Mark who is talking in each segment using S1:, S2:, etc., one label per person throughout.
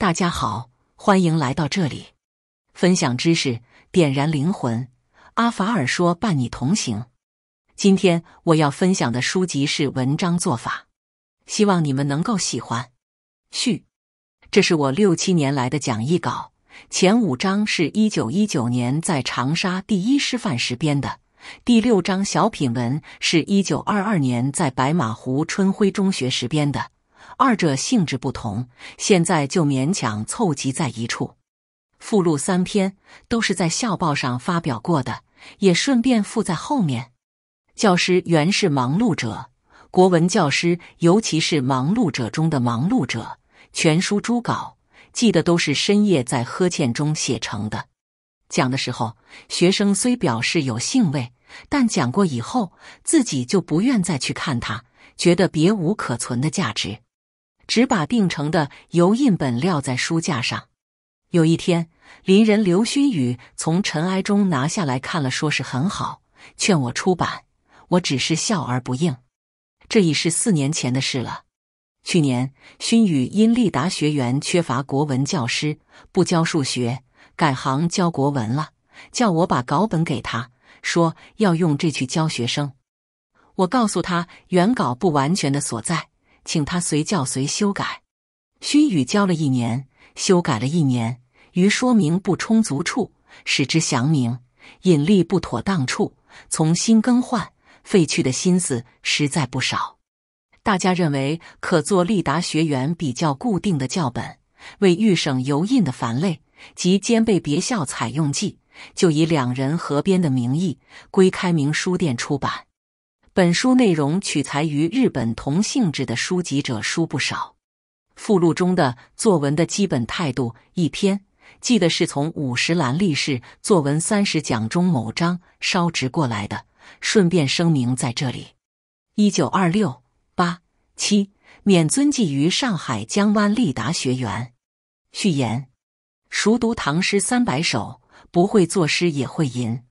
S1: 大家好，欢迎来到这里，分享知识，点燃灵魂。阿法尔说：“伴你同行。”今天我要分享的书籍是《文章做法》，希望你们能够喜欢。序，这是我六七年来的讲义稿。前五章是一九一九年在长沙第一师范时编的，第六章小品文是一九二二年在白马湖春晖中学时编的。二者性质不同，现在就勉强凑集在一处。附录三篇都是在校报上发表过的，也顺便附在后面。教师原是忙碌者，国文教师尤其是忙碌者中的忙碌者。全书初稿记得都是深夜在呵欠中写成的。讲的时候，学生虽表示有兴味，但讲过以后，自己就不愿再去看它，觉得别无可存的价值。只把定成的油印本撂在书架上。有一天，邻人刘薰宇从尘埃中拿下来看了，说是很好，劝我出版。我只是笑而不应。这已是四年前的事了。去年，勋宇因利达学员缺乏国文教师，不教数学，改行教国文了，叫我把稿本给他，说要用这去教学生。我告诉他原稿不完全的所在。请他随教随修改，须与教了一年，修改了一年，于说明不充足处使之详明，引力不妥当处从新更换，废去的心思实在不少。大家认为可做立达学员比较固定的教本，为预省油印的繁类及兼备别校采用记，就以两人合编的名义归开明书店出版。本书内容取材于日本同性质的书籍者书不少。附录中的作文的基本态度一篇，记得是从《五十栏立式作文三十讲》中某章烧直过来的，顺便声明在这里。一九二六八七，免尊纪于上海江湾立达学园。序言：熟读唐诗三百首，不会作诗也会吟。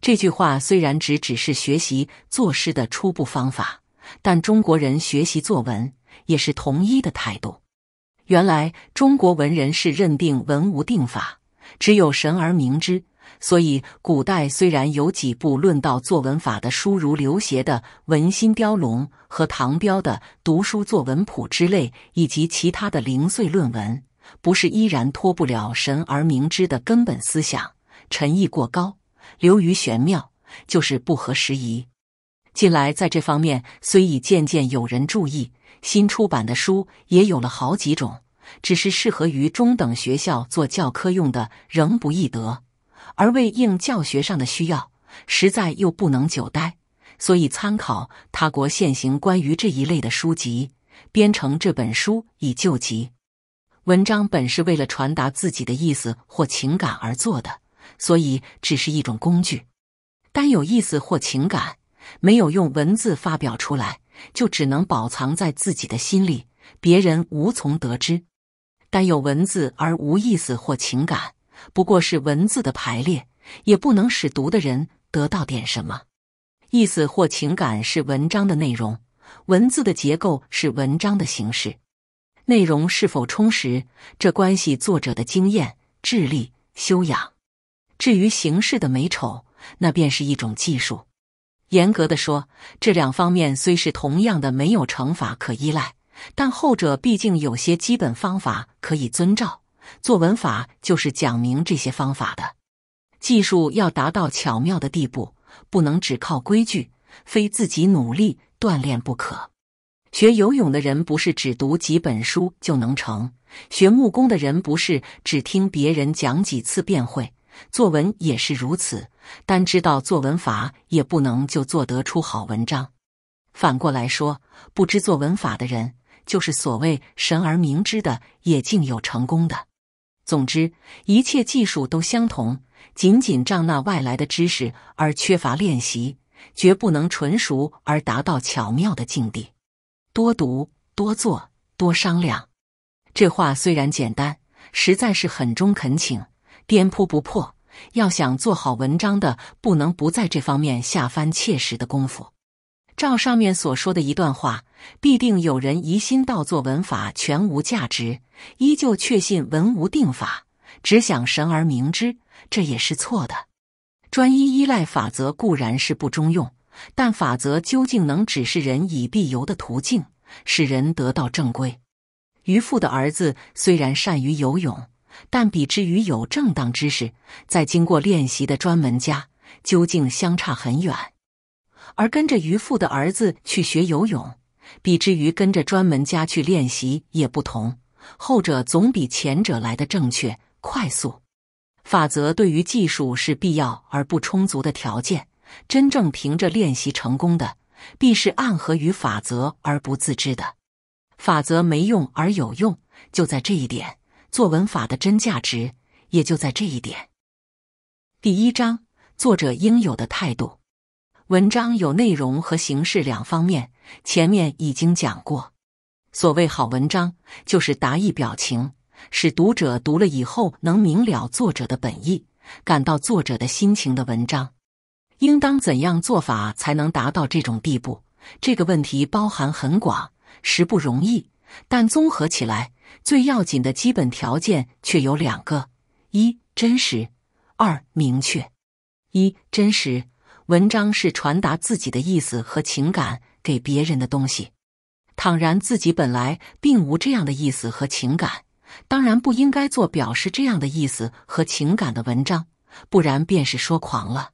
S1: 这句话虽然只只是学习作诗的初步方法，但中国人学习作文也是同一的态度。原来中国文人是认定文无定法，只有神而明之。所以古代虽然有几部论道作文法的书，如刘勰的《文心雕龙》和唐彪的《读书作文谱》之类，以及其他的零碎论文，不是依然脱不了神而明之的根本思想，陈意过高。流于玄妙，就是不合时宜。近来在这方面虽已渐渐有人注意，新出版的书也有了好几种，只是适合于中等学校做教科用的仍不易得。而为应教学上的需要，实在又不能久待，所以参考他国现行关于这一类的书籍，编成这本书以救急。文章本是为了传达自己的意思或情感而做的。所以，只是一种工具。单有意思或情感，没有用文字发表出来，就只能保藏在自己的心里，别人无从得知。单有文字而无意思或情感，不过是文字的排列，也不能使读的人得到点什么。意思或情感是文章的内容，文字的结构是文章的形式。内容是否充实，这关系作者的经验、智力、修养。至于形式的美丑，那便是一种技术。严格的说，这两方面虽是同样的，没有乘法可依赖，但后者毕竟有些基本方法可以遵照。作文法就是讲明这些方法的。技术要达到巧妙的地步，不能只靠规矩，非自己努力锻炼不可。学游泳的人不是只读几本书就能成，学木工的人不是只听别人讲几次便会。作文也是如此，单知道作文法也不能就做得出好文章。反过来说，不知作文法的人，就是所谓神而明之的，也竟有成功的。总之，一切技术都相同，仅仅仗那外来的知识而缺乏练习，绝不能纯熟而达到巧妙的境地。多读、多做、多商量，这话虽然简单，实在是很中恳请。颠扑不破，要想做好文章的，不能不在这方面下番切实的功夫。照上面所说的一段话，必定有人疑心道作文法全无价值，依旧确信文无定法，只想神而明之，这也是错的。专一依赖法则固然是不中用，但法则究竟能指示人以必由的途径，使人得到正规。渔父的儿子虽然善于游泳。但比之于有正当知识、在经过练习的专门家，究竟相差很远。而跟着渔父的儿子去学游泳，比之于跟着专门家去练习也不同。后者总比前者来的正确、快速。法则对于技术是必要而不充足的条件。真正凭着练习成功的，必是暗合于法则而不自知的。法则没用而有用，就在这一点。作文法的真价值也就在这一点。第一章，作者应有的态度。文章有内容和形式两方面，前面已经讲过。所谓好文章，就是达意表情，使读者读了以后能明了作者的本意，感到作者的心情的文章。应当怎样做法才能达到这种地步？这个问题包含很广，实不容易，但综合起来。最要紧的基本条件却有两个：一真实，二明确。一真实，文章是传达自己的意思和情感给别人的东西。倘然自己本来并无这样的意思和情感，当然不应该做表示这样的意思和情感的文章，不然便是说狂了。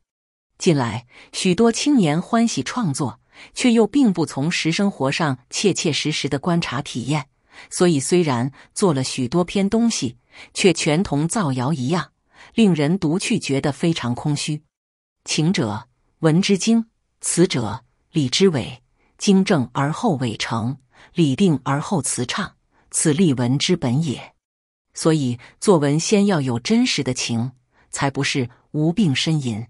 S1: 近来许多青年欢喜创作，却又并不从实生活上切切实实的观察体验。所以，虽然做了许多篇东西，却全同造谣一样，令人读去觉得非常空虚。情者文之精，词者理之伟，精正而后伟成，理定而后词畅，此立文之本也。所以，作文先要有真实的情，才不是无病呻吟。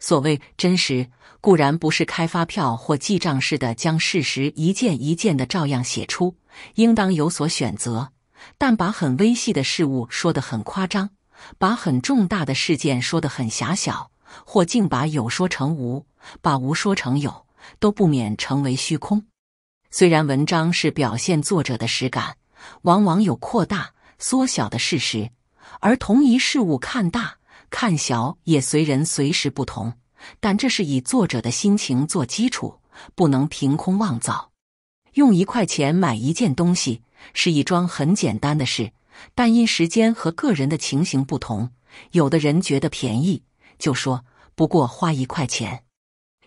S1: 所谓真实，固然不是开发票或记账式的将事实一件一件的照样写出，应当有所选择。但把很微细的事物说得很夸张，把很重大的事件说得很狭小，或竟把有说成无，把无说成有，都不免成为虚空。虽然文章是表现作者的实感，往往有扩大、缩小的事实，而同一事物看大。看小也随人随时不同，但这是以作者的心情做基础，不能凭空妄造。用一块钱买一件东西是一桩很简单的事，但因时间和个人的情形不同，有的人觉得便宜，就说不过花一块钱；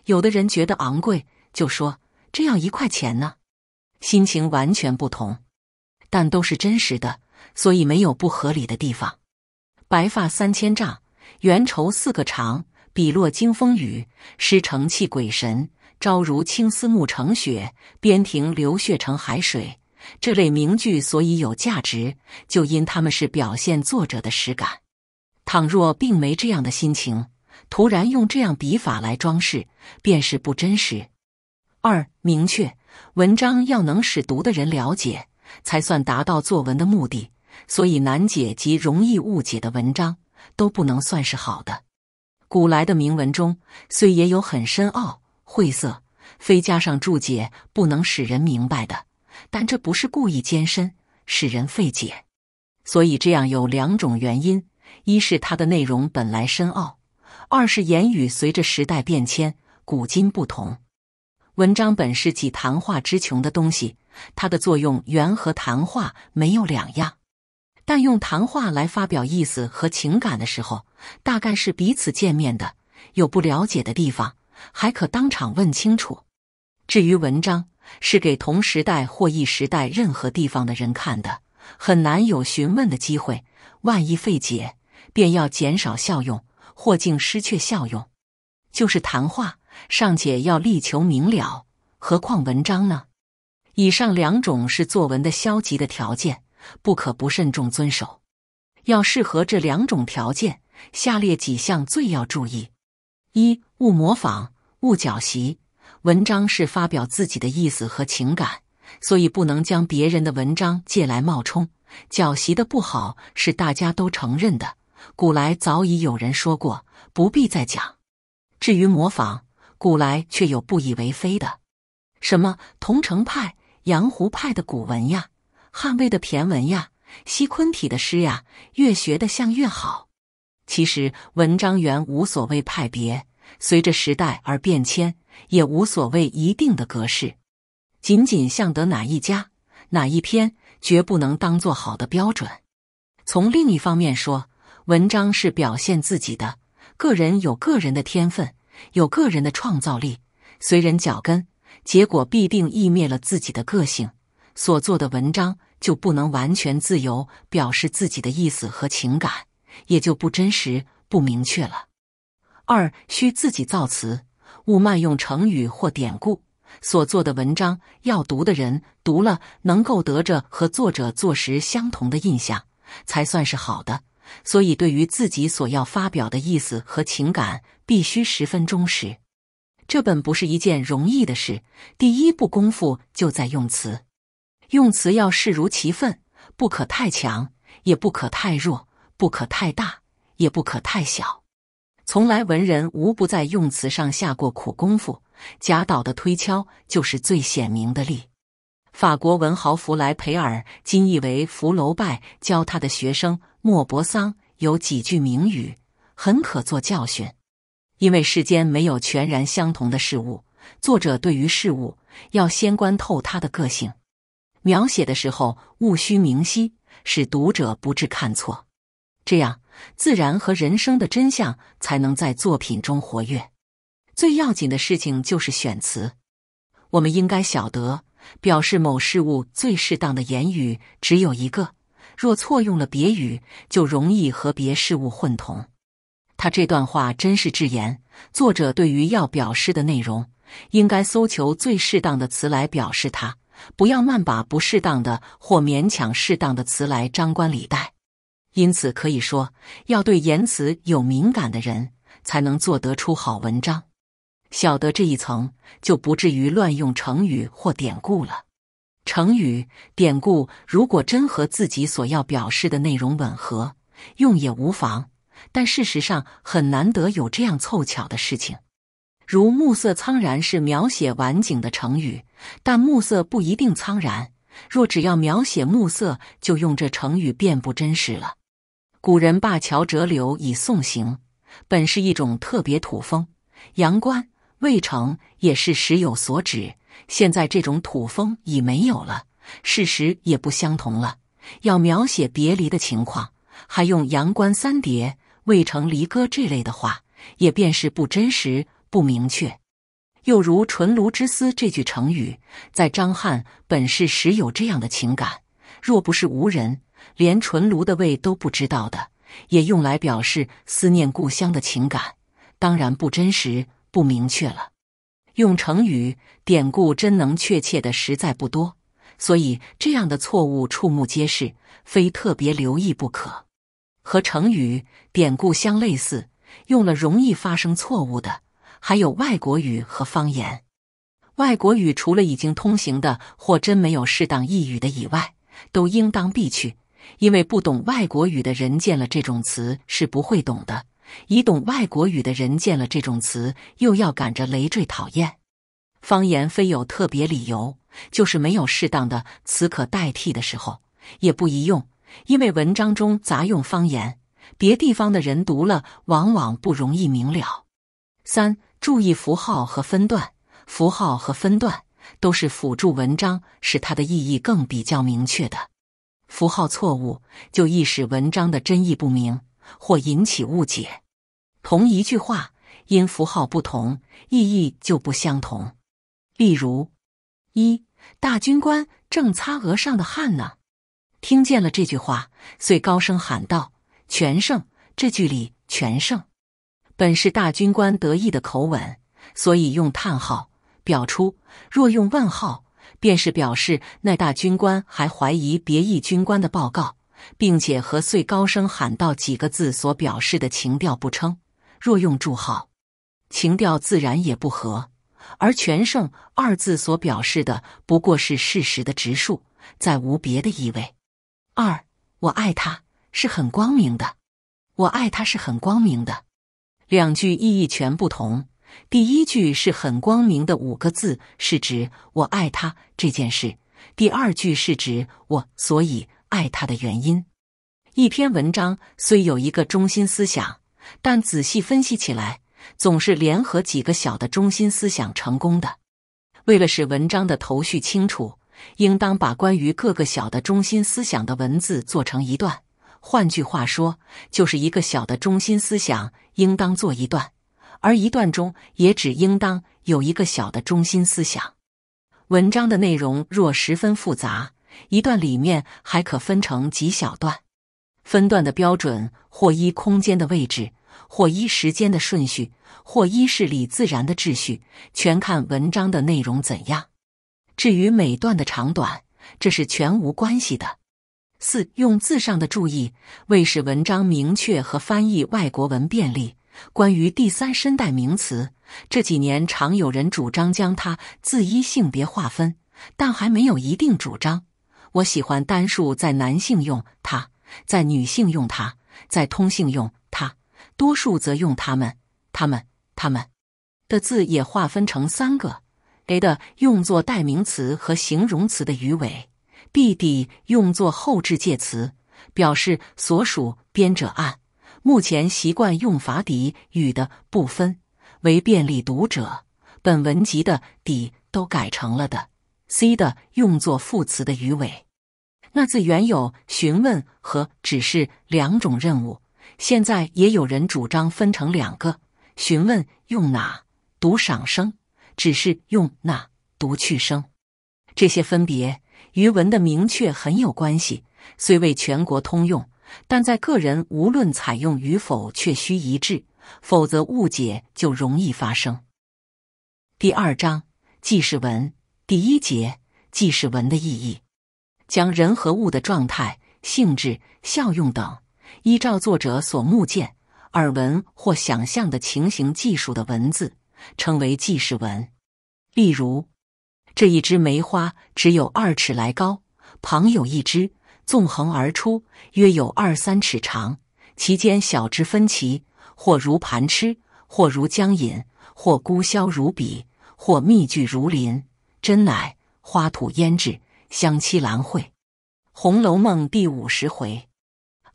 S1: 有的人觉得昂贵，就说这样一块钱呢。心情完全不同，但都是真实的，所以没有不合理的地方。白发三千丈。缘愁四个长，笔落惊风雨；诗成泣鬼神。朝如青丝暮成雪，边庭流血成海水。这类名句，所以有价值，就因他们是表现作者的实感。倘若并没这样的心情，突然用这样笔法来装饰，便是不真实。二、明确文章要能使读的人了解，才算达到作文的目的。所以难解及容易误解的文章。都不能算是好的。古来的铭文中，虽也有很深奥、晦涩，非加上注解不能使人明白的，但这不是故意艰深，使人费解。所以这样有两种原因：一是它的内容本来深奥；二是言语随着时代变迁，古今不同。文章本是几谈话之穷的东西，它的作用原和谈话没有两样。但用谈话来发表意思和情感的时候，大概是彼此见面的，有不了解的地方，还可当场问清楚。至于文章，是给同时代或异时代任何地方的人看的，很难有询问的机会。万一费解，便要减少效用，或竟失去效用。就是谈话尚且要力求明了，何况文章呢？以上两种是作文的消极的条件。不可不慎重遵守，要适合这两种条件，下列几项最要注意：一、勿模仿，勿搅袭。文章是发表自己的意思和情感，所以不能将别人的文章借来冒充。搅袭的不好是大家都承认的，古来早已有人说过，不必再讲。至于模仿，古来却有不以为非的，什么桐城派、阳湖派的古文呀。汉魏的骈文呀，西昆体的诗呀，越学得像越好。其实文章原无所谓派别，随着时代而变迁，也无所谓一定的格式。仅仅像得哪一家哪一篇，绝不能当做好的标准。从另一方面说，文章是表现自己的，个人有个人的天分，有个人的创造力，随人脚跟，结果必定湮灭了自己的个性，所做的文章。就不能完全自由表示自己的意思和情感，也就不真实不明确了。二，需自己造词，勿滥用成语或典故。所做的文章，要读的人读了能够得着和作者作时相同的印象，才算是好的。所以，对于自己所要发表的意思和情感，必须十分忠实。这本不是一件容易的事。第一步功夫就在用词。用词要适如其分，不可太强，也不可太弱，不可太大，也不可太小。从来文人无不在用词上下过苦功夫，贾岛的推敲就是最显明的例。法国文豪福莱培尔（今译为福楼拜）教他的学生莫泊桑有几句名语，很可做教训：因为世间没有全然相同的事物，作者对于事物要先观透他的个性。描写的时候务须明晰，使读者不致看错，这样自然和人生的真相才能在作品中活跃。最要紧的事情就是选词，我们应该晓得表示某事物最适当的言语只有一个，若错用了别语，就容易和别事物混同。他这段话真是至言，作者对于要表示的内容，应该搜求最适当的词来表示它。不要乱把不适当的或勉强适当的词来张冠李戴，因此可以说，要对言辞有敏感的人，才能做得出好文章。晓得这一层，就不至于乱用成语或典故了。成语典故如果真和自己所要表示的内容吻合，用也无妨，但事实上很难得有这样凑巧的事情。如“暮色苍然”是描写晚景的成语，但暮色不一定苍然。若只要描写暮色，就用这成语便不真实了。古人“灞桥折柳”以送行，本是一种特别土风。阳关、渭城也是时有所指。现在这种土风已没有了，事实也不相同了。要描写别离的情况，还用“阳关三叠”“渭城离歌”这类的话，也便是不真实。不明确，又如“纯鲈之思”这句成语，在张翰本是时有这样的情感，若不是无人连纯鲈的味都不知道的，也用来表示思念故乡的情感，当然不真实不明确了。用成语典故真能确切的实在不多，所以这样的错误触目皆是，非特别留意不可。和成语典故相类似，用了容易发生错误的。还有外国语和方言，外国语除了已经通行的或真没有适当译语的以外，都应当避去，因为不懂外国语的人见了这种词是不会懂的；已懂外国语的人见了这种词，又要赶着累赘讨厌。方言非有特别理由，就是没有适当的词可代替的时候，也不宜用，因为文章中杂用方言，别地方的人读了往往不容易明了。三。注意符号和分段，符号和分段都是辅助文章，使它的意义更比较明确的。符号错误就易使文章的真意不明或引起误解。同一句话因符号不同，意义就不相同。例如，一大军官正擦额上的汗呢，听见了这句话，遂高声喊道：“全胜！”这句里“全胜”。本是大军官得意的口吻，所以用叹号表出；若用问号，便是表示那大军官还怀疑别一军官的报告，并且和遂高声喊道几个字所表示的情调不称；若用注号，情调自然也不合。而全胜二字所表示的，不过是事实的直述，再无别的意味。二，我爱他是很光明的，我爱他是很光明的。两句意义全不同。第一句是很光明的五个字，是指我爱他这件事；第二句是指我所以爱他的原因。一篇文章虽有一个中心思想，但仔细分析起来，总是联合几个小的中心思想成功的。为了使文章的头绪清楚，应当把关于各个小的中心思想的文字做成一段。换句话说，就是一个小的中心思想应当做一段，而一段中也只应当有一个小的中心思想。文章的内容若十分复杂，一段里面还可分成几小段。分段的标准，或依空间的位置，或依时间的顺序，或依事理自然的秩序，全看文章的内容怎样。至于每段的长短，这是全无关系的。四用字上的注意，为使文章明确和翻译外国文便利。关于第三身代名词，这几年常有人主张将它字一性别划分，但还没有一定主张。我喜欢单数在男性用它，在女性用它，在通性用它，多数则用它们、它们、它们的字也划分成三个。A 的用作代名词和形容词的鱼尾。b 底用作后置介词，表示所属；编者按，目前习惯用法“底语”的不分，为便利读者，本文集的“底”都改成了“的”。c 的用作副词的语尾。那字原有询问和指示两种任务，现在也有人主张分成两个：询问用哪读赏声，指示用那读去声。这些分别。于文的明确很有关系，虽未全国通用，但在个人无论采用与否，却需一致，否则误解就容易发生。第二章记事文第一节记事文的意义，将人和物的状态、性质、效用等，依照作者所目见、耳闻或想象的情形记述的文字，称为记事文。例如。这一枝梅花只有二尺来高，旁有一枝纵横而出，约有二三尺长，其间小枝分歧，或如盘螭，或如江隐，或孤霄如笔，或密聚如林，真乃花土胭脂，香欺兰蕙。《红楼梦》第五十回，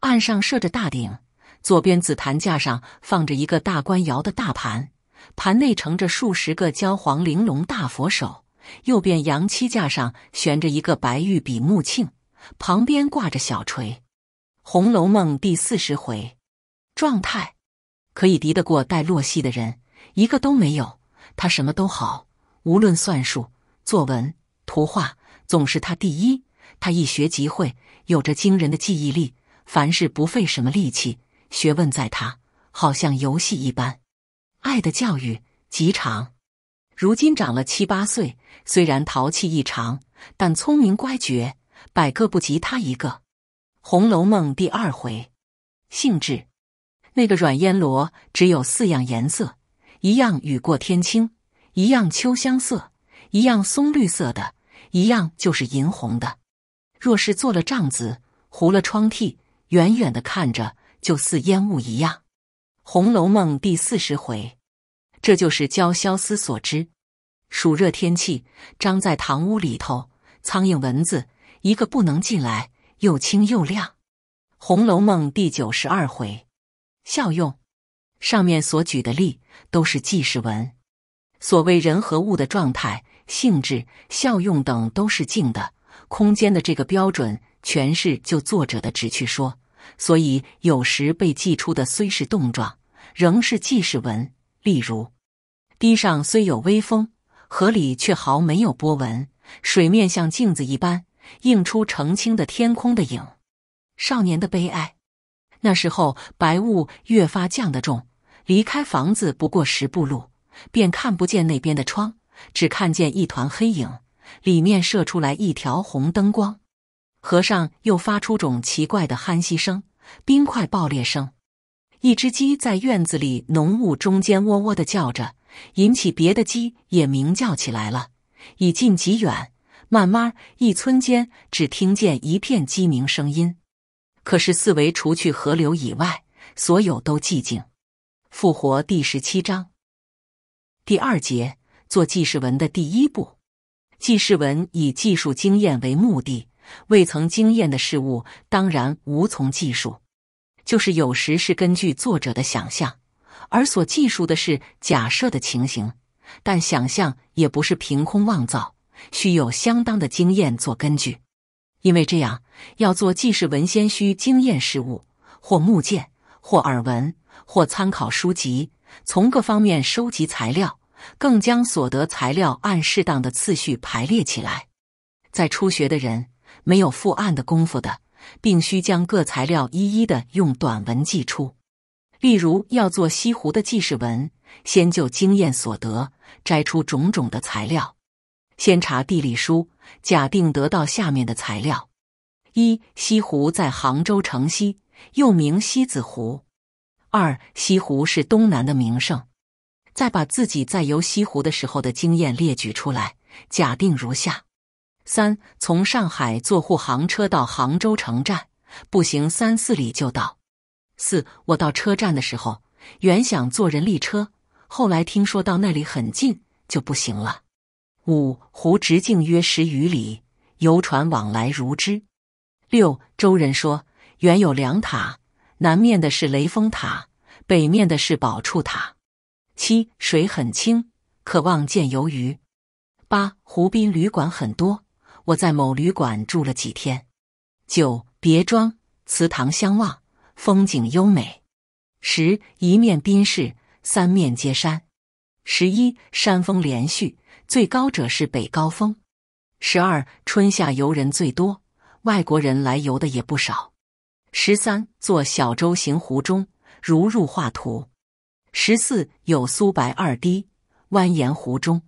S1: 岸上设着大鼎，左边紫檀架上放着一个大官窑的大盘，盘内盛着数十个焦黄玲珑大佛手。右边阳漆架上悬着一个白玉笔木磬，旁边挂着小锤。《红楼梦》第四十回，状态可以敌得过带洛西的人一个都没有。他什么都好，无论算术、作文、图画，总是他第一。他一学即会，有着惊人的记忆力，凡事不费什么力气。学问在他，好像游戏一般。爱的教育极长。如今长了七八岁，虽然淘气异常，但聪明乖觉，百个不及他一个。《红楼梦》第二回，性质那个软烟罗只有四样颜色：一样雨过天青，一样秋香色，一样松绿色的，一样就是银红的。若是做了帐子，糊了窗屉，远远的看着，就似烟雾一样。《红楼梦》第四十回。这就是焦潇思所知，暑热天气，张在堂屋里头，苍蝇蚊子一个不能进来，又清又亮。《红楼梦》第九十二回，效用。上面所举的例都是记事文，所谓人和物的状态、性质、效用等都是静的、空间的。这个标准全是就作者的旨趣说，所以有时被记出的虽是动状，仍是记事文。例如，堤上虽有微风，河里却毫没有波纹，水面像镜子一般，映出澄清的天空的影。少年的悲哀。那时候，白雾越发降得重，离开房子不过十步路，便看不见那边的窗，只看见一团黑影，里面射出来一条红灯光。河上又发出种奇怪的鼾息声、冰块爆裂声。一只鸡在院子里浓雾中间喔喔的叫着，引起别的鸡也鸣叫起来了。以近及远，慢慢一村间只听见一片鸡鸣声音。可是四围除去河流以外，所有都寂静。复活第十七章第二节做记事文的第一步，记事文以记述经验为目的，未曾经验的事物当然无从记述。就是有时是根据作者的想象而所记述的是假设的情形，但想象也不是凭空妄造，需有相当的经验作根据。因为这样要做，既是文先需经验事物，或目见，或耳闻，或参考书籍，从各方面收集材料，更将所得材料按适当的次序排列起来。在初学的人，没有复案的功夫的。并需将各材料一一的用短文记出。例如，要做西湖的记事文，先就经验所得摘出种种的材料。先查地理书，假定得到下面的材料：一、西湖在杭州城西，又名西子湖；二、西湖是东南的名胜。再把自己在游西湖的时候的经验列举出来，假定如下。三从上海坐沪杭车到杭州城站，步行三四里就到。四我到车站的时候，原想坐人力车，后来听说到那里很近，就不行了。五湖直径约十余里，游船往来如织。六周人说，原有两塔，南面的是雷峰塔，北面的是宝处塔。七水很清，可望见游鱼。八湖滨旅馆很多。我在某旅馆住了几天，九别庄祠堂相望，风景优美。十一面滨市，三面皆山。十一山峰连续，最高者是北高峰。十二春夏游人最多，外国人来游的也不少。十三坐小舟行湖中，如入画图。十四有苏白二堤蜿蜒湖中。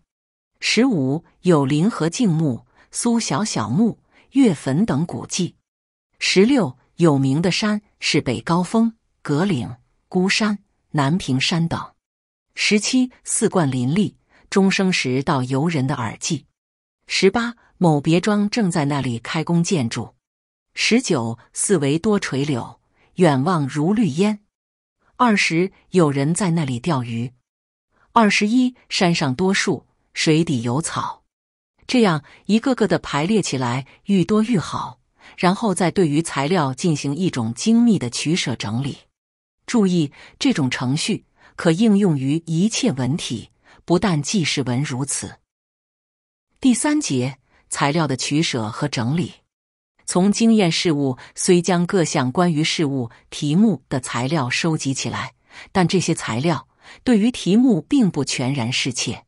S1: 十五有临河静木。苏小小墓、岳坟等古迹。十六有名的山是北高峰、葛岭、孤山、南屏山等。十七四冠林立，钟声时到游人的耳际。十八某别庄正在那里开工建筑。十九四围多垂柳，远望如绿烟。二十有人在那里钓鱼。二十一山上多树，水底有草。这样一个个的排列起来，愈多愈好，然后再对于材料进行一种精密的取舍整理。注意，这种程序可应用于一切文体，不但记事文如此。第三节，材料的取舍和整理。从经验事物，虽将各项关于事物题目的材料收集起来，但这些材料对于题目并不全然适切。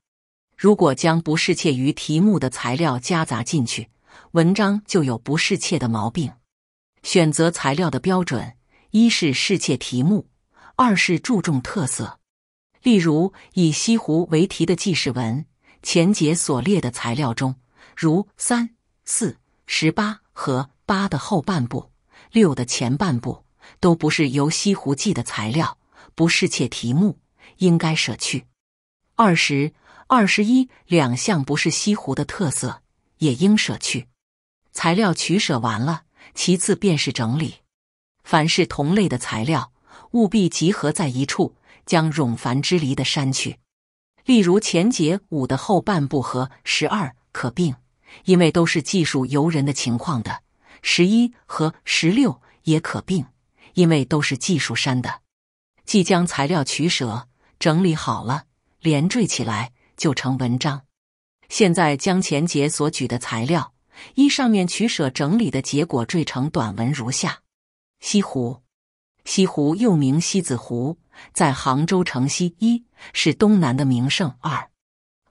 S1: 如果将不适切于题目的材料夹杂进去，文章就有不适切的毛病。选择材料的标准，一是适切题目，二是注重特色。例如，以西湖为题的记事文，前节所列的材料中，如三四十八和八的后半部，六的前半部，都不是由西湖记的材料，不适切题目，应该舍去。二十。二十一两项不是西湖的特色，也应舍去。材料取舍完了，其次便是整理。凡是同类的材料，务必集合在一处，将冗繁之离的删去。例如前节五的后半部和十二可并，因为都是技术游人的情况的；十一和十六也可并，因为都是技术山的。即将材料取舍整理好了，连缀起来。就成文章。现在将前节所举的材料依上面取舍整理的结果缀成短文如下：西湖，西湖又名西子湖，在杭州城西。一是东南的名胜。二，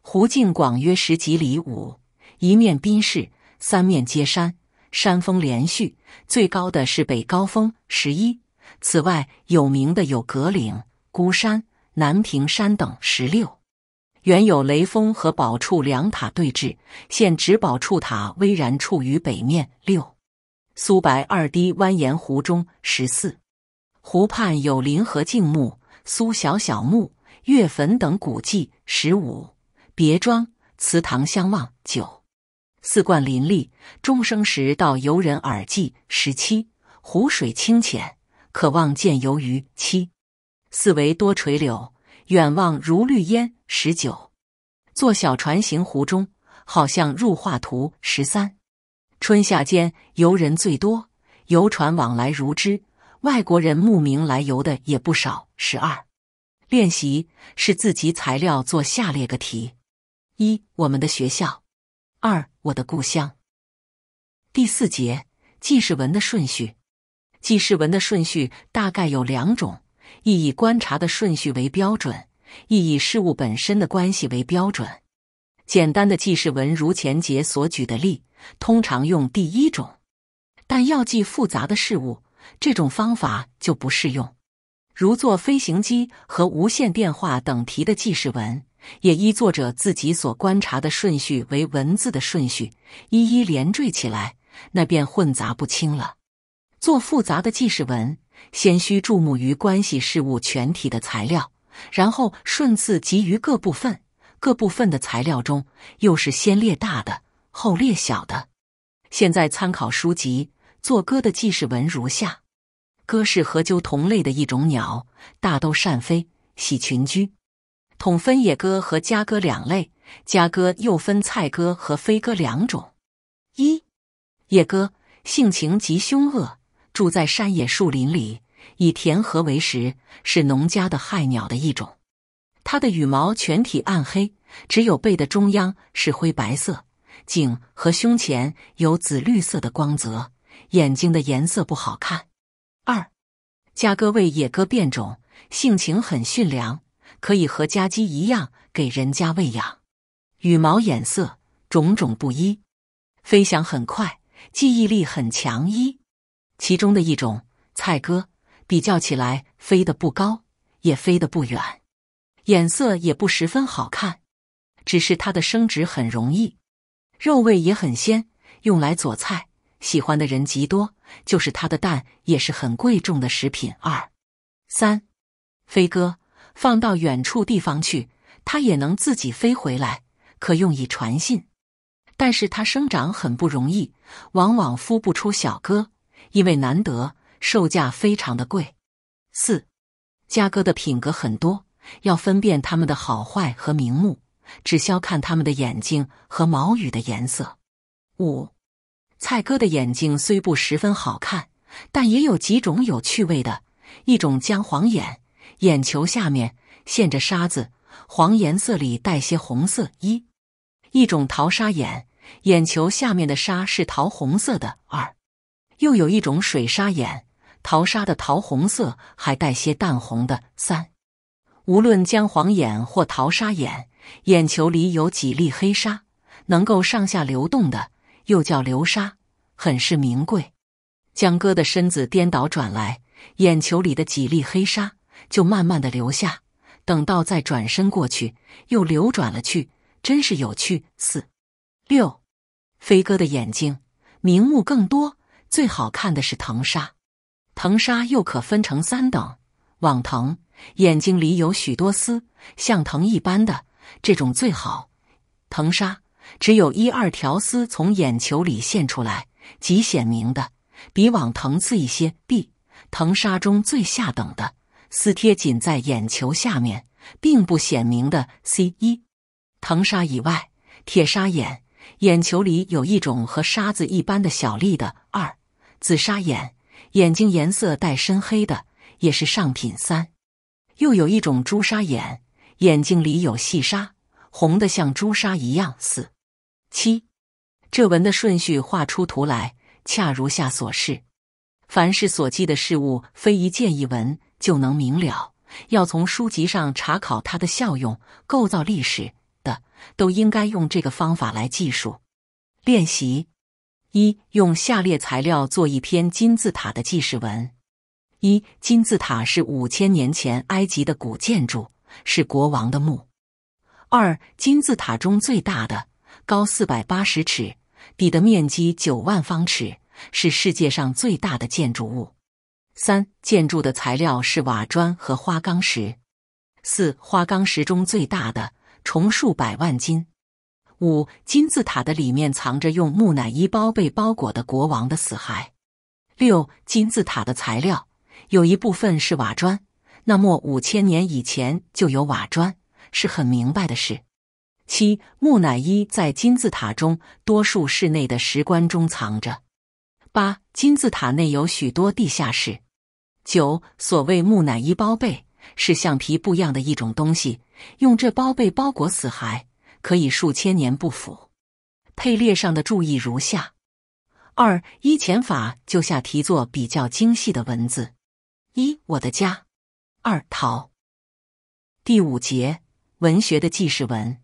S1: 湖径广约十几里。五，一面滨市，三面皆山，山峰连续，最高的是北高峰。十一，此外有名的有葛岭、孤山、南屏山等。十六。原有雷峰和宝处两塔对峙，现只宝处塔巍然处于北面。六、苏白二堤蜿蜒湖中。十四、湖畔有临河静墓、苏小小墓、岳坟等古迹。十五、别庄祠堂相望。九、寺观林立，钟声时到游人耳际。十七、湖水清浅，可望见游鱼。七、四围多垂柳。远望如绿烟。十九，坐小船行湖中，好像入画图。十三，春夏间游人最多，游船往来如织，外国人慕名来游的也不少。十二，练习是自己材料做下列个题：一、我们的学校；二、我的故乡。第四节记事文的顺序，记事文的顺序大概有两种。亦以观察的顺序为标准，亦以事物本身的关系为标准。简单的记事文，如前节所举的例，通常用第一种；但要记复杂的事物，这种方法就不适用。如做飞行机和无线电话等题的记事文，也依作者自己所观察的顺序为文字的顺序，一一连缀起来，那便混杂不清了。做复杂的记事文。先需注目于关系事物全体的材料，然后顺次集于各部分，各部分的材料中又是先列大的，后列小的。现在参考书籍做歌的记事文如下：歌是和鸠同类的一种鸟，大都善飞，喜群居，统分野鸽和家鸽两类。家鸽又分菜鸽和飞鸽两种。一、野鸽性情极凶恶。住在山野树林里，以田禾为食，是农家的害鸟的一种。它的羽毛全体暗黑，只有背的中央是灰白色，颈和胸前有紫绿色的光泽，眼睛的颜色不好看。二，家鸽为野鸽变种，性情很驯良，可以和家鸡一样给人家喂养。羽毛颜色种种不一，飞翔很快，记忆力很强。一其中的一种菜鸽，比较起来飞得不高，也飞得不远，颜色也不十分好看，只是它的生殖很容易，肉味也很鲜，用来做菜，喜欢的人极多。就是它的蛋也是很贵重的食品。二三飞鸽放到远处地方去，它也能自己飞回来，可用以传信，但是它生长很不容易，往往孵不出小鸽。因为难得，售价非常的贵。四，家鸽的品格很多，要分辨它们的好坏和名目，只消看它们的眼睛和毛羽的颜色。五，蔡哥的眼睛虽不十分好看，但也有几种有趣味的：一种姜黄眼，眼球下面陷着沙子，黄颜色里带些红色；一一种淘沙眼，眼球下面的沙是桃红色的。二又有一种水砂眼，淘沙的桃红色，还带些淡红的。三，无论姜黄眼或淘沙眼，眼球里有几粒黑沙，能够上下流动的，又叫流沙，很是名贵。江哥的身子颠倒转来，眼球里的几粒黑沙就慢慢的流下，等到再转身过去，又流转了去，真是有趣。四、六，飞哥的眼睛明目更多。最好看的是藤沙，藤沙又可分成三等：网藤，眼睛里有许多丝，像藤一般的，这种最好；藤沙，只有一二条丝从眼球里现出来，极显明的；比网藤次一些，b，藤沙中最下等的，丝贴紧在眼球下面，并不显明的；c 一，藤沙以外，铁砂眼，眼球里有一种和沙子一般的小粒的；二。紫砂眼，眼睛颜色带深黑的，也是上品三。又有一种朱砂眼，眼睛里有细沙，红的像朱砂一样四七。这文的顺序画出图来，恰如下所示。凡是所记的事物，非一件一文就能明了，要从书籍上查考它的效用、构造、历史的，都应该用这个方法来记述。练习。一、用下列材料做一篇金字塔的记事文：一、金字塔是五千年前埃及的古建筑，是国王的墓。二、金字塔中最大的，高四百八十尺，底的面积九万方尺，是世界上最大的建筑物。三、建筑的材料是瓦砖和花岗石。四、花岗石中最大的，重数百万斤。五金字塔的里面藏着用木乃伊包被包裹的国王的死骸。六金字塔的材料有一部分是瓦砖，那么五千年以前就有瓦砖，是很明白的事。七木乃伊在金字塔中多数室内的石棺中藏着。八金字塔内有许多地下室。九所谓木乃伊包被是像皮布样的一种东西，用这包被包裹死骸。可以数千年不腐。配列上的注意如下：二依前法就下题作比较精细的文字。一我的家。二陶。第五节文学的记事文。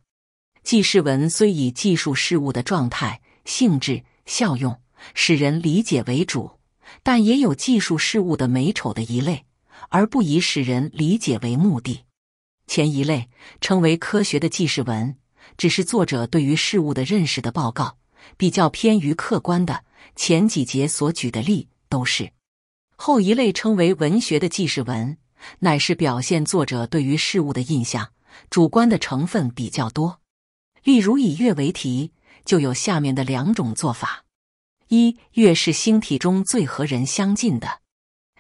S1: 记事文虽以记述事物的状态、性质、效用，使人理解为主，但也有记述事物的美丑的一类，而不以使人理解为目的。前一类称为科学的记事文。只是作者对于事物的认识的报告，比较偏于客观的。前几节所举的例都是后一类，称为文学的记事文，乃是表现作者对于事物的印象，主观的成分比较多。例如以月为题，就有下面的两种做法：一，月是星体中最和人相近的，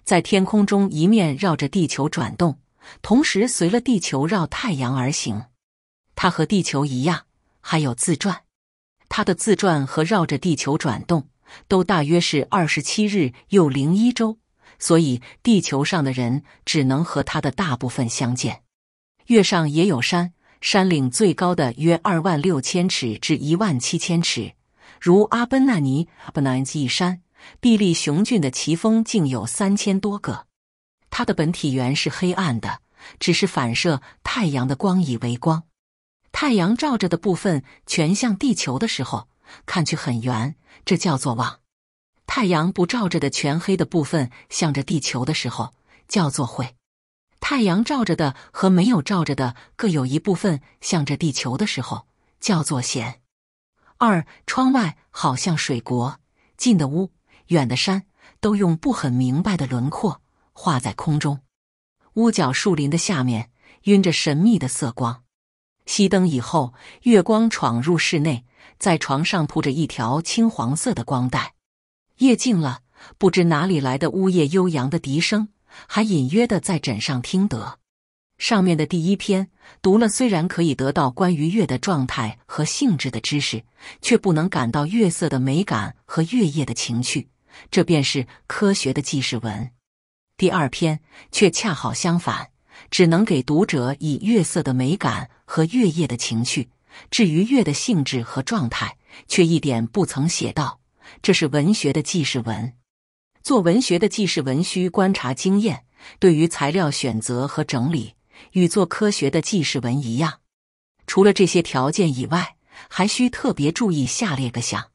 S1: 在天空中一面绕着地球转动，同时随了地球绕太阳而行。它和地球一样，还有自转，它的自转和绕着地球转动都大约是二十七日又零一周，所以地球上的人只能和它的大部分相见。月上也有山，山岭最高的约二万六千尺至一万七千尺，如阿奔纳尼阿奔纳基山，碧立雄峻的奇峰竟有三千多个。它的本体原是黑暗的，只是反射太阳的光以为光。太阳照着的部分全向地球的时候，看去很圆，这叫做望；太阳不照着的全黑的部分向着地球的时候，叫做晦；太阳照着的和没有照着的各有一部分向着地球的时候，叫做显。二窗外好像水国，近的屋，远的山，都用不很明白的轮廓画在空中；屋角树林的下面晕着神秘的色光。熄灯以后，月光闯入室内，在床上铺着一条青黄色的光带。夜静了，不知哪里来的呜咽悠扬的笛声，还隐约的在枕上听得。上面的第一篇读了，虽然可以得到关于月的状态和性质的知识，却不能感到月色的美感和月夜的情趣。这便是科学的记事文。第二篇却恰好相反，只能给读者以月色的美感。和月夜的情绪，至于月的性质和状态，却一点不曾写到。这是文学的记事文，做文学的记事文需观察经验，对于材料选择和整理，与做科学的记事文一样。除了这些条件以外，还需特别注意下列的项：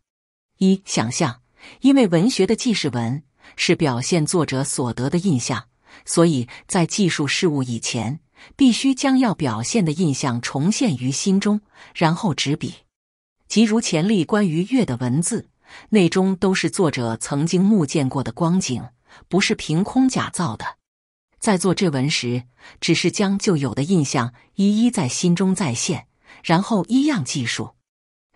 S1: 一、想象，因为文学的记事文是表现作者所得的印象，所以在记述事物以前。必须将要表现的印象重现于心中，然后执笔。即如前例关于月的文字，内中都是作者曾经目见过的光景，不是凭空假造的。在做这文时，只是将旧有的印象一一在心中再现，然后依样记述。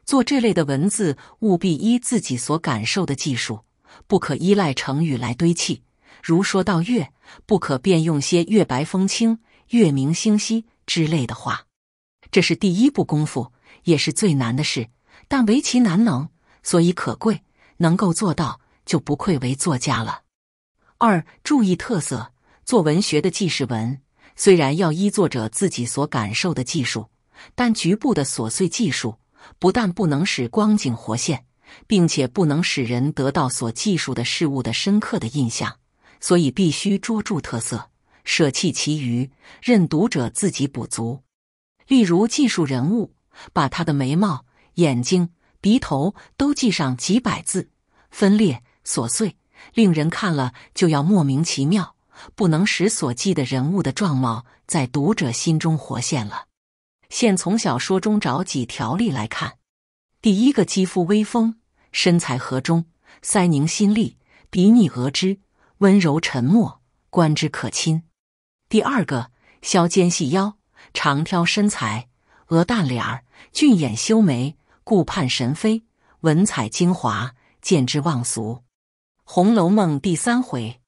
S1: 做这类的文字，务必依自己所感受的技术，不可依赖成语来堆砌。如说到月，不可便用些“月白风清”。月明星稀之类的话，这是第一步功夫，也是最难的事。但唯其难能，所以可贵。能够做到，就不愧为作家了。二、注意特色。做文学的记事文，虽然要依作者自己所感受的技术，但局部的琐碎技术不但不能使光景活现，并且不能使人得到所记述的事物的深刻的印象，所以必须捉住特色。舍弃其余，任读者自己补足。例如，记述人物，把他的眉毛、眼睛、鼻头都记上几百字，分裂琐碎，令人看了就要莫名其妙，不能使所记的人物的状貌在读者心中活现了。现从小说中找几条例来看：第一个，肌肤微丰，身材合中，腮凝心力，鼻逆额脂，温柔沉默，观之可亲。第二个，削尖细腰，长挑身材，鹅蛋脸儿，俊眼修眉，顾盼神飞，文采精华，见之忘俗。《红楼梦》第三回，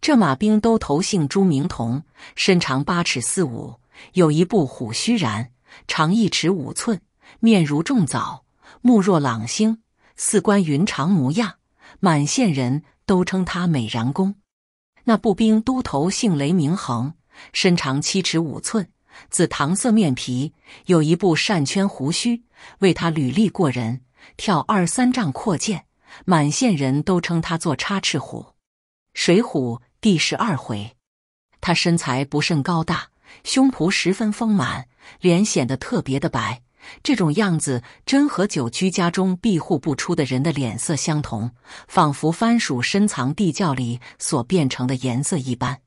S1: 这马兵都头姓朱，名同，身长八尺四五，有一部虎须髯，长一尺五寸，面如重枣，目若朗星，似关云长模样，满县人都称他美髯公。那步兵都头姓雷名恒，身长七尺五寸，紫糖色面皮，有一部扇圈胡须，为他履历过人，跳二三丈阔箭，满县人都称他做插翅虎。《水浒》第十二回，他身材不甚高大，胸脯十分丰满，脸显得特别的白。这种样子真和久居家中闭户不出的人的脸色相同，仿佛番薯深藏地窖里所变成的颜色一般。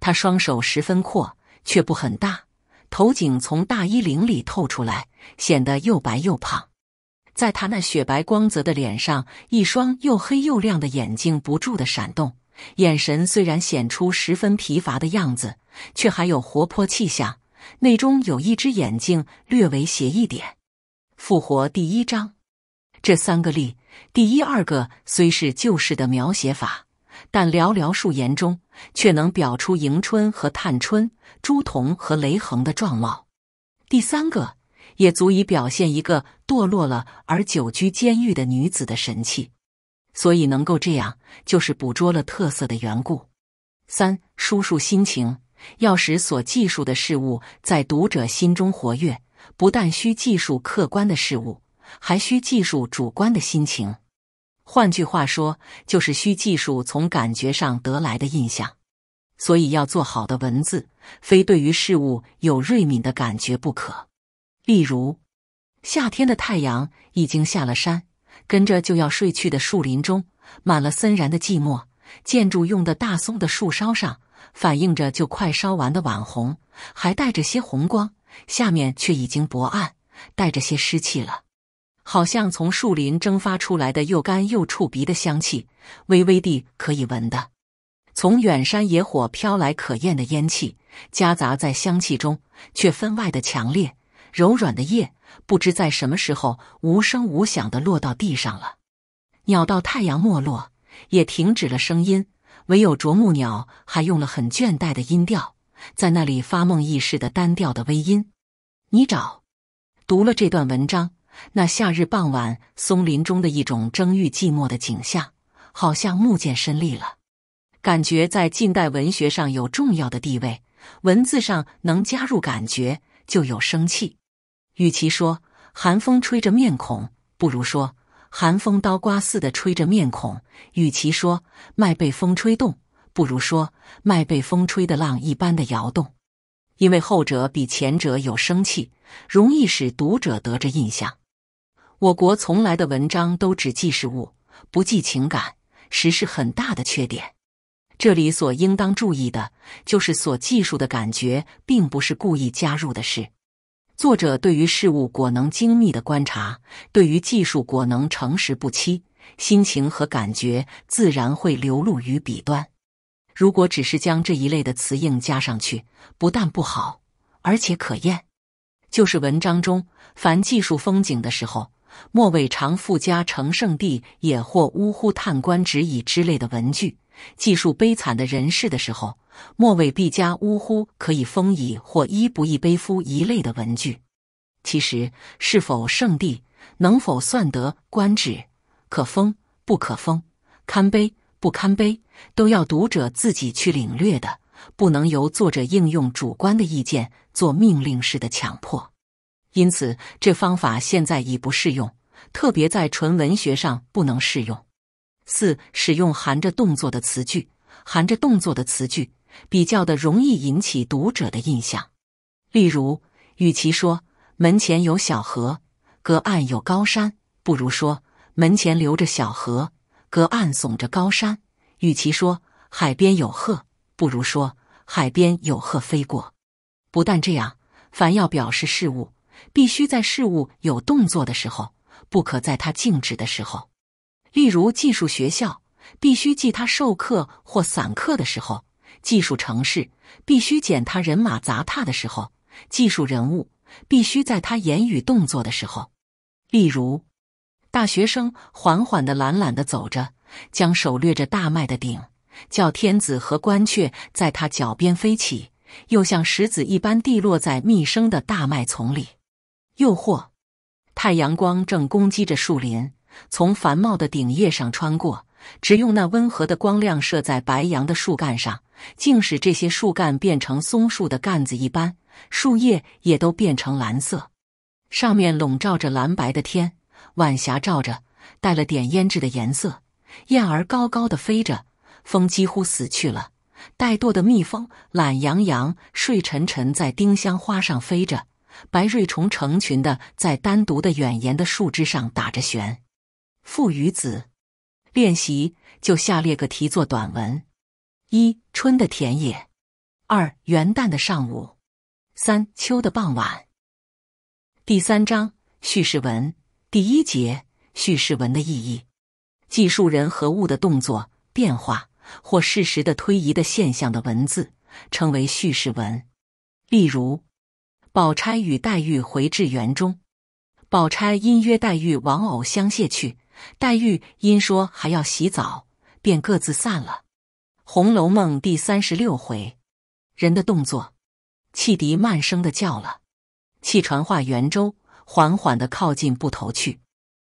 S1: 他双手十分阔，却不很大，头颈从大衣领里透出来，显得又白又胖。在他那雪白光泽的脸上，一双又黑又亮的眼睛不住地闪动，眼神虽然显出十分疲乏的样子，却还有活泼气象。内中有一只眼睛略为斜一点。复活第一章，这三个例，第一二个虽是旧式的描写法，但寥寥数言中却能表出迎春和探春、朱仝和雷横的状貌；第三个也足以表现一个堕落了而久居监狱的女子的神气。所以能够这样，就是捕捉了特色的缘故。三、叔叔心情。要使所记述的事物在读者心中活跃，不但需记述客观的事物，还需记述主观的心情。换句话说，就是需记述从感觉上得来的印象。所以，要做好的文字，非对于事物有锐敏的感觉不可。例如，夏天的太阳已经下了山，跟着就要睡去的树林中，满了森然的寂寞。建筑用的大松的树梢上。反映着就快烧完的晚红，还带着些红光，下面却已经薄暗，带着些湿气了，好像从树林蒸发出来的又干又触鼻的香气，微微地可以闻的。从远山野火飘来可厌的烟气，夹杂在香气中，却分外的强烈。柔软的叶不知在什么时候无声无响地落到地上了，鸟到太阳没落也停止了声音。唯有啄木鸟还用了很倦怠的音调，在那里发梦意识的单调的微音。你找读了这段文章，那夏日傍晚松林中的一种争欲寂寞的景象，好像目见身历了，感觉在近代文学上有重要的地位。文字上能加入感觉就有生气。与其说寒风吹着面孔，不如说。寒风刀刮似的吹着面孔，与其说麦被风吹动，不如说麦被风吹的浪一般的摇动，因为后者比前者有生气，容易使读者得着印象。我国从来的文章都只记事物，不记情感，实是很大的缺点。这里所应当注意的，就是所记述的感觉，并不是故意加入的事。作者对于事物果能精密的观察，对于技术果能诚实不欺，心情和感觉自然会流露于笔端。如果只是将这一类的词硬加上去，不但不好，而且可厌。就是文章中凡技术风景的时候，末尾常附加“成圣地”也或“呜呼叹观止矣”之类的文句。记述悲惨的人世的时候，末尾必加“呜呼”可以封以或“一不亦悲夫”一类的文句。其实，是否圣地，能否算得官职，可封不可封，堪悲不堪悲，都要读者自己去领略的，不能由作者应用主观的意见做命令式的强迫。因此，这方法现在已不适用，特别在纯文学上不能适用。四、使用含着动作的词句，含着动作的词句比较的容易引起读者的印象。例如，与其说门前有小河，隔岸有高山，不如说门前流着小河，隔岸耸着高山。与其说海边有鹤，不如说海边有鹤飞过。不但这样，凡要表示事物，必须在事物有动作的时候，不可在它静止的时候。例如，技术学校必须记他授课或散课的时候；技术城市必须捡他人马砸踏的时候；技术人物必须在他言语动作的时候。例如，大学生缓缓的、懒懒的走着，将手掠着大麦的顶，叫天子和关雀在他脚边飞起，又像石子一般地落在密生的大麦丛里。又或，太阳光正攻击着树林。从繁茂的顶叶上穿过，只用那温和的光亮射在白杨的树干上，竟使这些树干变成松树的干子一般，树叶也都变成蓝色。上面笼罩着蓝白的天，晚霞照着，带了点胭脂的颜色。燕儿高高的飞着，风几乎死去了。怠惰的蜜蜂懒洋洋睡沉沉，在丁香花上飞着。白瑞虫成群的在单独的远沿的树枝上打着旋。父与子，练习就下列个题做短文：一、春的田野；二、元旦的上午；三、秋的傍晚。第三章叙事文第一节叙事文的意义，记述人和物的动作、变化或事实的推移的现象的文字，称为叙事文。例如，宝钗与黛玉回至园中，宝钗因约黛玉往偶相谢去。黛玉因说还要洗澡，便各自散了。《红楼梦》第三十六回，人的动作，汽笛慢声的叫了，汽船化圆周，缓缓的靠近埠头去。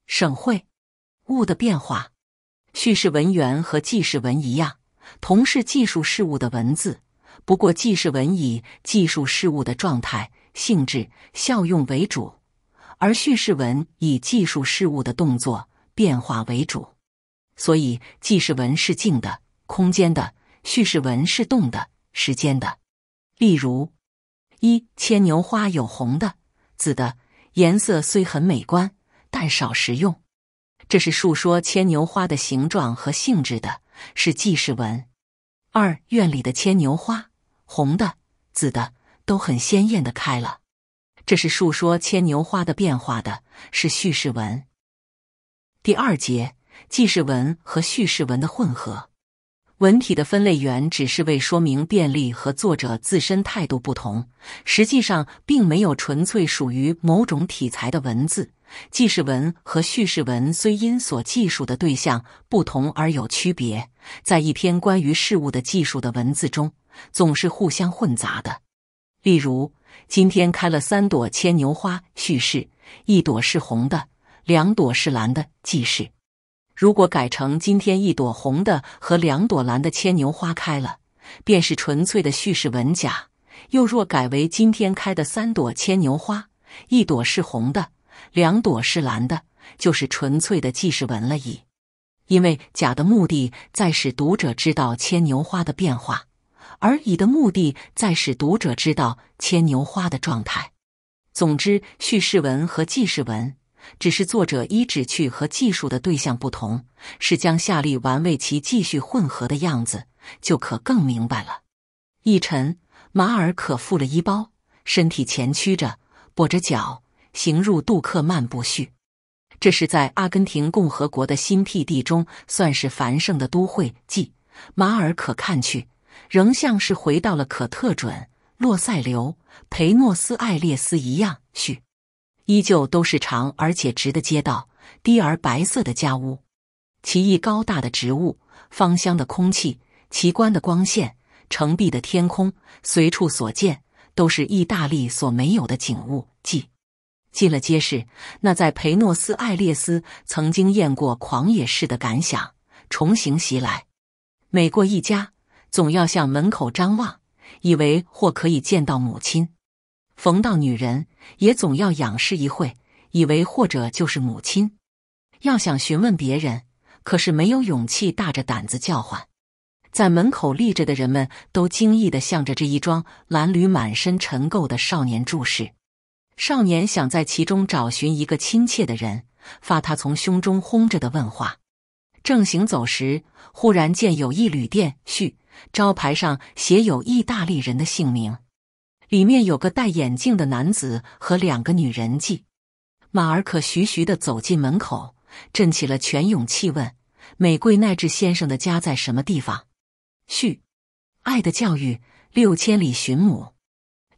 S1: 省会，物的变化。叙事文员和记事文一样，同是记述事物的文字，不过记事文以记述事物的状态、性质、效用为主，而叙事文以记述事物的动作。变化为主，所以记事文是静的空间的，叙事文是动的时间的。例如：一、牵牛花有红的、紫的，颜色虽很美观，但少实用。这是述说牵牛花的形状和性质的，是记事文。二、院里的牵牛花，红的、紫的，都很鲜艳的开了。这是述说牵牛花的变化的，是叙事文。第二节记事文和叙事文的混合文体的分类原只是为说明便利和作者自身态度不同，实际上并没有纯粹属于某种体裁的文字。记事文和叙事文虽因所记述的对象不同而有区别，在一篇关于事物的记述的文字中，总是互相混杂的。例如，今天开了三朵牵牛花，叙事，一朵是红的。两朵是蓝的，即是。如果改成今天一朵红的和两朵蓝的牵牛花开了，便是纯粹的叙事文甲；又若改为今天开的三朵牵牛花，一朵是红的，两朵是蓝的，就是纯粹的记事文了矣。因为甲的目的在使读者知道牵牛花的变化，而乙的目的在使读者知道牵牛花的状态。总之，叙事文和记事文。只是作者一指去和技术的对象不同，是将夏利玩为其继续混合的样子，就可更明白了。一沉，马尔可负了一包，身体前屈着，跛着脚行入杜克漫步序。这是在阿根廷共和国的新辟地中，算是繁盛的都会。记马尔可看去，仍像是回到了可特准、洛塞留、培诺斯艾列斯一样叙。依旧都是长而且直的街道，低而白色的家屋，奇异高大的植物，芳香的空气，奇观的光线，澄碧的天空，随处所见都是意大利所没有的景物。进进了街市，那在培诺斯艾列斯曾经验过狂野式的感想，重行袭来。每过一家，总要向门口张望，以为或可以见到母亲。逢到女人，也总要仰视一会，以为或者就是母亲。要想询问别人，可是没有勇气，大着胆子叫唤。在门口立着的人们都惊异的向着这一桩褴褛、满身尘垢的少年注视。少年想在其中找寻一个亲切的人，发他从胸中轰着的问话。正行走时，忽然见有一旅店，序招牌上写有意大利人的姓名。里面有个戴眼镜的男子和两个女人。迹。马尔可徐徐的走进门口，振起了全勇气问：“美桂奈智先生的家在什么地方？”序，爱的教育》六千里寻母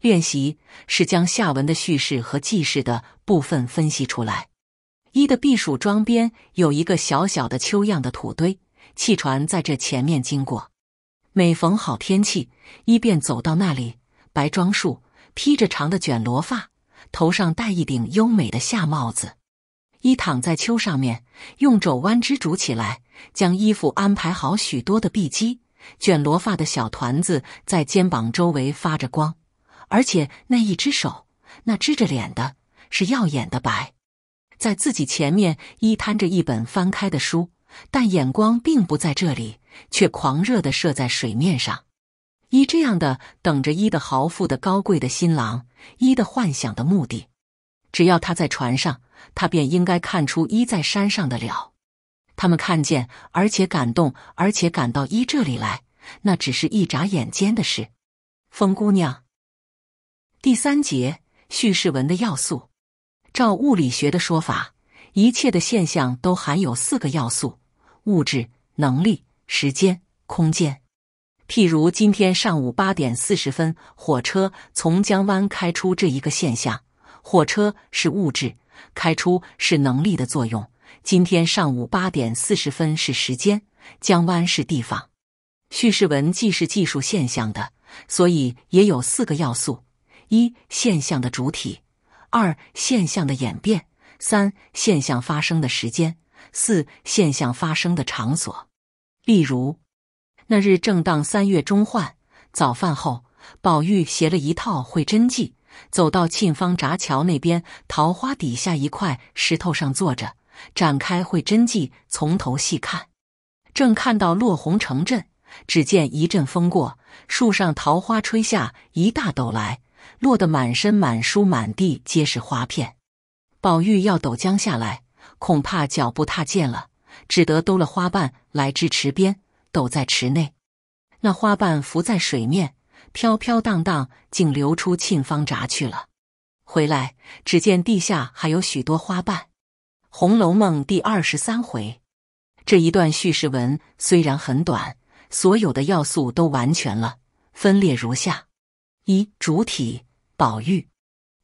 S1: 练习是将下文的叙事和记事的部分分析出来。一的避暑庄边有一个小小的秋样的土堆，汽船在这前面经过。每逢好天气，一便走到那里。白装束，披着长的卷罗发，头上戴一顶优美的夏帽子，一躺在秋上面，用肘弯支拄起来，将衣服安排好许多的碧姬卷罗发的小团子在肩膀周围发着光，而且那一只手那支着脸的是耀眼的白，在自己前面一摊着一本翻开的书，但眼光并不在这里，却狂热的射在水面上。依这样的等着伊的豪富的高贵的新郎，伊的幻想的目的，只要他在船上，他便应该看出伊在山上的了。他们看见，而且感动，而且赶到伊这里来，那只是一眨眼间的事。风姑娘，第三节叙事文的要素，照物理学的说法，一切的现象都含有四个要素：物质、能力、时间、空间。譬如今天上午八点四十分，火车从江湾开出这一个现象，火车是物质，开出是能力的作用。今天上午八点四十分是时间，江湾是地方。叙事文既是技术现象的，所以也有四个要素：一、现象的主体；二、现象的演变；三、现象发生的时间；四、现象发生的场所。例如。那日正当三月中换，早饭后，宝玉携了一套绘真迹，走到沁芳闸桥那边桃花底下一块石头上坐着，展开绘真迹，从头细看。正看到落红成阵，只见一阵风过，树上桃花吹下一大斗来，落得满身满书满地皆是花片。宝玉要抖将下来，恐怕脚步踏贱了，只得兜了花瓣来至池边。抖在池内，那花瓣浮在水面，飘飘荡荡，竟流出沁芳闸去了。回来，只见地下还有许多花瓣。《红楼梦》第二十三回，这一段叙事文虽然很短，所有的要素都完全了。分列如下：一、主体，宝玉；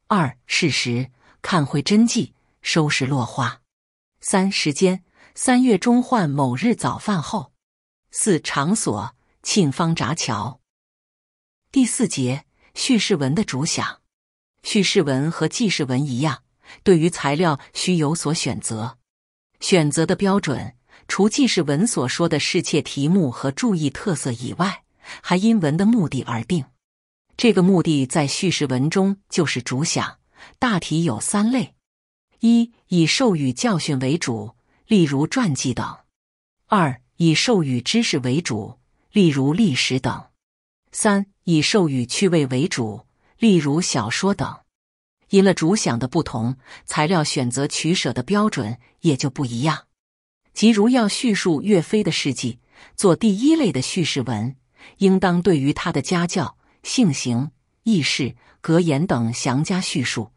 S1: 二、事实，看会真迹，收拾落花；三、时间，三月中换某日早饭后。四场所沁芳闸桥，第四节叙事文的主想。叙事文和记事文一样，对于材料需有所选择，选择的标准除记事文所说的事切题目和注意特色以外，还因文的目的而定。这个目的在叙事文中就是主想，大体有三类：一以授予教训为主，例如传记等；二。以授予知识为主，例如历史等；三，以授予趣味为主，例如小说等。因了主想的不同，材料选择取舍的标准也就不一样。即如要叙述岳飞的事迹，做第一类的叙事文，应当对于他的家教、性行、轶事、格言等详加叙述，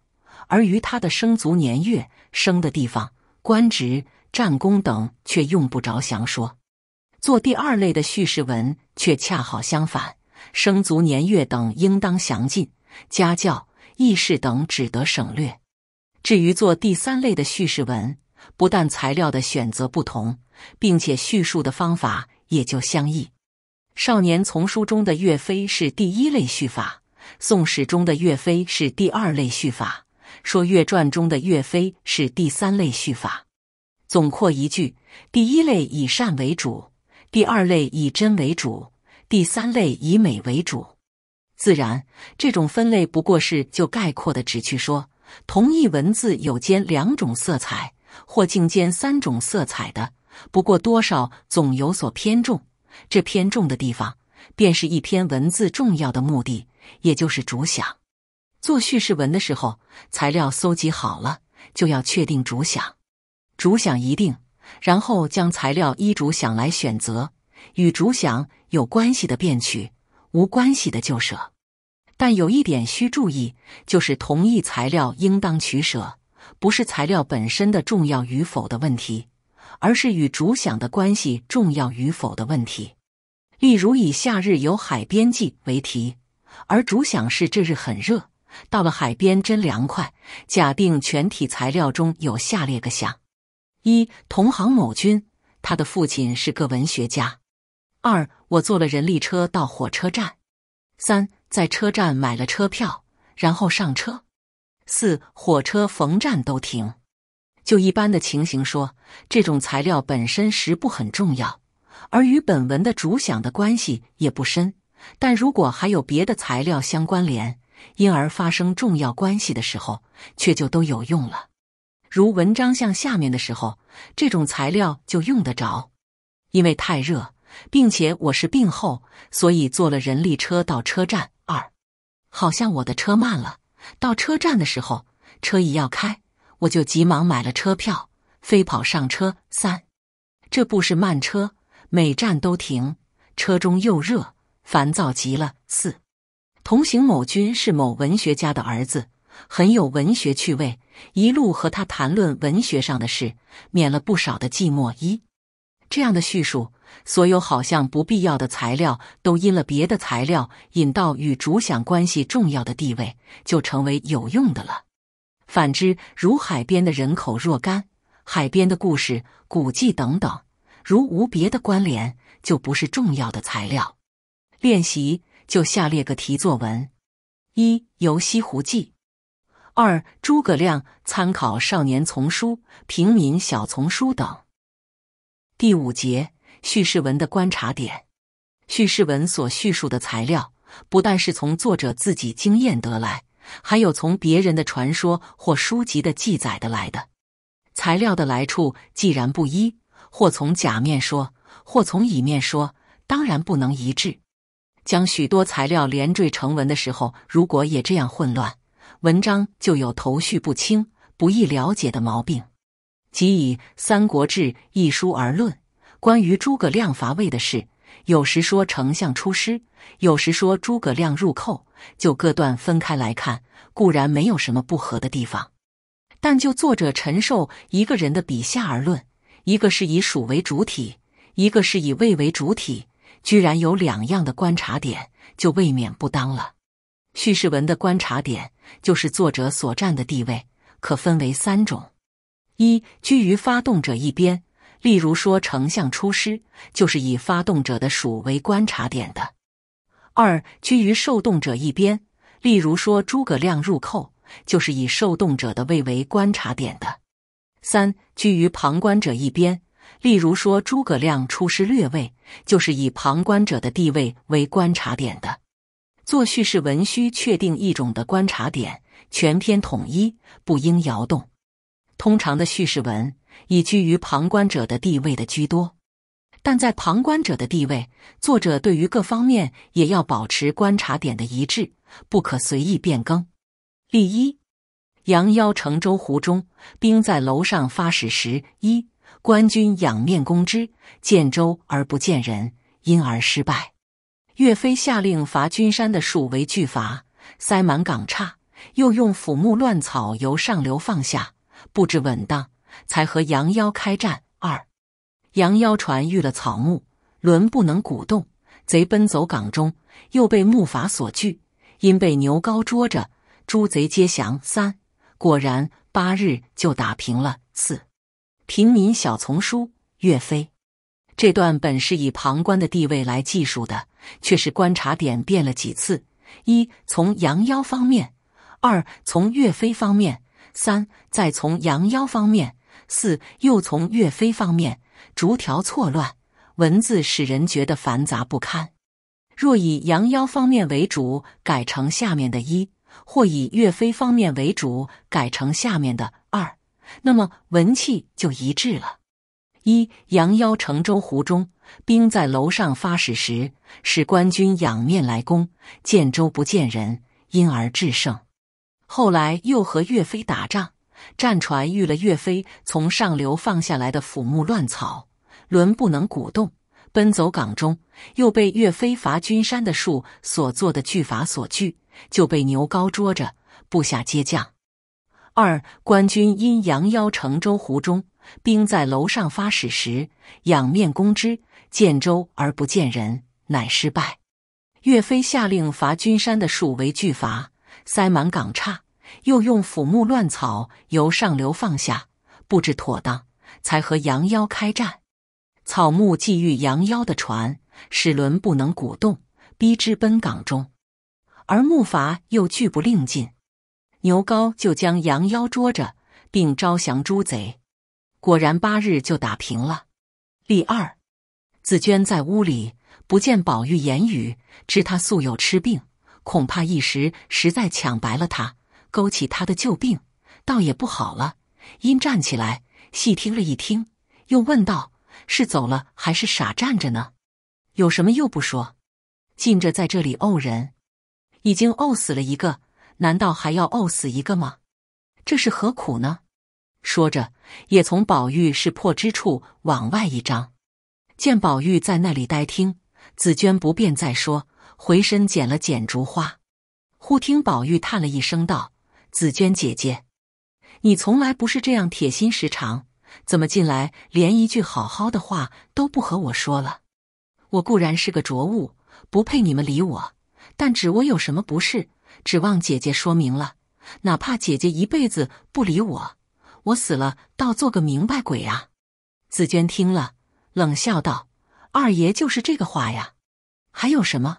S1: 而于他的生卒年月、生的地方、官职、战功等却用不着详说。做第二类的叙事文，却恰好相反，生卒年月等应当详尽，家教、轶事等只得省略。至于做第三类的叙事文，不但材料的选择不同，并且叙述的方法也就相异。少年丛书中的岳飞是第一类叙法，宋史中的岳飞是第二类叙法，说岳传中的岳飞是第三类叙法。总括一句，第一类以善为主。第二类以真为主，第三类以美为主。自然，这种分类不过是就概括的只去说。同一文字有兼两种色彩，或竟兼三种色彩的，不过多少总有所偏重。这偏重的地方，便是一篇文字重要的目的，也就是主想。做叙事文的时候，材料搜集好了，就要确定主想。主想一定。然后将材料依主想来选择，与主想有关系的便取，无关系的就舍。但有一点需注意，就是同一材料应当取舍，不是材料本身的重要与否的问题，而是与主想的关系重要与否的问题。例如以“夏日有海边记”为题，而主想是这日很热，到了海边真凉快。假定全体材料中有下列个想。一同行某君，他的父亲是个文学家。二我坐了人力车到火车站。三在车站买了车票，然后上车。四火车逢站都停。就一般的情形说，这种材料本身实不很重要，而与本文的主想的关系也不深。但如果还有别的材料相关联，因而发生重要关系的时候，却就都有用了。如文章像下面的时候，这种材料就用得着，因为太热，并且我是病后，所以坐了人力车到车站。二，好像我的车慢了，到车站的时候车已要开，我就急忙买了车票，飞跑上车。三，这不是慢车，每站都停，车中又热，烦躁极了。四，同行某君是某文学家的儿子。很有文学趣味，一路和他谈论文学上的事，免了不少的寂寞。一这样的叙述，所有好像不必要的材料，都因了别的材料引到与主想关系重要的地位，就成为有用的了。反之，如海边的人口若干，海边的故事、古迹等等，如无别的关联，就不是重要的材料。练习就下列个题作文：一游西湖记。二、诸葛亮参考《少年丛书》《平民小丛书》等。第五节叙事文的观察点，叙事文所叙述的材料，不但是从作者自己经验得来，还有从别人的传说或书籍的记载的来的。材料的来处既然不一，或从甲面说，或从乙面说，当然不能一致。将许多材料连缀成文的时候，如果也这样混乱。文章就有头绪不清、不易了解的毛病。即以《三国志》一书而论，关于诸葛亮伐魏的事，有时说丞相出师，有时说诸葛亮入寇，就各段分开来看，固然没有什么不合的地方。但就作者陈寿一个人的笔下而论，一个是以蜀为主体，一个是以魏为主体，居然有两样的观察点，就未免不当了。叙事文的观察点就是作者所占的地位，可分为三种：一、居于发动者一边，例如说丞相出师，就是以发动者的蜀为观察点的；二、居于受动者一边，例如说诸葛亮入寇，就是以受动者的位为观察点的；三、居于旁观者一边，例如说诸葛亮出师略位就是以旁观者的地位为观察点的。做叙事文需确定一种的观察点，全篇统一，不应摇动。通常的叙事文以居于旁观者的地位的居多，但在旁观者的地位，作者对于各方面也要保持观察点的一致，不可随意变更。例一：羊腰乘舟湖中，兵在楼上发使时，一官军仰面攻之，见舟而不见人，因而失败。岳飞下令伐君山的树为巨筏，塞满港岔，又用腐木乱草由上流放下，布置稳当，才和羊妖开战。二，羊妖船遇了草木，轮不能鼓动，贼奔走港中，又被木筏所拒，因被牛皋捉着，诸贼皆降。三，果然八日就打平了。四，平民小丛书，岳飞这段本是以旁观的地位来记述的。却是观察点变了几次：一从杨妖方面，二从岳飞方面，三再从杨妖方面，四又从岳飞方面，逐条错乱，文字使人觉得繁杂不堪。若以杨妖方面为主，改成下面的一；或以岳飞方面为主，改成下面的二，那么文气就一致了。一杨妖乘舟湖中。兵在楼上发使时，使官军仰面来攻，见舟不见人，因而制胜。后来又和岳飞打仗，战船遇了岳飞从上流放下来的腐木乱草，轮不能鼓动，奔走港中，又被岳飞伐军山的树所做的巨法所拒，就被牛皋捉着，部下皆将。二官军因扬腰乘舟湖中，兵在楼上发使时，仰面攻之。见舟而不见人，乃失败。岳飞下令伐君山的树为巨筏，塞满港汊，又用腐木乱草由上流放下，布置妥当，才和羊妖开战。草木既遇羊妖的船，使轮不能鼓动，逼之奔港中，而木筏又拒不令进，牛皋就将羊妖捉着，并招降诸贼，果然八日就打平了。例二。紫娟在屋里不见宝玉言语，知他素有痴病，恐怕一时实在抢白了他，勾起他的旧病，倒也不好了。因站起来细听了一听，又问道：“是走了还是傻站着呢？有什么又不说？尽着在这里怄人，已经怄死了一个，难道还要怄死一个吗？这是何苦呢？”说着，也从宝玉是破之处往外一张。见宝玉在那里呆听，紫娟不便再说，回身捡了捡竹花。忽听宝玉叹了一声，道：“紫娟姐姐，你从来不是这样铁心时肠，怎么进来连一句好好的话都不和我说了？我固然是个浊物，不配你们理我。但指我有什么不是，指望姐姐说明了。哪怕姐姐一辈子不理我，我死了倒做个明白鬼啊！”紫娟听了。冷笑道：“二爷就是这个话呀，还有什么？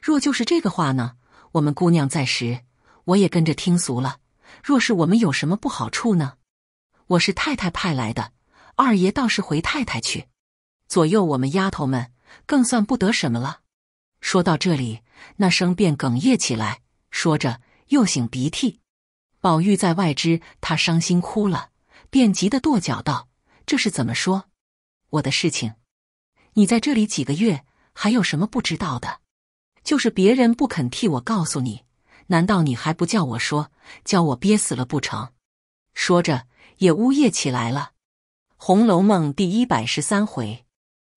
S1: 若就是这个话呢？我们姑娘在时，我也跟着听俗了。若是我们有什么不好处呢？我是太太派来的，二爷倒是回太太去。左右我们丫头们更算不得什么了。”说到这里，那声便哽咽起来，说着又擤鼻涕。宝玉在外知他伤心哭了，便急得跺脚道：“这是怎么说？”我的事情，你在这里几个月，还有什么不知道的？就是别人不肯替我告诉你，难道你还不叫我说，叫我憋死了不成？说着也呜咽起来了。《红楼梦》第一百十三回，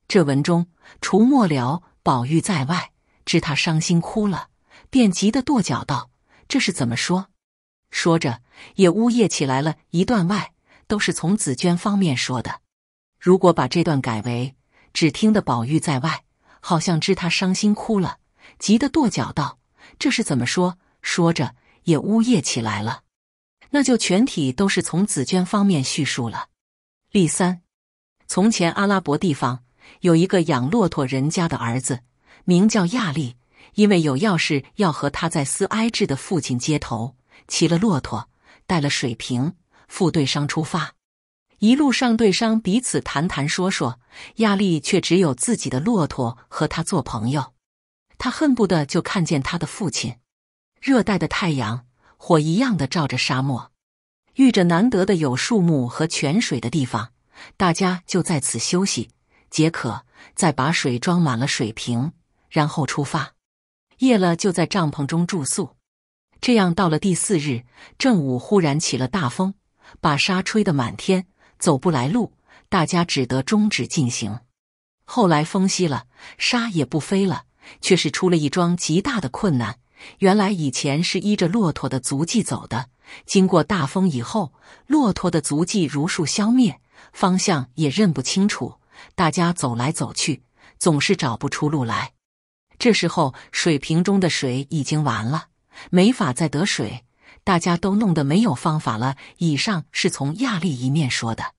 S1: 这文中除末了宝玉在外知他伤心哭了，便急得跺脚道：“这是怎么说？”说着也呜咽起来了一段外，都是从紫娟方面说的。如果把这段改为“只听得宝玉在外，好像知他伤心哭了，急得跺脚道：‘这是怎么说？’说着也呜咽起来了。”那就全体都是从紫娟方面叙述了。例三：从前阿拉伯地方有一个养骆驼人家的儿子，名叫亚力，因为有要事要和他在斯埃治的父亲接头，骑了骆驼，带了水瓶，赴对商出发。一路上对商彼此谈谈说说，亚力却只有自己的骆驼和他做朋友。他恨不得就看见他的父亲。热带的太阳火一样的照着沙漠，遇着难得的有树木和泉水的地方，大家就在此休息解渴，再把水装满了水瓶，然后出发。夜了就在帐篷中住宿。这样到了第四日正午，忽然起了大风，把沙吹得满天。走不来路，大家只得终止进行。后来风息了，沙也不飞了，却是出了一桩极大的困难。原来以前是依着骆驼的足迹走的，经过大风以后，骆驼的足迹如数消灭，方向也认不清楚，大家走来走去，总是找不出路来。这时候水瓶中的水已经完了，没法再得水。大家都弄得没有方法了。以上是从亚力一面说的。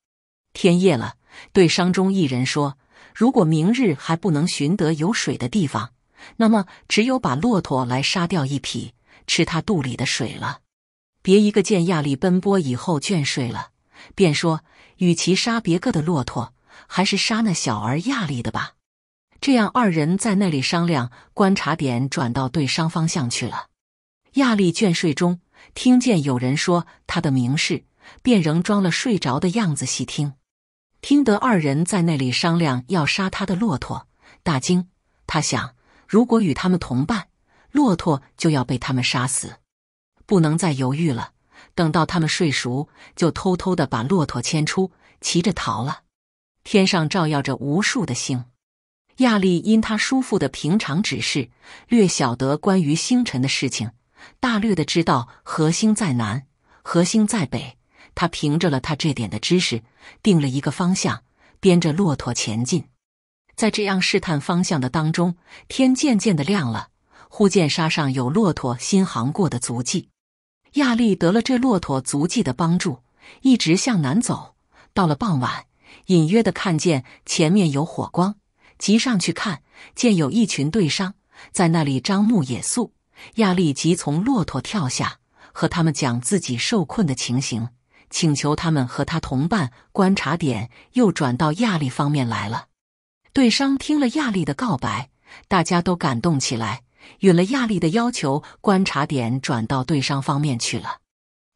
S1: 天夜了，对商中一人说：“如果明日还不能寻得有水的地方，那么只有把骆驼来杀掉一匹，吃他肚里的水了。”别一个见亚力奔波以后倦睡了，便说：“与其杀别个的骆驼，还是杀那小儿亚力的吧。”这样二人在那里商量，观察点转到对商方向去了。亚力倦睡中。听见有人说他的名事，便仍装了睡着的样子细听，听得二人在那里商量要杀他的骆驼，大惊。他想，如果与他们同伴，骆驼就要被他们杀死，不能再犹豫了。等到他们睡熟，就偷偷的把骆驼牵出，骑着逃了。天上照耀着无数的星。亚历因他叔父的平常指示，略晓得关于星辰的事情。大略的知道核星在南，核星在北。他凭着了他这点的知识，定了一个方向，编着骆驼前进。在这样试探方向的当中，天渐渐的亮了。忽见沙上有骆驼新行过的足迹。亚历得了这骆驼足迹的帮助，一直向南走。到了傍晚，隐约的看见前面有火光，急上去看见有一群队商在那里张目野宿。亚历即从骆驼跳下，和他们讲自己受困的情形，请求他们和他同伴观察点又转到亚历方面来了。对商听了亚历的告白，大家都感动起来，允了亚历的要求，观察点转到对商方面去了。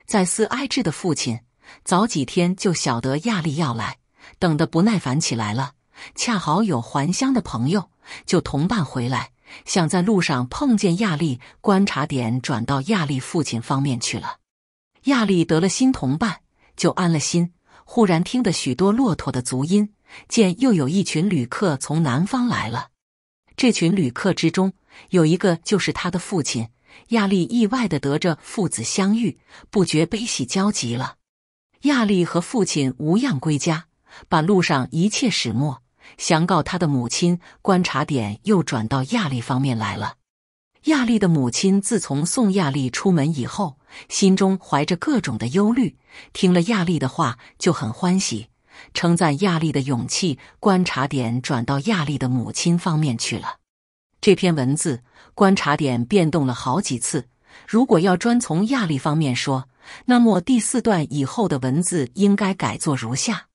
S1: 在斯哀治的父亲早几天就晓得亚历要来，等得不耐烦起来了，恰好有还乡的朋友，就同伴回来。想在路上碰见亚力，观察点转到亚力父亲方面去了。亚力得了新同伴，就安了心。忽然听得许多骆驼的足音，见又有一群旅客从南方来了。这群旅客之中有一个就是他的父亲。亚力意外的得着父子相遇，不觉悲喜交集了。亚力和父亲无恙归家，把路上一切始末。详告他的母亲，观察点又转到亚丽方面来了。亚丽的母亲自从送亚丽出门以后，心中怀着各种的忧虑，听了亚丽的话就很欢喜，称赞亚丽的勇气。观察点转到亚丽的母亲方面去了。这篇文字观察点变动了好几次。如果要专从亚丽方面说，那么第四段以后的文字应该改作如下：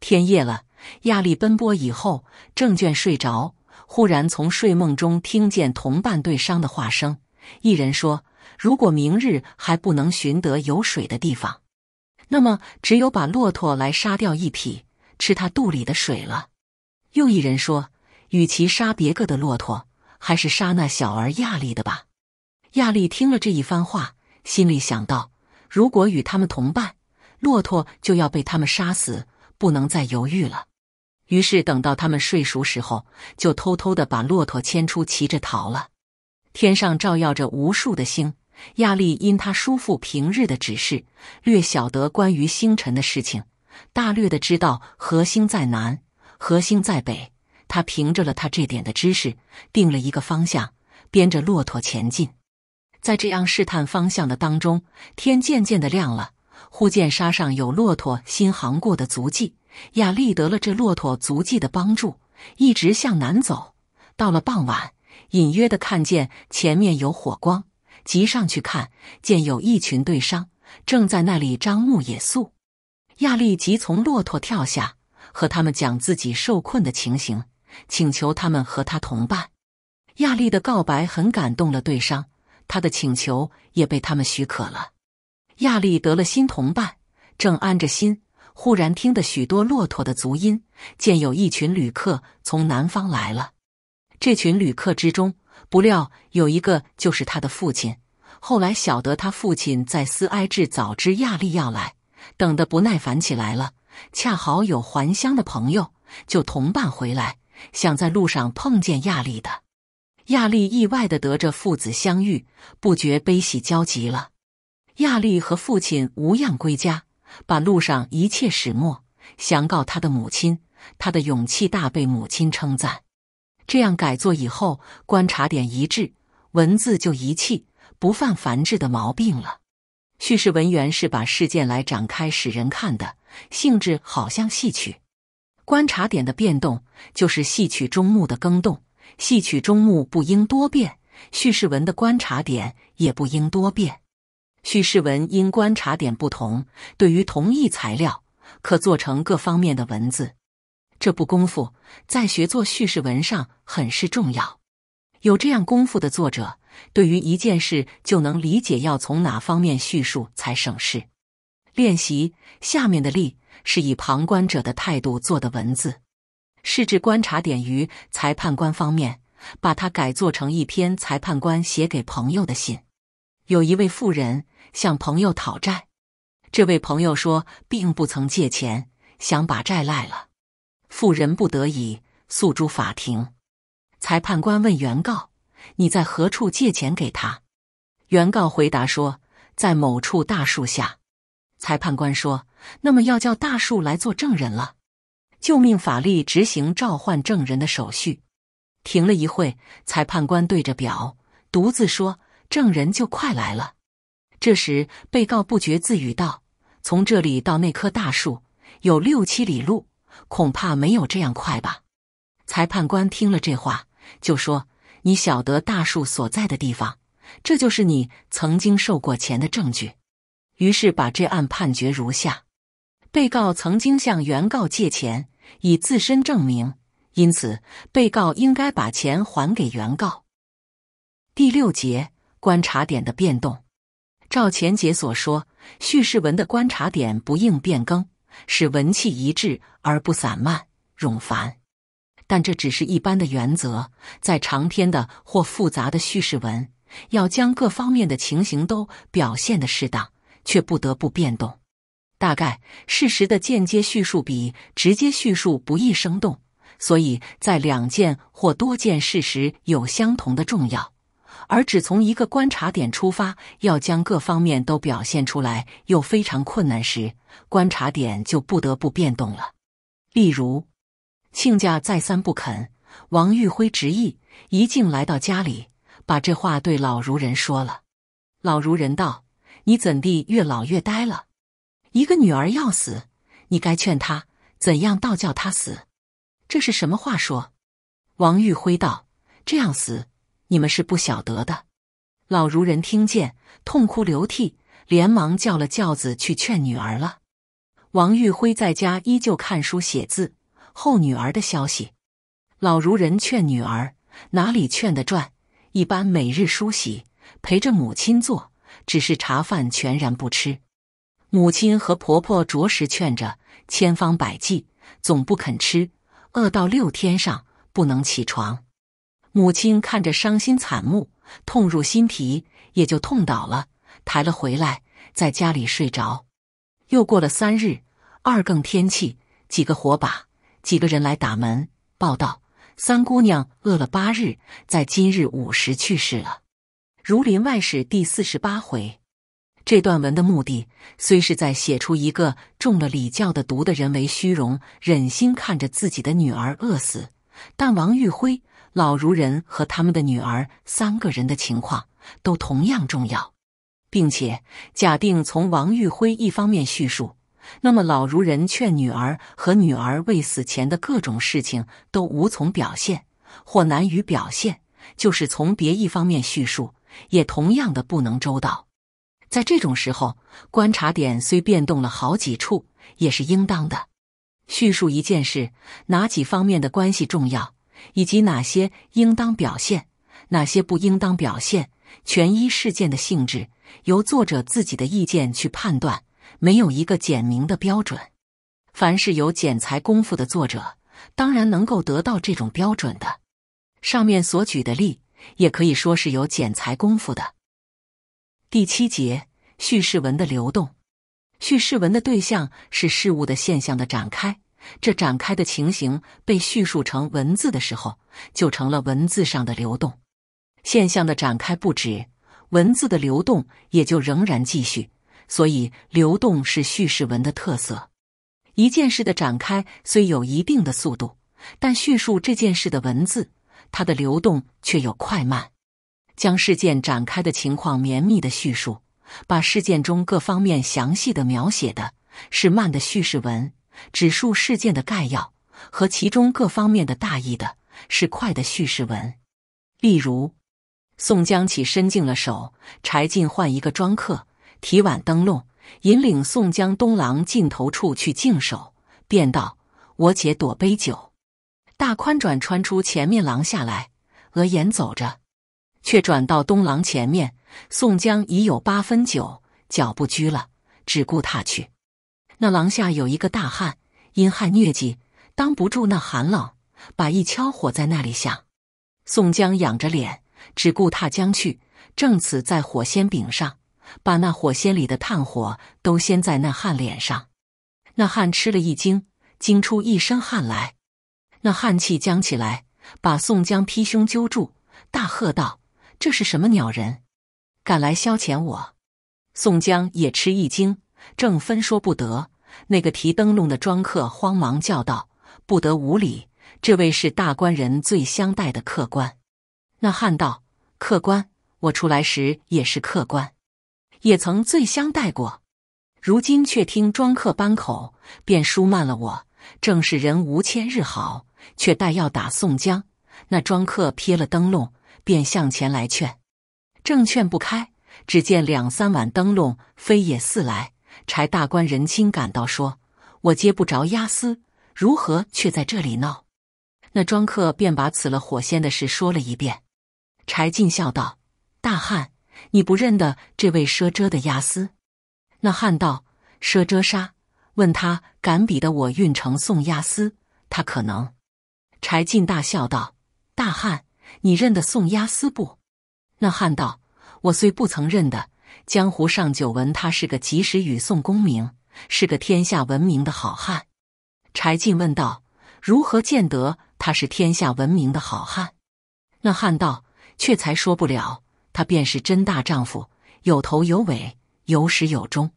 S1: 天夜了。亚力奔波以后，正卷睡着，忽然从睡梦中听见同伴对商的话声。一人说：“如果明日还不能寻得有水的地方，那么只有把骆驼来杀掉一匹，吃它肚里的水了。”又一人说：“与其杀别个的骆驼，还是杀那小儿亚力的吧。”亚力听了这一番话，心里想到：如果与他们同伴，骆驼就要被他们杀死，不能再犹豫了。于是，等到他们睡熟时候，就偷偷的把骆驼牵出，骑着逃了。天上照耀着无数的星。亚历因他叔父平日的指示，略晓得关于星辰的事情，大略的知道何星在南，何星在北。他凭着了他这点的知识，定了一个方向，编着骆驼前进。在这样试探方向的当中，天渐渐的亮了。忽见沙上有骆驼新行过的足迹。亚丽得了这骆驼足迹的帮助，一直向南走，到了傍晚，隐约的看见前面有火光，即上去看见有一群队商正在那里张目野宿。亚丽即从骆驼跳下，和他们讲自己受困的情形，请求他们和他同伴。亚丽的告白很感动了对商，他的请求也被他们许可了。亚丽得了新同伴，正安着心。忽然听得许多骆驼的足音，见有一群旅客从南方来了。这群旅客之中，不料有一个就是他的父亲。后来晓得他父亲在斯埃治早知亚丽要来，等得不耐烦起来了。恰好有还乡的朋友，就同伴回来，想在路上碰见亚丽的。亚丽意外的得着父子相遇，不觉悲喜交集了。亚丽和父亲无恙归家。把路上一切始末详告他的母亲，他的勇气大，被母亲称赞。这样改作以后，观察点一致，文字就一气，不犯繁制的毛病了。叙事文原是把事件来展开使人看的性质，好像戏曲。观察点的变动，就是戏曲中目的更动。戏曲中目不应多变，叙事文的观察点也不应多变。叙事文因观察点不同，对于同一材料可做成各方面的文字，这部功夫在学做叙事文上很是重要。有这样功夫的作者，对于一件事就能理解要从哪方面叙述才省事。练习下面的例是以旁观者的态度做的文字，是指观察点于裁判官方面，把它改做成一篇裁判官写给朋友的信。有一位富人向朋友讨债，这位朋友说并不曾借钱，想把债赖了。富人不得已诉诸法庭。裁判官问原告：“你在何处借钱给他？”原告回答说：“在某处大树下。”裁判官说：“那么要叫大树来做证人了。”就命法力执行召唤证人的手续。停了一会，裁判官对着表独自说。证人就快来了。这时，被告不觉自语道：“从这里到那棵大树有六七里路，恐怕没有这样快吧？”裁判官听了这话，就说：“你晓得大树所在的地方，这就是你曾经受过钱的证据。”于是把这案判决如下：被告曾经向原告借钱，以自身证明，因此被告应该把钱还给原告。第六节。观察点的变动，赵前节所说，叙事文的观察点不应变更，使文气一致而不散漫冗繁。但这只是一般的原则，在长篇的或复杂的叙事文，要将各方面的情形都表现的适当，却不得不变动。大概事实的间接叙述比直接叙述不易生动，所以在两件或多件事实有相同的重要。而只从一个观察点出发，要将各方面都表现出来，又非常困难时，观察点就不得不变动了。例如，亲家再三不肯，王玉辉执意一径来到家里，把这话对老如人说了。老如人道：“你怎地越老越呆了？一个女儿要死，你该劝她怎样，倒叫她死？这是什么话说？”王玉辉道：“这样死。”你们是不晓得的，老孺人听见，痛哭流涕，连忙叫了轿子去劝女儿了。王玉辉在家依旧看书写字，后女儿的消息，老孺人劝女儿，哪里劝得转？一般每日梳洗，陪着母亲做，只是茶饭全然不吃。母亲和婆婆着实劝着，千方百计，总不肯吃，饿到六天上不能起床。母亲看着伤心惨目，痛入心脾，也就痛倒了，抬了回来，在家里睡着。又过了三日，二更天气，几个火把，几个人来打门，报道三姑娘饿了八日，在今日午时去世了。《儒林外史》第四十八回，这段文的目的虽是在写出一个中了礼教的毒的人为虚荣，忍心看着自己的女儿饿死，但王玉辉。老孺人和他们的女儿三个人的情况都同样重要，并且假定从王玉辉一方面叙述，那么老孺人劝女儿和女儿未死前的各种事情都无从表现或难于表现，就是从别一方面叙述，也同样的不能周到。在这种时候，观察点虽变动了好几处，也是应当的。叙述一件事，哪几方面的关系重要？以及哪些应当表现，哪些不应当表现，权依事件的性质由作者自己的意见去判断，没有一个简明的标准。凡是有剪裁功夫的作者，当然能够得到这种标准的。上面所举的例，也可以说是有剪裁功夫的。第七节，叙事文的流动。叙事文的对象是事物的现象的展开。这展开的情形被叙述成文字的时候，就成了文字上的流动现象的展开不止，文字的流动也就仍然继续。所以，流动是叙事文的特色。一件事的展开虽有一定的速度，但叙述这件事的文字，它的流动却有快慢。将事件展开的情况绵密的叙述，把事件中各方面详细的描写的是慢的叙事文。指数事件的概要和其中各方面的大意的是快的叙事文，例如：宋江起身敬了手，柴进换一个庄客提碗灯笼，引领宋江东廊尽头处去敬手，便道：“我且躲杯酒。”大宽转穿出前面廊下来，额眼走着，却转到东廊前面。宋江已有八分酒，脚不拘了，只顾踏去。那廊下有一个大汉，因汗疟疾，当不住那寒冷，把一锹火在那里响。宋江仰着脸，只顾踏江去，正死在火仙饼上，把那火仙里的炭火都掀在那汉脸上。那汉吃了一惊，惊出一身汗来。那汉气将起来，把宋江披胸揪住，大喝道：“这是什么鸟人，敢来消遣我？”宋江也吃一惊。正分说不得，那个提灯笼的庄客慌忙叫道：“不得无礼！这位是大官人最相待的客官。”那汉道：“客官，我出来时也是客官，也曾最相待过，如今却听庄客班口，便疏慢了我。正是人无千日好，却待要打宋江。”那庄客撇了灯笼，便向前来劝，正劝不开，只见两三碗灯笼飞也似来。柴大官人亲赶到，说：“我接不着押司，如何却在这里闹？”那庄客便把此了火仙的事说了一遍。柴进笑道：“大汉，你不认得这位赊遮的押司？”那汉道：“赊遮杀，问他敢比得我运城宋押司？他可能？”柴进大笑道：“大汉，你认得宋押司不？”那汉道：“我虽不曾认得。江湖上久闻他是个及时雨，宋功名，是个天下闻名的好汉。柴进问道：“如何见得他是天下闻名的好汉？”那汉道：“却才说不了，他便是真大丈夫，有头有尾，有始有终。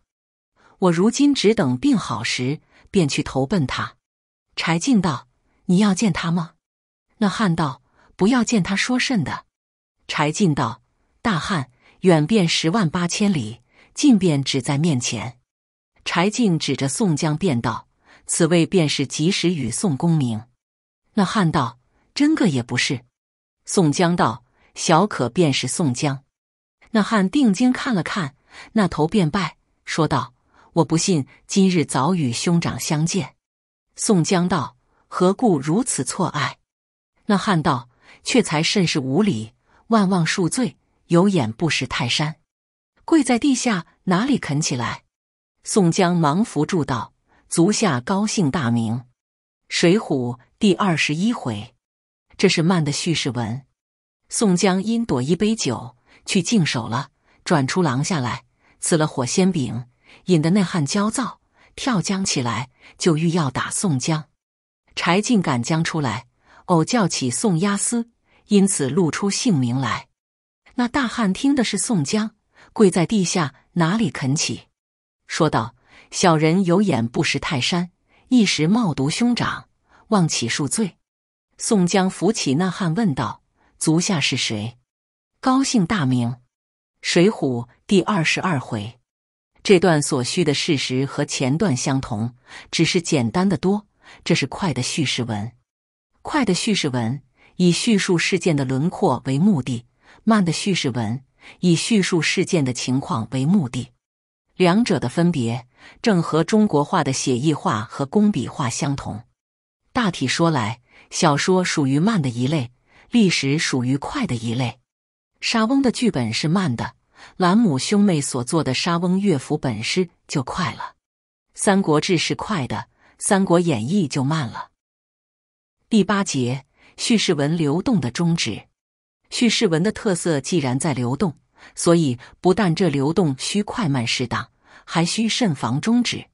S1: 我如今只等病好时，便去投奔他。”柴进道：“你要见他吗？”那汉道：“不要见他，说甚的。”柴进道：“大汉。”远便十万八千里，近便只在面前。柴进指着宋江便道：“此位便是及时雨宋公明。”那汉道：“真个也不是。”宋江道：“小可便是宋江。”那汉定睛看了看，那头便拜，说道：“我不信今日早与兄长相见。”宋江道：“何故如此错爱？”那汉道：“却才甚是无礼，万望恕罪。”有眼不识泰山，跪在地下哪里肯起来？宋江忙扶住道：“足下高姓大名？”《水浒》第二十一回，这是慢的叙事文。宋江因躲一杯酒，去净手了，转出廊下来，吃了火仙饼，引得那汉焦躁，跳江起来，就欲要打宋江。柴进赶将出来，偶叫起宋押司，因此露出姓名来。那大汉听的是宋江，跪在地下，哪里肯起？说道：“小人有眼不识泰山，一时冒读兄长，望乞恕罪。”宋江扶起那汉，问道：“足下是谁？高姓大名？”《水浒》第二十二回，这段所需的事实和前段相同，只是简单的多。这是快的叙事文，快的叙事文以叙述事件的轮廓为目的。慢的叙事文以叙述事件的情况为目的，两者的分别正和中国画的写意画和工笔画相同。大体说来，小说属于慢的一类，历史属于快的一类。沙翁的剧本是慢的，兰姆兄妹所做的沙翁乐府本诗就快了。《三国志》是快的，《三国演义》就慢了。第八节，叙事文流动的终止。叙事文的特色既然在流动，所以不但这流动需快慢适当，还需慎防终止。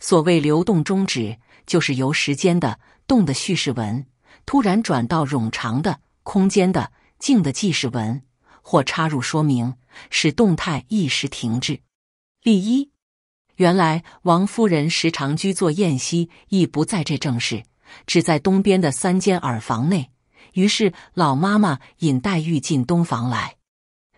S1: 所谓流动终止，就是由时间的动的叙事文突然转到冗长的空间的静的记事文，或插入说明，使动态一时停滞。例一：原来王夫人时常居坐宴席，亦不在这正室，只在东边的三间耳房内。于是老妈妈引黛玉进东房来，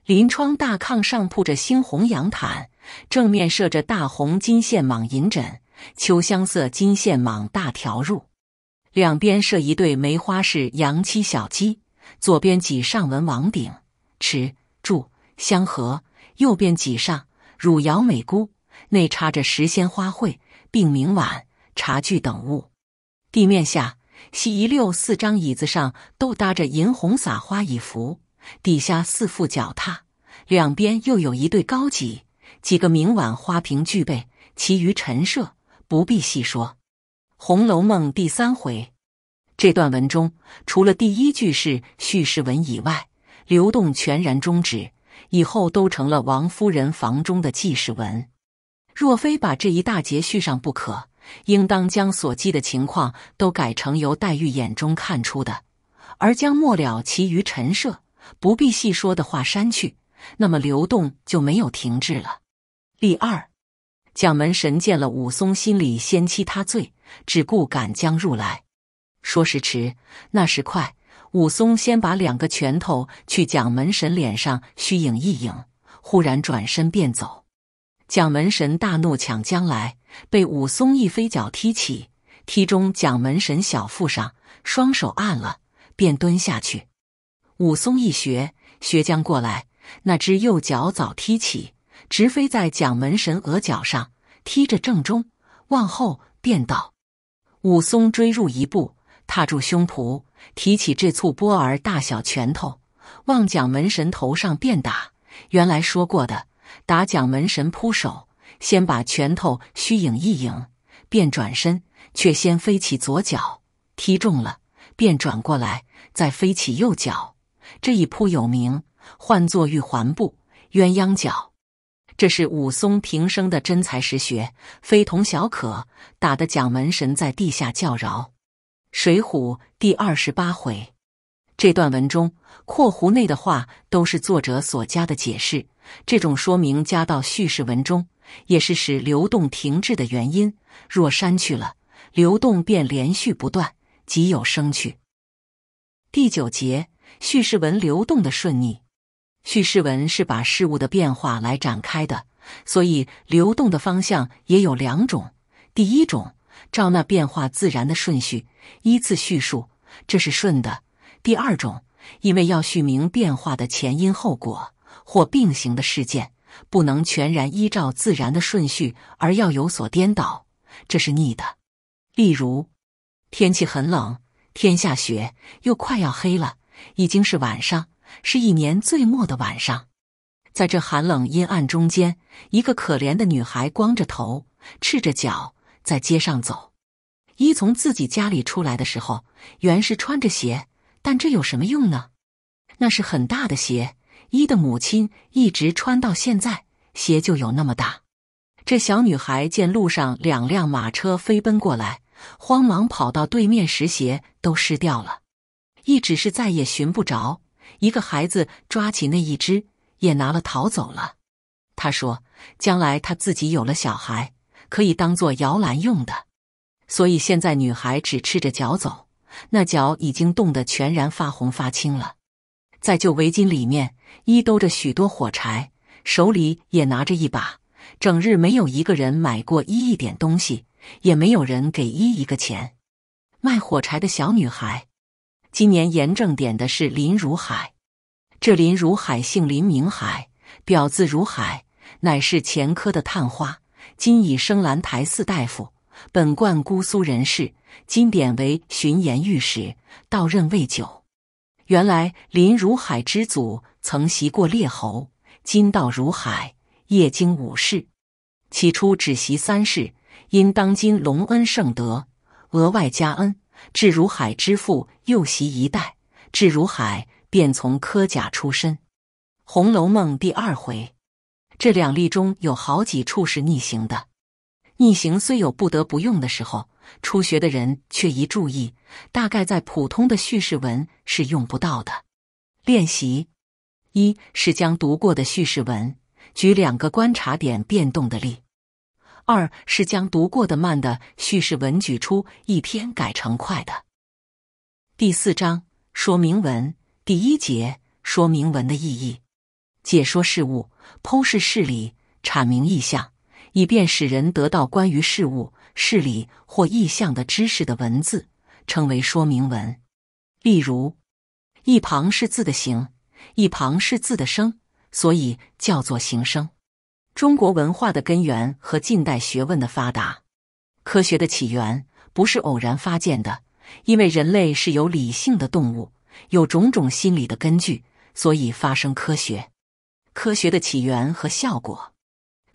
S1: 临窗大炕上铺着猩红洋毯，正面设着大红金线蟒银枕，秋香色金线蟒大条褥，两边设一对梅花式洋漆小鸡，左边几上文王鼎、池柱、香盒，右边几上汝窑美姑，内插着时鲜花卉，并名碗、茶具等物，地面下。西一溜四张椅子上都搭着银红撒花椅服，底下四副脚踏，两边又有一对高几，几个明晚花瓶具备，其余陈设不必细说。《红楼梦》第三回这段文中，除了第一句是叙事文以外，流动全然终止，以后都成了王夫人房中的记事文，若非把这一大节续上不可。应当将所记的情况都改成由黛玉眼中看出的，而将末了其余陈设不必细说的话删去，那么流动就没有停滞了。第二，蒋门神见了武松，心里先欺他罪，只顾赶将入来。说时迟，那时快，武松先把两个拳头去蒋门神脸上虚影一影，忽然转身便走。蒋门神大怒，抢将来，被武松一飞脚踢起，踢中蒋门神小腹上，双手按了，便蹲下去。武松一学，学将过来，那只右脚早踢起，直飞在蒋门神额角上，踢着正中，往后便倒。武松追入一步，踏住胸脯，提起这簇波儿大小拳头，往蒋门神头上便打。原来说过的。打蒋门神扑手，先把拳头虚影一影，便转身，却先飞起左脚踢中了，便转过来，再飞起右脚。这一扑有名，唤作玉环步鸳鸯脚。这是武松平生的真才实学，非同小可，打得蒋门神在地下叫饶。《水浒》第二十八回，这段文中。括弧内的话都是作者所加的解释，这种说明加到叙事文中，也是使流动停滞的原因。若删去了，流动便连续不断，即有生趣。第九节，叙事文流动的顺逆。叙事文是把事物的变化来展开的，所以流动的方向也有两种。第一种，照那变化自然的顺序，依次叙述，这是顺的。第二种。因为要续明变化的前因后果或并行的事件，不能全然依照自然的顺序，而要有所颠倒，这是逆的。例如，天气很冷，天下雪，又快要黑了，已经是晚上，是一年最末的晚上。在这寒冷阴暗中间，一个可怜的女孩光着头，赤着脚在街上走。一从自己家里出来的时候，原是穿着鞋。但这有什么用呢？那是很大的鞋，一的母亲一直穿到现在，鞋就有那么大。这小女孩见路上两辆马车飞奔过来，慌忙跑到对面时，鞋都湿掉了，一只是再也寻不着。一个孩子抓起那一只，也拿了逃走了。他说：“将来他自己有了小孩，可以当做摇篮用的。”所以现在女孩只赤着脚走。那脚已经冻得全然发红发青了，在旧围巾里面一兜着许多火柴，手里也拿着一把。整日没有一个人买过一一点东西，也没有人给一一个钱。卖火柴的小女孩。今年严正点的是林如海，这林如海姓林名海，表字如海，乃是前科的探花，今已升兰台寺大夫，本贯姑苏人士。今典为巡盐御史，到任未久。原来林如海之祖曾袭过列侯，今到如海，业经五世。起初只袭三世，因当今隆恩盛德，额外加恩，至如海之父又袭一代，至如海便从科甲出身。《红楼梦》第二回，这两例中有好几处是逆行的。逆行虽有不得不用的时候，初学的人却一注意，大概在普通的叙事文是用不到的。练习：一是将读过的叙事文举两个观察点变动的例；二是将读过的慢的叙事文举出一篇改成快的。第四章说明文第一节说明文的意义，解说事物，剖示事理，阐明意象。以便使人得到关于事物、事理或意象的知识的文字，称为说明文。例如，一旁是字的形，一旁是字的声，所以叫做形声。中国文化的根源和近代学问的发达，科学的起源不是偶然发现的，因为人类是有理性的动物，有种种心理的根据，所以发生科学。科学的起源和效果。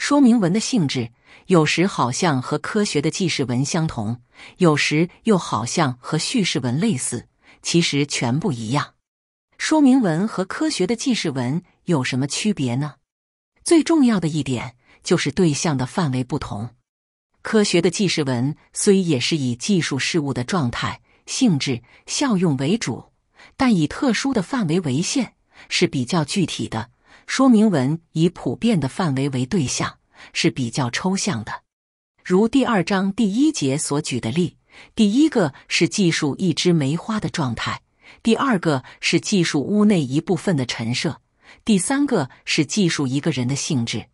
S1: 说明文的性质，有时好像和科学的记事文相同，有时又好像和叙事文类似，其实全不一样。说明文和科学的记事文有什么区别呢？最重要的一点就是对象的范围不同。科学的记事文虽也是以技术事物的状态、性质、效用为主，但以特殊的范围为限，是比较具体的。说明文以普遍的范围为对象，是比较抽象的。如第二章第一节所举的例，第一个是记述一枝梅花的状态，第二个是记述屋内一部分的陈设，第三个是记述一个人的性质。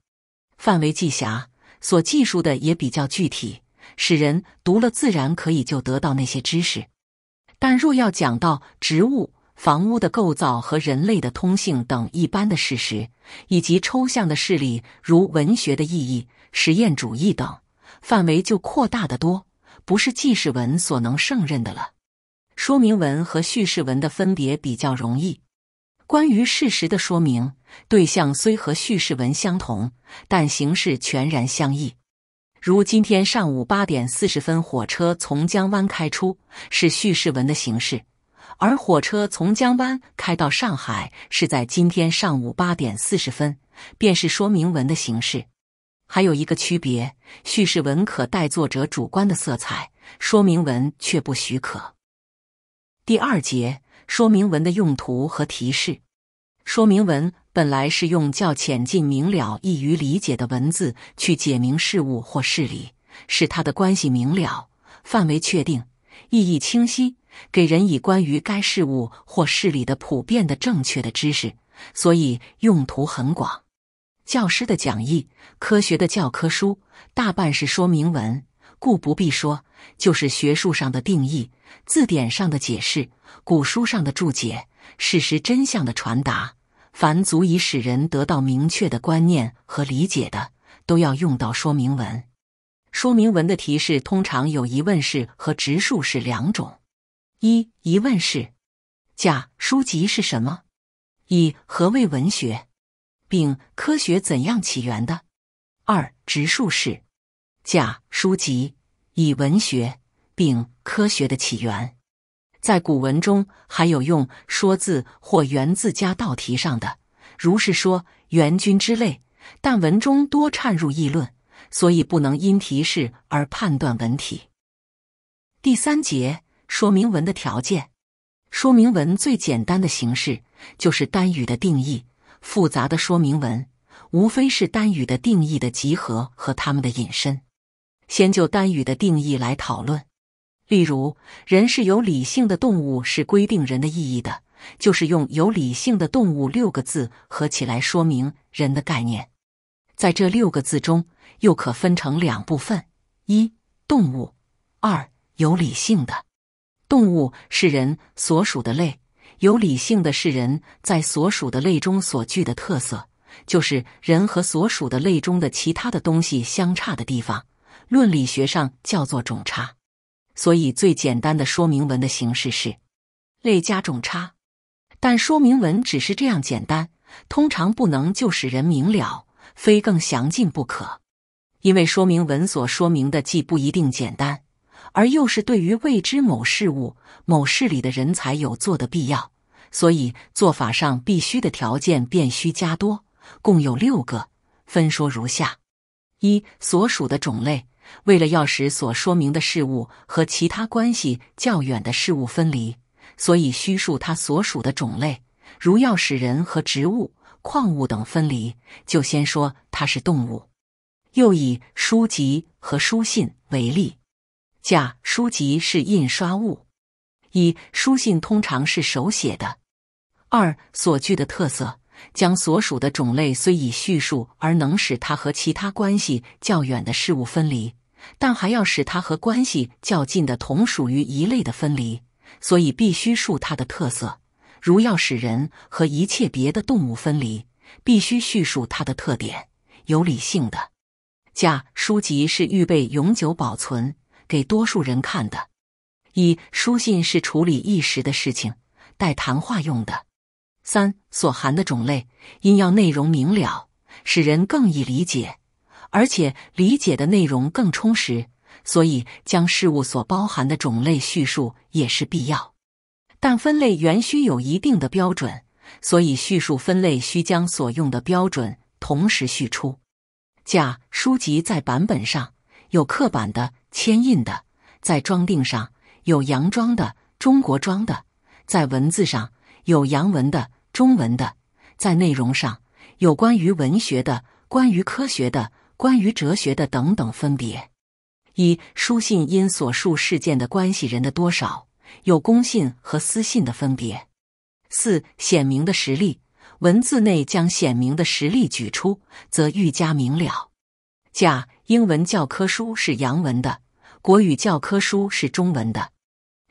S1: 范围既狭，所记述的也比较具体，使人读了自然可以就得到那些知识。但若要讲到植物，房屋的构造和人类的通性等一般的事实，以及抽象的事例，如文学的意义、实验主义等，范围就扩大得多，不是记事文所能胜任的了。说明文和叙事文的分别比较容易。关于事实的说明，对象虽和叙事文相同，但形式全然相异。如今天上午八点四十分，火车从江湾开出，是叙事文的形式。而火车从江湾开到上海是在今天上午八点四十分，便是说明文的形式。还有一个区别，叙事文可带作者主观的色彩，说明文却不许可。第二节，说明文的用途和提示。说明文本来是用较浅近、明了、易于理解的文字去解明事物或事理，使它的关系明了，范围确定，意义清晰。给人以关于该事物或事理的普遍的正确的知识，所以用途很广。教师的讲义、科学的教科书大半是说明文，故不必说，就是学术上的定义、字典上的解释、古书上的注解、事实真相的传达，凡足以使人得到明确的观念和理解的，都要用到说明文。说明文的提示通常有疑问式和直述式两种。一疑问是：甲书籍是什么？乙何谓文学？丙科学怎样起源的？二直述是：甲书籍，乙文学，并科学的起源。在古文中还有用说字或源”字加道题上的，如是说元君之类。但文中多掺入议论，所以不能因提示而判断文体。第三节。说明文的条件，说明文最简单的形式就是单语的定义，复杂的说明文无非是单语的定义的集合和它们的引申。先就单语的定义来讨论，例如“人是有理性的动物”是规定人的意义的，就是用“有理性的动物”六个字合起来说明人的概念。在这六个字中，又可分成两部分：一、动物；二、有理性的。动物是人所属的类，有理性的是人在所属的类中所具的特色，就是人和所属的类中的其他的东西相差的地方。论理学上叫做种差。所以最简单的说明文的形式是类加种差，但说明文只是这样简单，通常不能就使人明了，非更详尽不可。因为说明文所说明的既不一定简单。而又是对于未知某事物、某事里的人才有做的必要，所以做法上必须的条件便需加多，共有六个，分说如下：一、所属的种类。为了要使所说明的事物和其他关系较远的事物分离，所以需述它所属的种类。如要使人和植物、矿物等分离，就先说它是动物。又以书籍和书信为例。假书籍是印刷物，一书信通常是手写的。二所具的特色，将所属的种类虽已叙述而能使它和其他关系较远的事物分离，但还要使它和关系较近的同属于一类的分离，所以必须述它的特色。如要使人和一切别的动物分离，必须叙述它的特点，有理性的。假书籍是预备永久保存。给多数人看的，一书信是处理一时的事情，带谈话用的。三所含的种类，因要内容明了，使人更易理解，而且理解的内容更充实，所以将事物所包含的种类叙述也是必要。但分类原需有一定的标准，所以叙述分类需将所用的标准同时叙出。甲书籍在版本上有刻板的。签印的，在装订上有洋装的、中国装的；在文字上有洋文的、中文的；在内容上有关于文学的、关于科学的、关于哲学的等等分别。一书信因所述事件的关系人的多少，有公信和私信的分别。四显明的实力，文字内将显明的实力举出，则愈加明了。甲英文教科书是洋文的，国语教科书是中文的。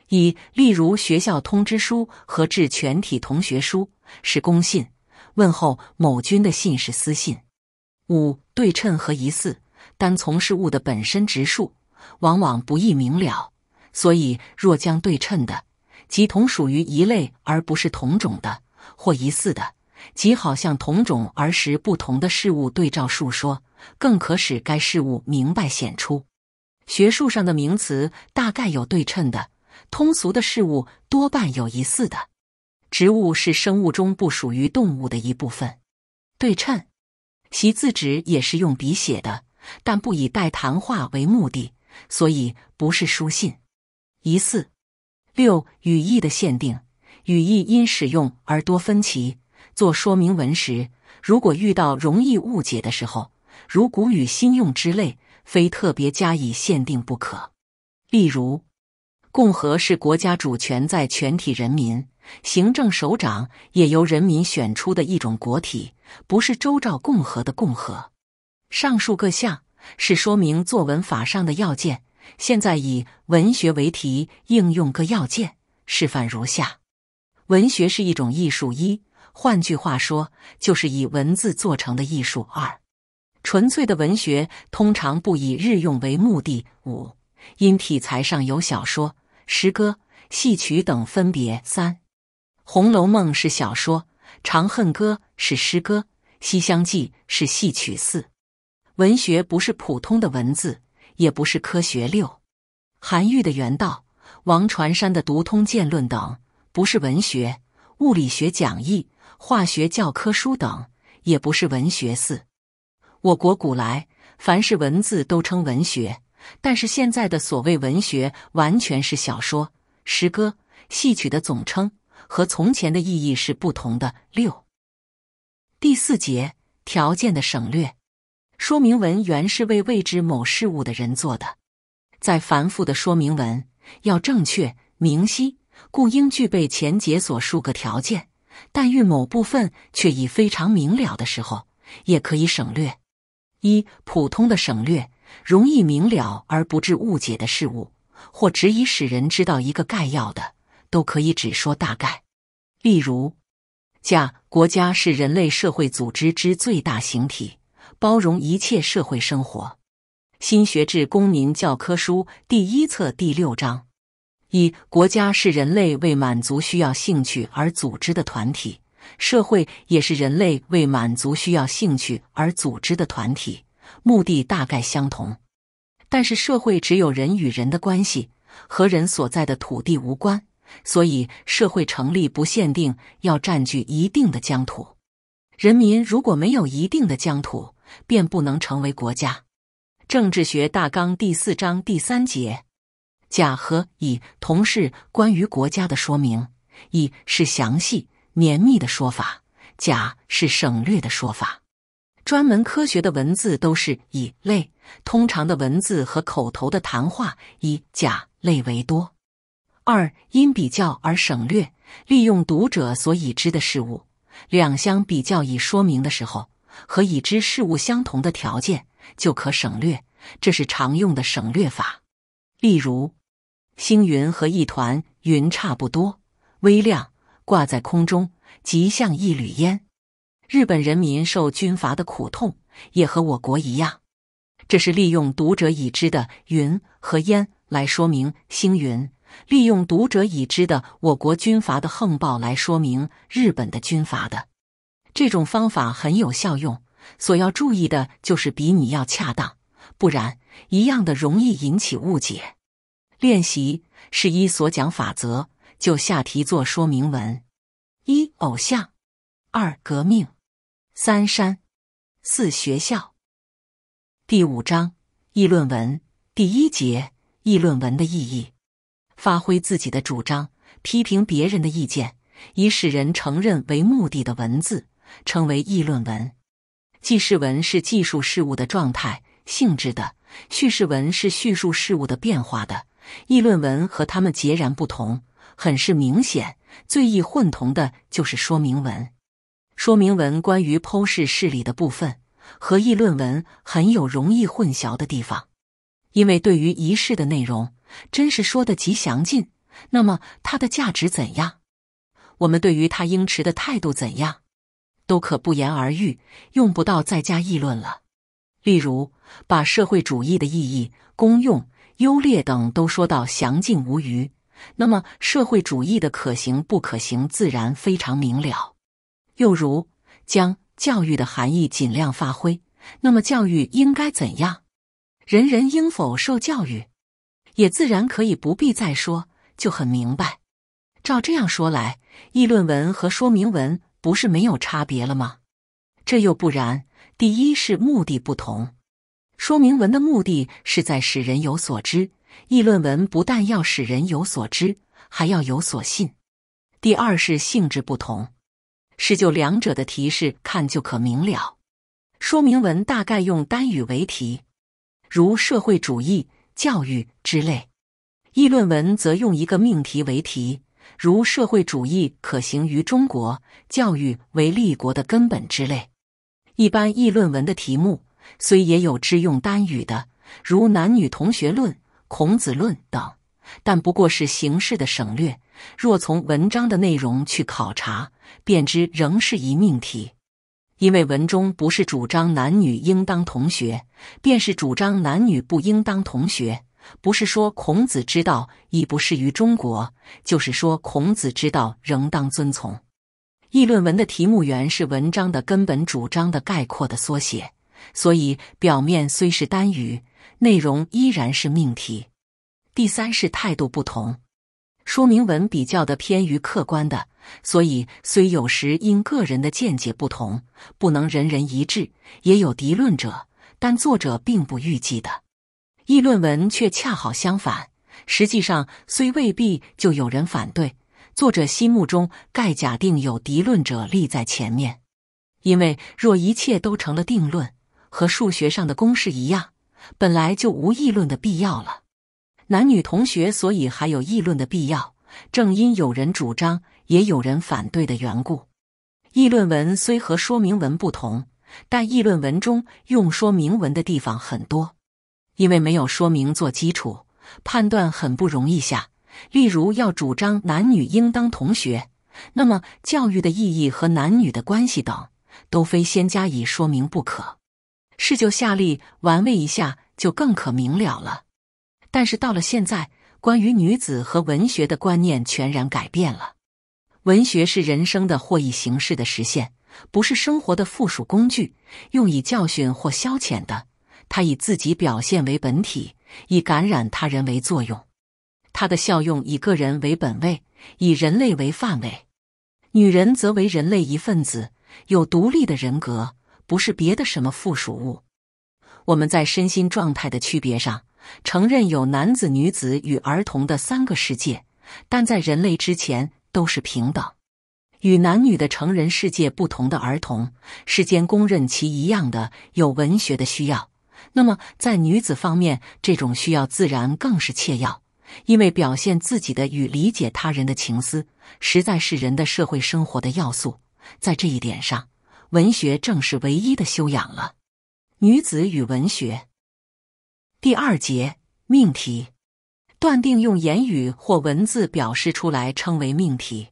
S1: 一，例如学校通知书和致全体同学书是公信，问候某君的信是私信。五，对称和疑似，单从事物的本身直述，往往不易明了，所以若将对称的，即同属于一类而不是同种的，或疑似的，即好像同种而实不同的事物对照述说。更可使该事物明白显出。学术上的名词大概有对称的，通俗的事物多半有疑似。的。植物是生物中不属于动物的一部分。对称，习字纸也是用笔写的，但不以带谈话为目的，所以不是书信。疑似。六语义的限定，语义因使用而多分歧。做说明文时，如果遇到容易误解的时候。如古语新用之类，非特别加以限定不可。例如，共和是国家主权在全体人民，行政首长也由人民选出的一种国体，不是周赵共和的共和。上述各项是说明作文法上的要件。现在以文学为题，应用各要件示范如下：文学是一种艺术，一，换句话说，就是以文字做成的艺术。二。纯粹的文学通常不以日用为目的。五，因题材上有小说、诗歌、戏曲等分别。三，《红楼梦》是小说，《长恨歌》是诗歌，《西厢记》是戏曲。四，文学不是普通的文字，也不是科学。六，《韩愈的原道》、王传山的《读通鉴论》等不是文学；物理学讲义、化学教科书等也不是文学。四。我国古来凡是文字都称文学，但是现在的所谓文学完全是小说、诗歌、戏曲的总称，和从前的意义是不同的。六、第四节条件的省略。说明文原是为未知某事物的人做的，在繁复的说明文要正确明晰，故应具备前节所述个条件，但遇某部分却已非常明了的时候，也可以省略。一普通的省略，容易明了而不致误解的事物，或只以使人知道一个概要的，都可以只说大概。例如：，甲国家是人类社会组织之最大形体，包容一切社会生活。新学制公民教科书第一册第六章。一国家是人类为满足需要、兴趣而组织的团体。社会也是人类为满足需要、兴趣而组织的团体，目的大概相同。但是，社会只有人与人的关系，和人所在的土地无关，所以社会成立不限定要占据一定的疆土。人民如果没有一定的疆土，便不能成为国家。《政治学大纲》第四章第三节，甲和乙同是关于国家的说明，乙是详细。绵密的说法，甲是省略的说法。专门科学的文字都是以类，通常的文字和口头的谈话以甲类为多。二因比较而省略，利用读者所已知的事物，两相比较以说明的时候，和已知事物相同的条件就可省略，这是常用的省略法。例如，星云和一团云差不多，微亮。挂在空中，极像一缕烟。日本人民受军阀的苦痛，也和我国一样。这是利用读者已知的云和烟来说明星云，利用读者已知的我国军阀的横暴来说明日本的军阀的。这种方法很有效用，所要注意的就是比你要恰当，不然一样的容易引起误解。练习是一所讲法则。就下题做说明文：一、偶像；二、革命；三、山；四、学校。第五章议论文第一节议论文的意义：发挥自己的主张，批评别人的意见，以使人承认为目的的文字，称为议论文。记事文是记述事物的状态性质的，叙事文是叙述事物的变化的，议论文和它们截然不同。很是明显，最易混同的就是说明文。说明文关于剖视事理的部分和议论文很有容易混淆的地方，因为对于仪式的内容，真是说的极详尽，那么它的价值怎样，我们对于它应持的态度怎样，都可不言而喻，用不到再加议论了。例如，把社会主义的意义、功用、优劣等都说到详尽无余。那么，社会主义的可行不可行，自然非常明了。又如，将教育的含义尽量发挥，那么教育应该怎样？人人应否受教育？也自然可以不必再说，就很明白。照这样说来，议论文和说明文不是没有差别了吗？这又不然。第一是目的不同，说明文的目的是在使人有所知。议论文不但要使人有所知，还要有所信。第二是性质不同，是就两者的提示看就可明了。说明文大概用单语为题，如社会主义教育之类；议论文则用一个命题为题，如社会主义可行于中国，教育为立国的根本之类。一般议论文的题目，虽也有只用单语的，如男女同学论。孔子论等，但不过是形式的省略。若从文章的内容去考察，便知仍是一命题。因为文中不是主张男女应当同学，便是主张男女不应当同学；不是说孔子之道已不适于中国，就是说孔子之道仍当遵从。议论文的题目原是文章的根本主张的概括的缩写，所以表面虽是单语。内容依然是命题。第三是态度不同，说明文比较的偏于客观的，所以虽有时因个人的见解不同，不能人人一致，也有敌论者，但作者并不预计的。议论文却恰好相反，实际上虽未必就有人反对，作者心目中盖假定有敌论者立在前面，因为若一切都成了定论，和数学上的公式一样。本来就无议论的必要了，男女同学所以还有议论的必要，正因有人主张，也有人反对的缘故。议论文虽和说明文不同，但议论文中用说明文的地方很多，因为没有说明做基础，判断很不容易下。例如要主张男女应当同学，那么教育的意义和男女的关系等，都非先加以说明不可。是就下力玩味一下，就更可明了了。但是到了现在，关于女子和文学的观念全然改变了。文学是人生的获益形式的实现，不是生活的附属工具，用以教训或消遣的。它以自己表现为本体，以感染他人为作用。它的效用以个人为本位，以人类为范围。女人则为人类一份子，有独立的人格。不是别的什么附属物。我们在身心状态的区别上承认有男子、女子与儿童的三个世界，但在人类之前都是平等。与男女的成人世界不同的儿童，世间公认其一样的有文学的需要。那么在女子方面，这种需要自然更是切要，因为表现自己的与理解他人的情思，实在是人的社会生活的要素。在这一点上。文学正是唯一的修养了。女子与文学第二节命题断定用言语或文字表示出来，称为命题。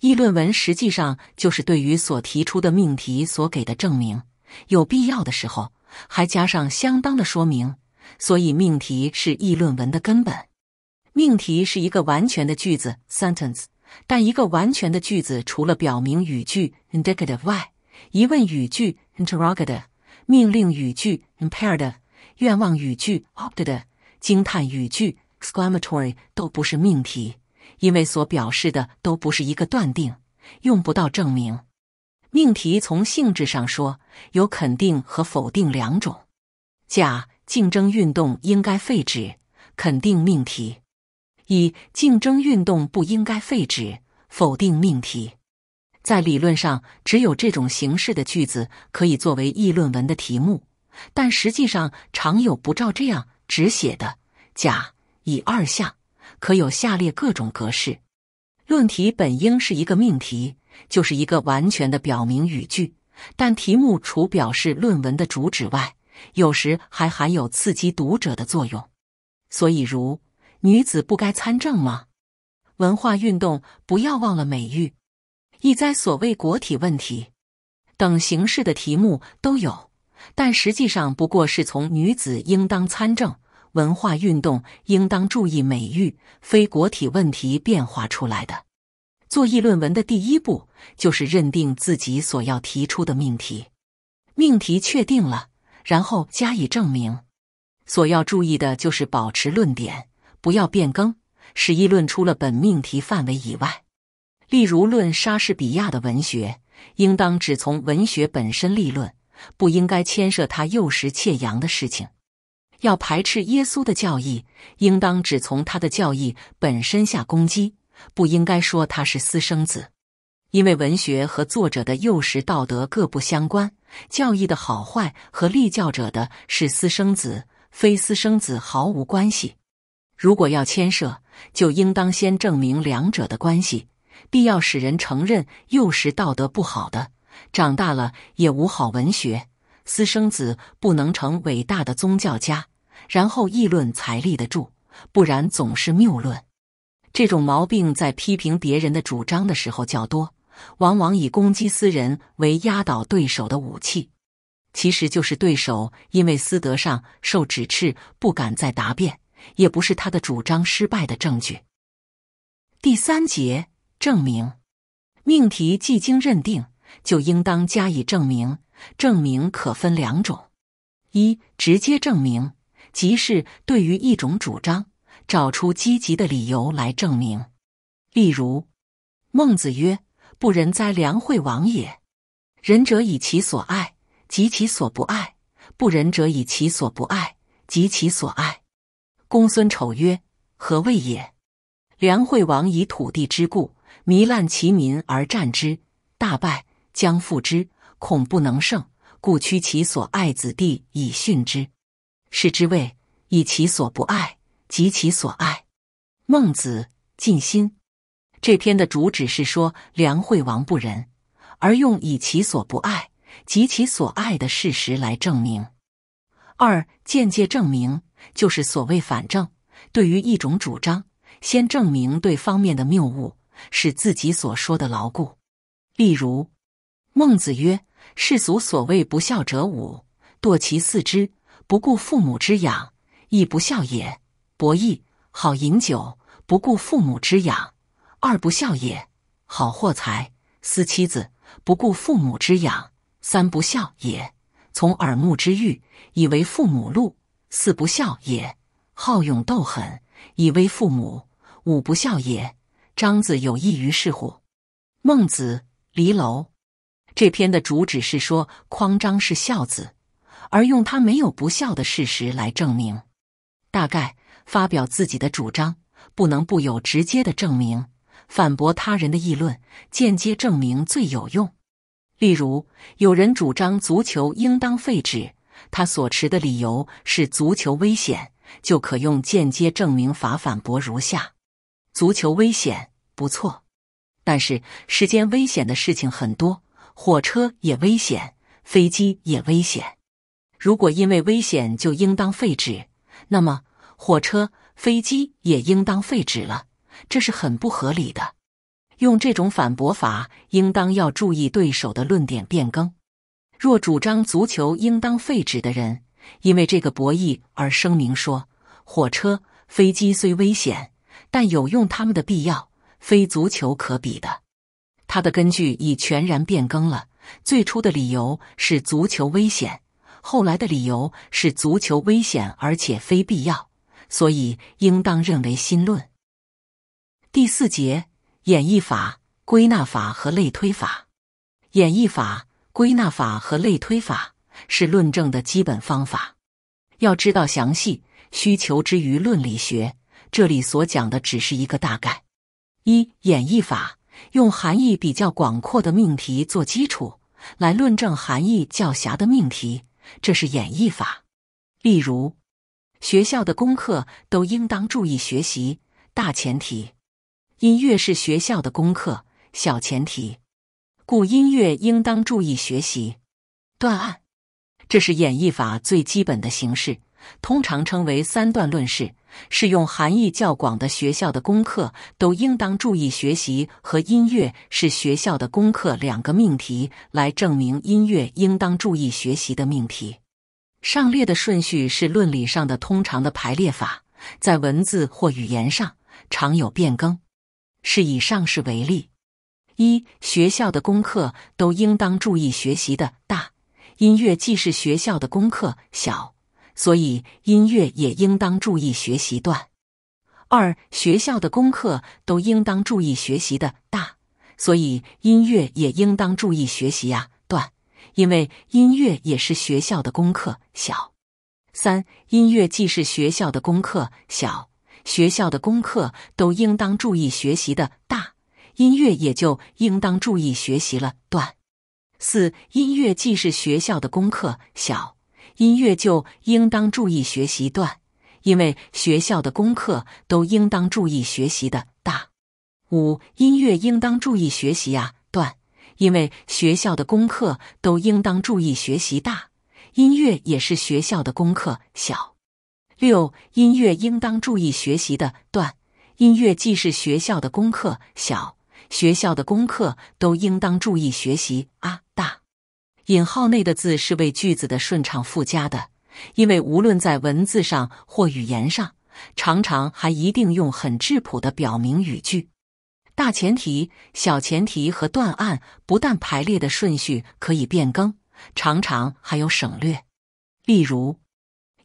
S1: 议论文实际上就是对于所提出的命题所给的证明。有必要的时候，还加上相当的说明。所以，命题是议论文的根本。命题是一个完全的句子 （sentence），但一个完全的句子除了表明语句 （indicative） 外，疑问语句、interrogative，命令语句、impaired，愿望语句、opted，惊叹语句 exclamatory 都不是命题，因为所表示的都不是一个断定，用不到证明。命题从性质上说有肯定和否定两种。甲：竞争运动应该废止，肯定命题；乙，竞争运动不应该废止，否定命题。在理论上，只有这种形式的句子可以作为议论文的题目，但实际上常有不照这样只写的。甲、乙二项可有下列各种格式。论题本应是一个命题，就是一个完全的表明语句，但题目除表示论文的主旨外，有时还含有刺激读者的作用。所以，如“女子不该参政吗？”“文化运动不要忘了美育。”一再所谓国体问题等形式的题目都有，但实际上不过是从女子应当参政、文化运动应当注意美育非国体问题变化出来的。做议论文的第一步就是认定自己所要提出的命题，命题确定了，然后加以证明。所要注意的就是保持论点，不要变更，使议论出了本命题范围以外。例如，论莎士比亚的文学，应当只从文学本身立论，不应该牵涉他幼时窃羊的事情；要排斥耶稣的教义，应当只从他的教义本身下攻击，不应该说他是私生子。因为文学和作者的幼时道德各不相关，教义的好坏和立教者的是私生子、非私生子毫无关系。如果要牵涉，就应当先证明两者的关系。必要使人承认幼时道德不好的，长大了也无好文学；私生子不能成伟大的宗教家，然后议论才立得住，不然总是谬论。这种毛病在批评别人的主张的时候较多，往往以攻击私人为压倒对手的武器，其实就是对手因为私德上受指斥，不敢再答辩，也不是他的主张失败的证据。第三节。证明命题既经认定，就应当加以证明。证明可分两种：一，直接证明，即是对于一种主张，找出积极的理由来证明。例如，孟子曰：“不仁哉，梁惠王也！仁者以其所爱及其所不爱，不仁者以其所不爱及其所爱。”公孙丑曰：“何谓也？”梁惠王以土地之故。糜烂其民而战之，大败，将复之，恐不能胜，故屈其所爱子弟以训之，是之谓以其所不爱及其所爱。孟子尽心这篇的主旨是说梁惠王不仁，而用以其所不爱及其所爱的事实来证明。二间接证明就是所谓反证，对于一种主张，先证明对方面的谬误。是自己所说的牢固。例如，孟子曰：“世俗所谓不孝者五：堕其四肢，不顾父母之养，亦不孝也；博弈，好饮酒，不顾父母之养，二不孝也；好货财，思妻子，不顾父母之养，三不孝也；从耳目之欲，以为父母禄，四不孝也；好勇斗狠，以为父母，五不孝也。”张子有益于是乎。孟子《离楼》这篇的主旨是说匡张是孝子，而用他没有不孝的事实来证明。大概发表自己的主张，不能不有直接的证明；反驳他人的议论，间接证明最有用。例如，有人主张足球应当废止，他所持的理由是足球危险，就可用间接证明法反驳如下。足球危险不错，但是世间危险的事情很多，火车也危险，飞机也危险。如果因为危险就应当废止，那么火车、飞机也应当废止了，这是很不合理的。用这种反驳法，应当要注意对手的论点变更。若主张足球应当废止的人，因为这个博弈而声明说，火车、飞机虽危险。但有用他们的必要，非足球可比的。他的根据已全然变更了。最初的理由是足球危险，后来的理由是足球危险而且非必要，所以应当认为新论。第四节：演绎法、归纳法和类推法。演绎法、归纳法和类推法是论证的基本方法。要知道详细，需求之于论理学。这里所讲的只是一个大概。一演绎法，用含义比较广阔的命题做基础，来论证含义较狭的命题，这是演绎法。例如，学校的功课都应当注意学习。大前提，音乐是学校的功课。小前提，故音乐应当注意学习。断案，这是演绎法最基本的形式。通常称为三段论式，是用含义较广的学校的功课都应当注意学习和音乐是学校的功课两个命题来证明音乐应当注意学习的命题。上列的顺序是论理上的通常的排列法，在文字或语言上常有变更。是以上式为例：一学校的功课都应当注意学习的大，音乐既是学校的功课小。所以音乐也应当注意学习段。二学校的功课都应当注意学习的大，所以音乐也应当注意学习呀段。因为音乐也是学校的功课小。三音乐既是学校的功课小，学校的功课都应当注意学习的大，音乐也就应当注意学习了段。四音乐既是学校的功课小。音乐就应当注意学习段，因为学校的功课都应当注意学习的大。五，音乐应当注意学习啊段，因为学校的功课都应当注意学习大。音乐也是学校的功课小。六，音乐应当注意学习的段，音乐既是学校的功课小，学校的功课都应当注意学习啊大。引号内的字是为句子的顺畅附加的，因为无论在文字上或语言上，常常还一定用很质朴的表明语句。大前提、小前提和断案不但排列的顺序可以变更，常常还有省略。例如：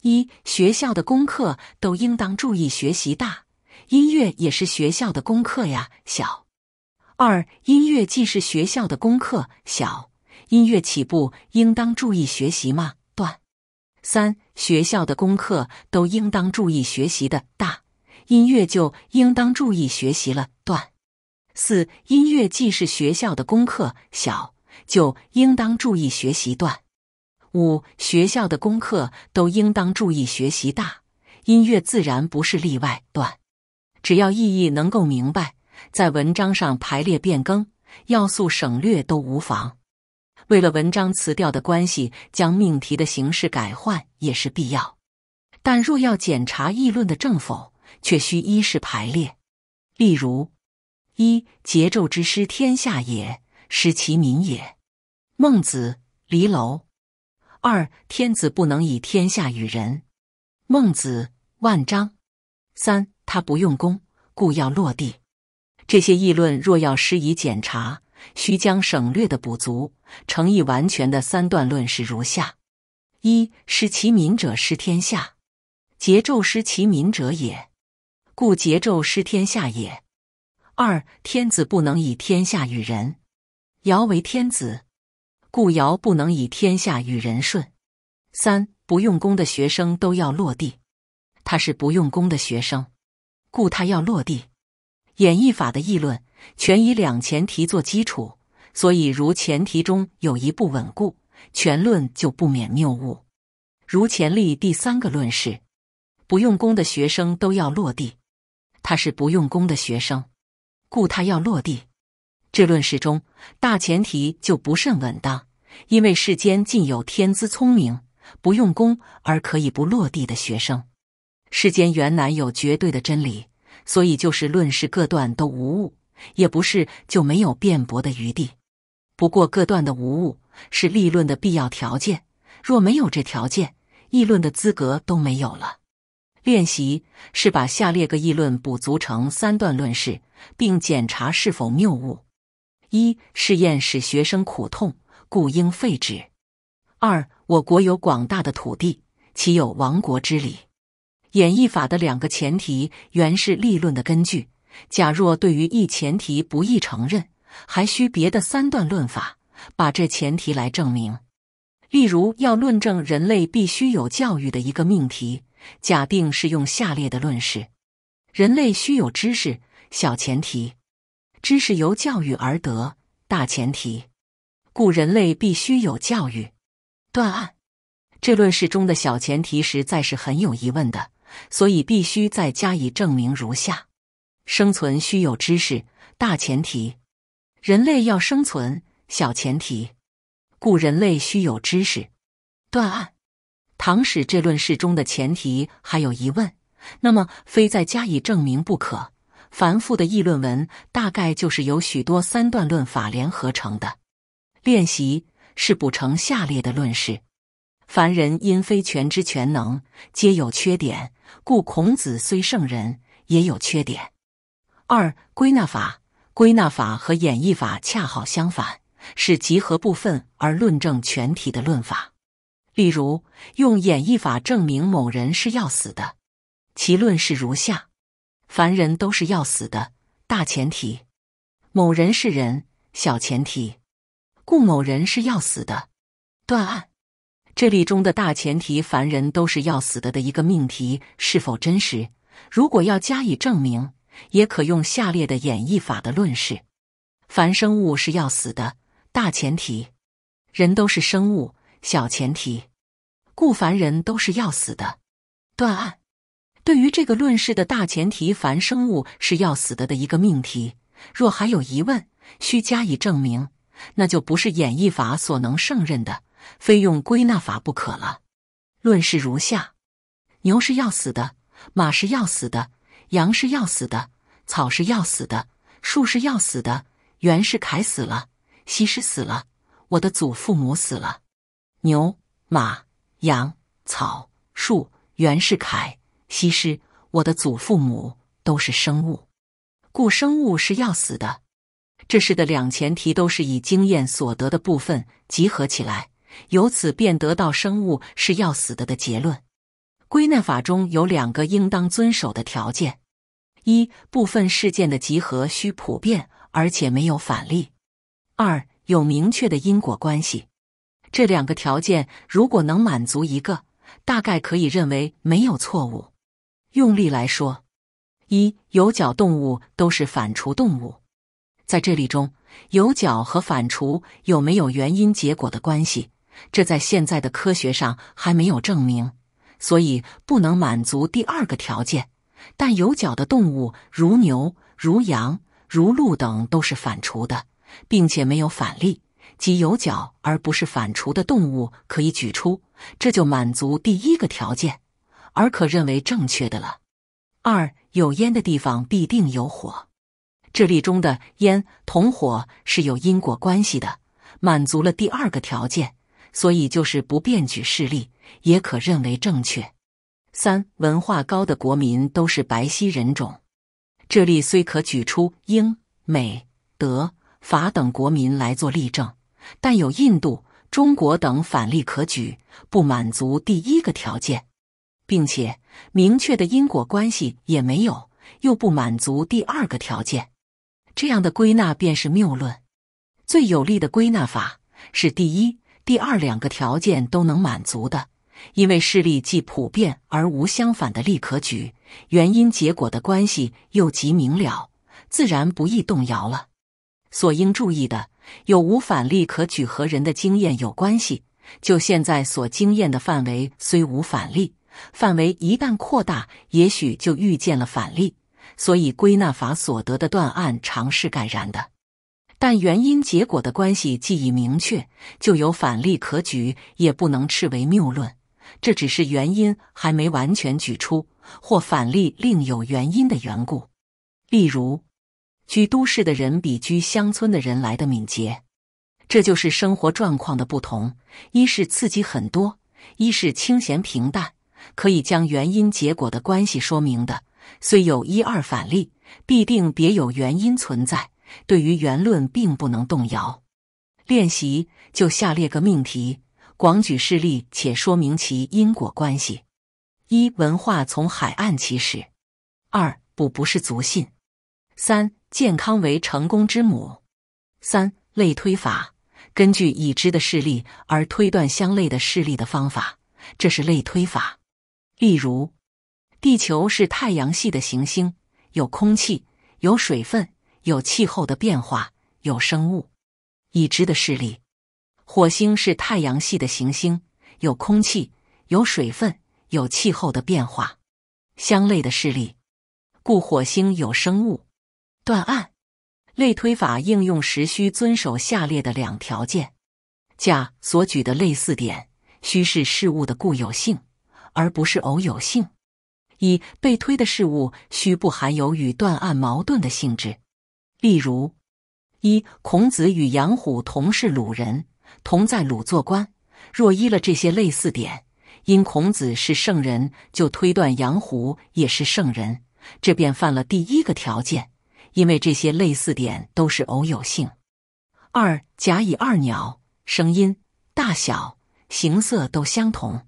S1: 一、学校的功课都应当注意学习大，音乐也是学校的功课呀小。二、音乐既是学校的功课小。音乐起步应当注意学习吗？段三学校的功课都应当注意学习的。大音乐就应当注意学习了。段四音乐既是学校的功课，小就应当注意学习。段五学校的功课都应当注意学习，大音乐自然不是例外。段只要意义能够明白，在文章上排列变更要素省略都无妨。为了文章词调的关系，将命题的形式改换也是必要。但若要检查议论的正否，却需一是排列。例如：一、桀纣之失天下也，失其民也。孟子《离楼》；二、天子不能以天下与人。孟子《万章》；三、他不用功，故要落地。这些议论若要施以检查。需将省略的补足，成意完全的三段论是如下：一，失其民者失天下；桀纣失其民者也，故桀纣失天下也。二，天子不能以天下与人；尧为天子，故尧不能以天下与人顺。三，不用功的学生都要落地，他是不用功的学生，故他要落地。演绎法的议论。全以两前提做基础，所以如前提中有一不稳固，全论就不免谬误。如前例第三个论是，不用功的学生都要落地，他是不用功的学生，故他要落地。这论事中大前提就不甚稳当，因为世间尽有天资聪明不用功而可以不落地的学生。世间原难有绝对的真理，所以就是论事各段都无误。也不是就没有辩驳的余地。不过各段的无误是立论的必要条件，若没有这条件，议论的资格都没有了。练习是把下列各议论补足成三段论式，并检查是否谬误。一、试验使学生苦痛，故应废止。二、我国有广大的土地，岂有亡国之理？演绎法的两个前提原是立论的根据。假若对于一前提不易承认，还需别的三段论法把这前提来证明。例如，要论证人类必须有教育的一个命题，假定是用下列的论式：人类需有知识，小前提；知识由教育而得，大前提；故人类必须有教育。断案。这论式中的小前提实在是很有疑问的，所以必须再加以证明。如下。生存需有知识，大前提；人类要生存，小前提。故人类需有知识。断案，《唐史》这论事中的前提还有疑问，那么非再加以证明不可。繁复的议论文大概就是由许多三段论法联合成的。练习是补成下列的论事：凡人因非全知全能，皆有缺点。故孔子虽圣人，也有缺点。二归纳法，归纳法和演绎法恰好相反，是集合部分而论证全体的论法。例如，用演绎法证明某人是要死的，其论是如下：凡人都是要死的，大前提；某人是人，小前提；故某人是要死的，断案。这里中的大前提“凡人都是要死的”的一个命题是否真实？如果要加以证明。也可用下列的演绎法的论式：凡生物是要死的大前提，人都是生物小前提，故凡人都是要死的。断案对于这个论式的大前提“凡生物是要死的”的一个命题，若还有疑问，需加以证明，那就不是演绎法所能胜任的，非用归纳法不可了。论式如下：牛是要死的，马是要死的。羊是要死的，草是要死的，树是要死的，袁世凯死了，西施死了，我的祖父母死了。牛、马、羊、草、树、袁世凯、西施，我的祖父母都是生物，故生物是要死的。这事的两前提都是以经验所得的部分集合起来，由此便得到生物是要死的的结论。归纳法中有两个应当遵守的条件：一、部分事件的集合需普遍而且没有反例；二、有明确的因果关系。这两个条件如果能满足一个，大概可以认为没有错误。用力来说，一有角动物都是反刍动物。在这里中，有角和反刍有没有原因结果的关系？这在现在的科学上还没有证明。所以不能满足第二个条件，但有角的动物如牛、如羊、如鹿等都是反刍的，并且没有反例，即有角而不是反刍的动物可以举出，这就满足第一个条件，而可认为正确的了。二有烟的地方必定有火，这里中的烟同火是有因果关系的，满足了第二个条件。所以，就是不便举事例，也可认为正确。三文化高的国民都是白皙人种，这里虽可举出英、美、德、法等国民来做例证，但有印度、中国等反例可举，不满足第一个条件，并且明确的因果关系也没有，又不满足第二个条件，这样的归纳便是谬论。最有力的归纳法是第一。第二两个条件都能满足的，因为事例既普遍而无相反的例可举，原因结果的关系又极明了，自然不易动摇了。所应注意的，有无反例可举和人的经验有关系。就现在所经验的范围，虽无反例；范围一旦扩大，也许就遇见了反例。所以归纳法所得的断案，常是感然的。但原因结果的关系既已明确，就有反例可举，也不能斥为谬论。这只是原因还没完全举出，或反例另有原因的缘故。例如，居都市的人比居乡村的人来的敏捷，这就是生活状况的不同：一是刺激很多，一是清闲平淡。可以将原因结果的关系说明的，虽有一二反例，必定别有原因存在。对于原论并不能动摇。练习就下列个命题广举事例，且说明其因果关系：一、文化从海岸起始；二、补不是足信；三、健康为成功之母。三类推法，根据已知的事例而推断相类的事例的方法，这是类推法。例如，地球是太阳系的行星，有空气，有水分。有气候的变化，有生物。已知的事例，火星是太阳系的行星，有空气，有水分，有气候的变化。相类的事例，故火星有生物。断案，类推法应用时需遵守下列的两条件：，甲所举的类似点，需是事物的固有性，而不是偶有性；，乙被推的事物，需不含有与断案矛盾的性质。例如，一孔子与杨虎同是鲁人，同在鲁做官。若依了这些类似点，因孔子是圣人，就推断杨虎也是圣人，这便犯了第一个条件，因为这些类似点都是偶有性。二甲乙二鸟声音、大小、形色都相同，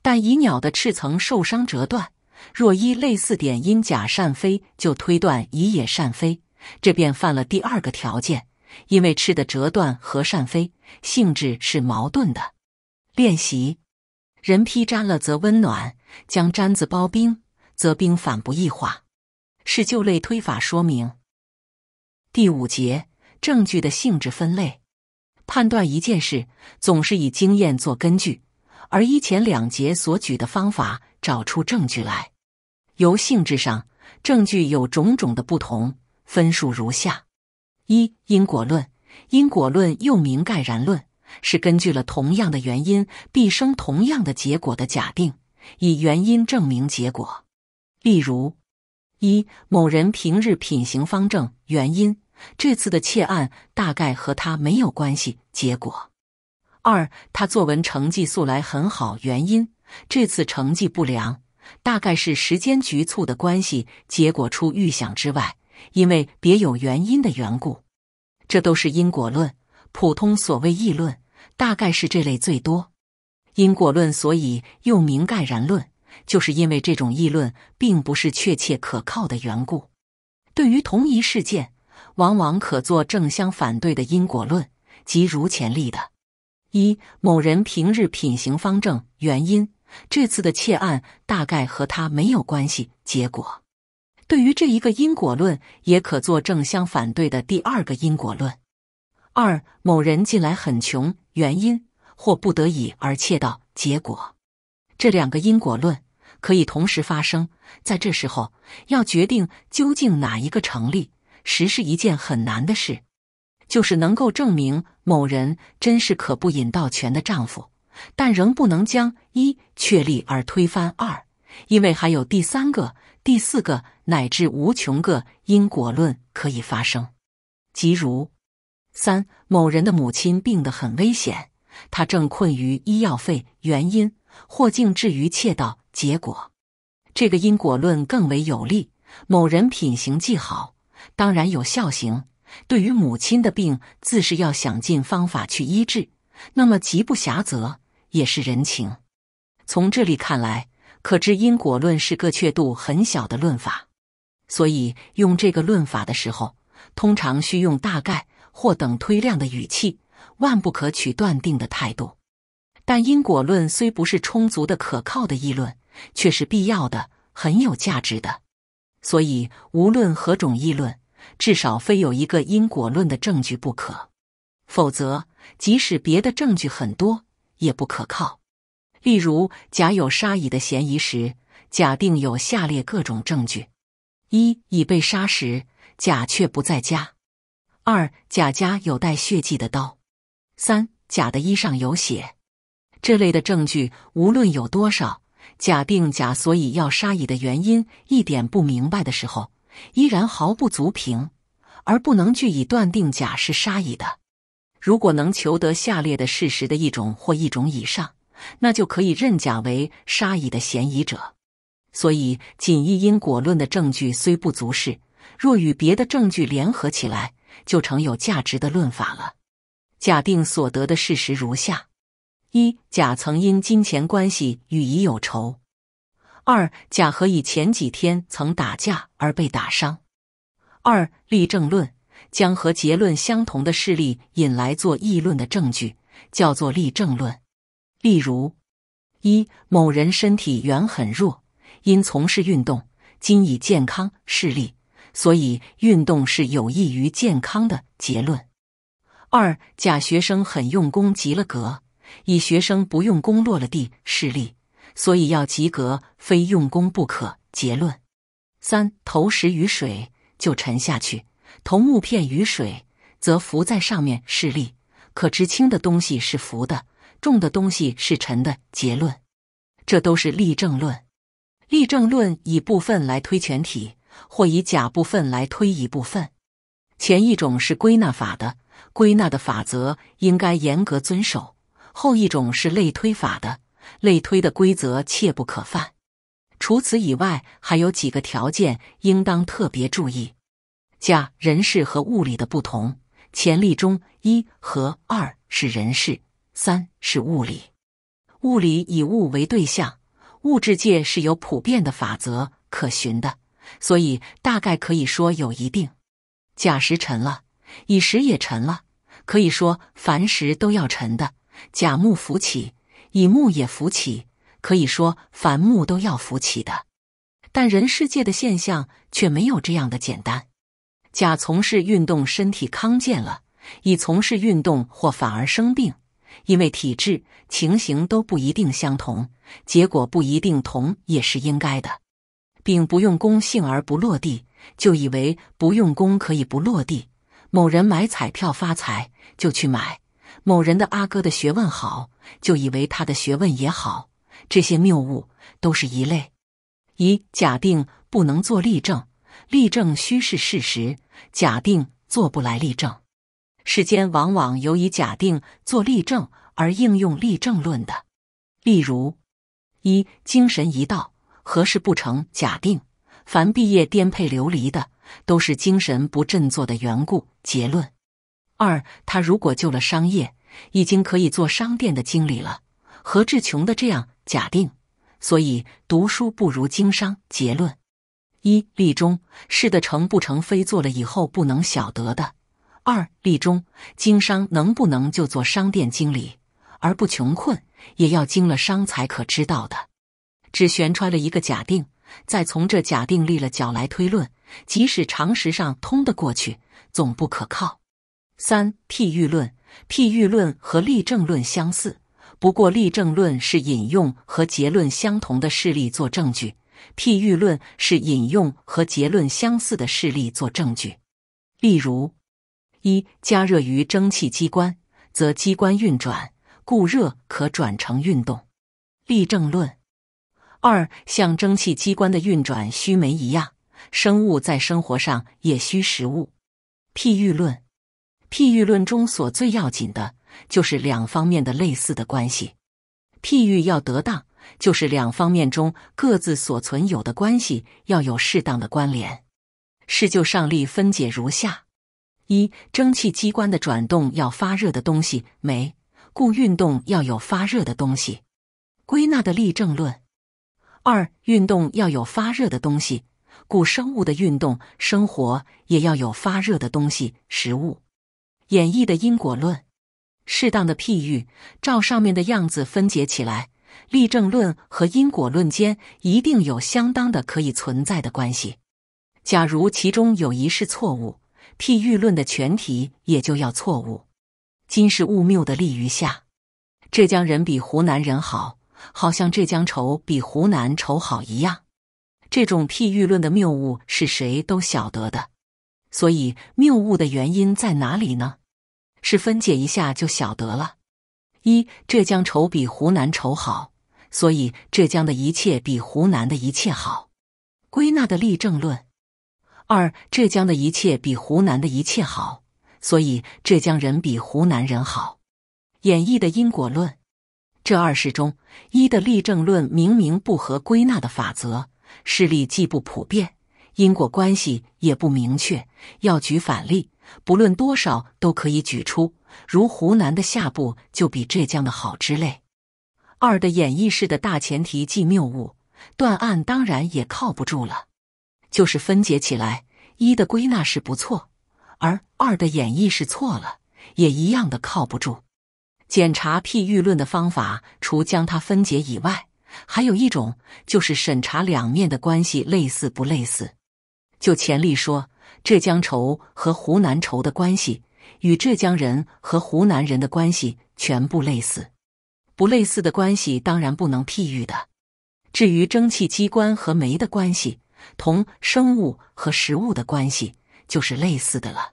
S1: 但乙鸟的翅层受伤折断。若依类似点，因甲善飞，就推断乙也善飞。这便犯了第二个条件，因为吃的折断和扇飞性质是矛盾的。练习：人披毡了则温暖，将毡子包冰，则冰反不易化，是旧类推法说明。第五节证据的性质分类，判断一件事总是以经验做根据，而依前两节所举的方法找出证据来。由性质上，证据有种种的不同。分数如下：一、因果论，因果论又名概然论，是根据了同样的原因必生同样的结果的假定，以原因证明结果。例如：一、某人平日品行方正，原因这次的窃案大概和他没有关系；结果。二、他作文成绩素来很好，原因这次成绩不良，大概是时间局促的关系；结果出预想之外。因为别有原因的缘故，这都是因果论。普通所谓议论，大概是这类最多。因果论所以又名概然论，就是因为这种议论并不是确切可靠的缘故。对于同一事件，往往可作正相反对的因果论，即如前例的：一某人平日品行方正，原因这次的窃案大概和他没有关系。结果。对于这一个因果论，也可做正相反对的第二个因果论。二某人近来很穷，原因或不得已而窃盗，结果这两个因果论可以同时发生。在这时候，要决定究竟哪一个成立，实是一件很难的事。就是能够证明某人真是可不引盗权的丈夫，但仍不能将一确立而推翻二，因为还有第三个。第四个乃至无穷个因果论可以发生，即如三某人的母亲病得很危险，他正困于医药费原因，或竟至于窃盗结果。这个因果论更为有利。某人品行既好，当然有孝行，对于母亲的病，自是要想尽方法去医治。那么极不暇择，也是人情。从这里看来。可知因果论是个确度很小的论法，所以用这个论法的时候，通常需用大概或等推量的语气，万不可取断定的态度。但因果论虽不是充足的可靠的议论，却是必要的，很有价值的。所以无论何种议论，至少非有一个因果论的证据不可，否则即使别的证据很多，也不可靠。例如，甲有杀乙的嫌疑时，假定有下列各种证据：一、乙被杀时，甲却不在家；二、甲家有带血迹的刀；三、甲的衣上有血。这类的证据无论有多少，假定甲所以要杀乙的原因一点不明白的时候，依然毫不足凭，而不能据以断定甲是杀乙的。如果能求得下列的事实的一种或一种以上。那就可以认甲为杀乙的嫌疑者，所以仅一因果论的证据虽不足是，若与别的证据联合起来，就成有价值的论法了。假定所得的事实如下：一、甲曾因金钱关系与乙有仇；二、甲和乙前几天曾打架而被打伤。二立正论将和结论相同的事例引来做议论的证据，叫做立正论。例如，一某人身体原很弱，因从事运动，今已健康，示例，所以运动是有益于健康的结论。二甲学生很用功，及了格；乙学生不用功，落了地，示例，所以要及格，非用功不可。结论。三投石于水就沉下去，投木片于水则浮在上面，示例，可知轻的东西是浮的。重的东西是沉的结论，这都是立证论。立证论以部分来推全体，或以假部分来推一部分。前一种是归纳法的，归纳的法则应该严格遵守；后一种是类推法的，类推的规则切不可犯。除此以外，还有几个条件应当特别注意：甲人事和物理的不同。前例中一和二是人事。三是物理，物理以物为对象，物质界是有普遍的法则可循的，所以大概可以说有一定。甲石沉了，乙石也沉了，可以说凡石都要沉的；甲木浮起，乙木也浮起，可以说凡木都要浮起的。但人世界的现象却没有这样的简单。甲从事运动，身体康健了；乙从事运动，或反而生病。因为体质、情形都不一定相同，结果不一定同也是应该的。丙不用功，幸而不落地，就以为不用功可以不落地。某人买彩票发财，就去买；某人的阿哥的学问好，就以为他的学问也好。这些谬误都是一类。一假定不能做例证，例证须是事实，假定做不来例证。世间往往由以假定做例证而应用例证论的，例如：一、精神一道，何事不成？假定凡毕业颠沛流离的，都是精神不振作的缘故。结论。二、他如果救了商业，已经可以做商店的经理了，何至穷的这样？假定，所以读书不如经商。结论。一、例中是的，成不成，非做了以后不能晓得的。二立中经商能不能就做商店经理而不穷困，也要经了商才可知道的。只悬揣了一个假定，再从这假定立了脚来推论，即使常识上通得过去，总不可靠。三譬喻论，譬喻论和例证论相似，不过例证论是引用和结论相同的事例做证据，譬喻论是引用和结论相似的事例做证据。例如。一加热于蒸汽机关，则机关运转，故热可转成运动。例证论。二像蒸汽机关的运转须煤一样，生物在生活上也需食物。譬喻论。譬喻论中所最要紧的就是两方面的类似的关系。譬喻要得当，就是两方面中各自所存有的关系要有适当的关联。是就上例分解如下。一蒸汽机关的转动要发热的东西，煤，故运动要有发热的东西。归纳的例证论。二运动要有发热的东西，故生物的运动生活也要有发热的东西，食物。演绎的因果论。适当的譬喻，照上面的样子分解起来，例证论和因果论间一定有相当的可以存在的关系。假如其中有一是错误。譬喻论的全体也就要错误。今是物谬的立于下，浙江人比湖南人好，好像浙江仇比湖南仇好一样。这种譬喻论的谬误是谁都晓得的。所以谬误的原因在哪里呢？是分解一下就晓得了。一浙江仇比湖南仇好，所以浙江的一切比湖南的一切好。归纳的立证论。二，浙江的一切比湖南的一切好，所以浙江人比湖南人好。演绎的因果论，这二世中一的例证论明明不合归纳的法则，事例既不普遍，因果关系也不明确。要举反例，不论多少都可以举出，如湖南的下部就比浙江的好之类。二的演绎式的大前提既谬误，断案当然也靠不住了。就是分解起来，一的归纳是不错，而二的演绎是错了，也一样的靠不住。检查譬喻论的方法，除将它分解以外，还有一种就是审查两面的关系类似不类似。就前例说，浙江仇和湖南仇的关系，与浙江人和湖南人的关系全部类似。不类似的关系当然不能譬喻的。至于蒸汽机关和煤的关系。同生物和食物的关系就是类似的了。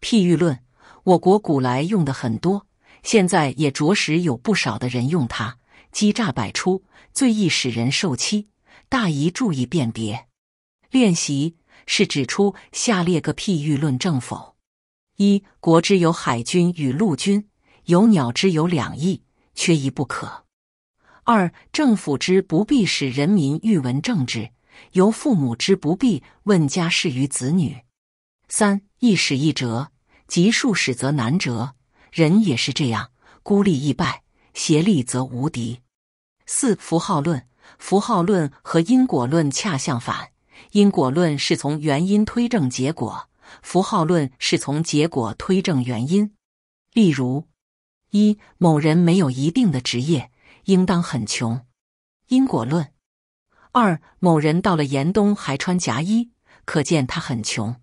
S1: 譬喻论，我国古来用的很多，现在也着实有不少的人用它，欺诈百出，最易使人受欺，大宜注意辨别。练习是指出下列个譬喻论证否：一、国之有海军与陆军，有鸟之有两翼，缺一不可；二、政府之不必使人民欲闻政治。由父母之不必问家事于子女。三一始一折，集数始则难折。人也是这样，孤立易败，协力则无敌。四符号论，符号论和因果论恰相反。因果论是从原因推证结果，符号论是从结果推证原因。例如，一某人没有一定的职业，应当很穷。因果论。二某人到了严冬还穿夹衣，可见他很穷。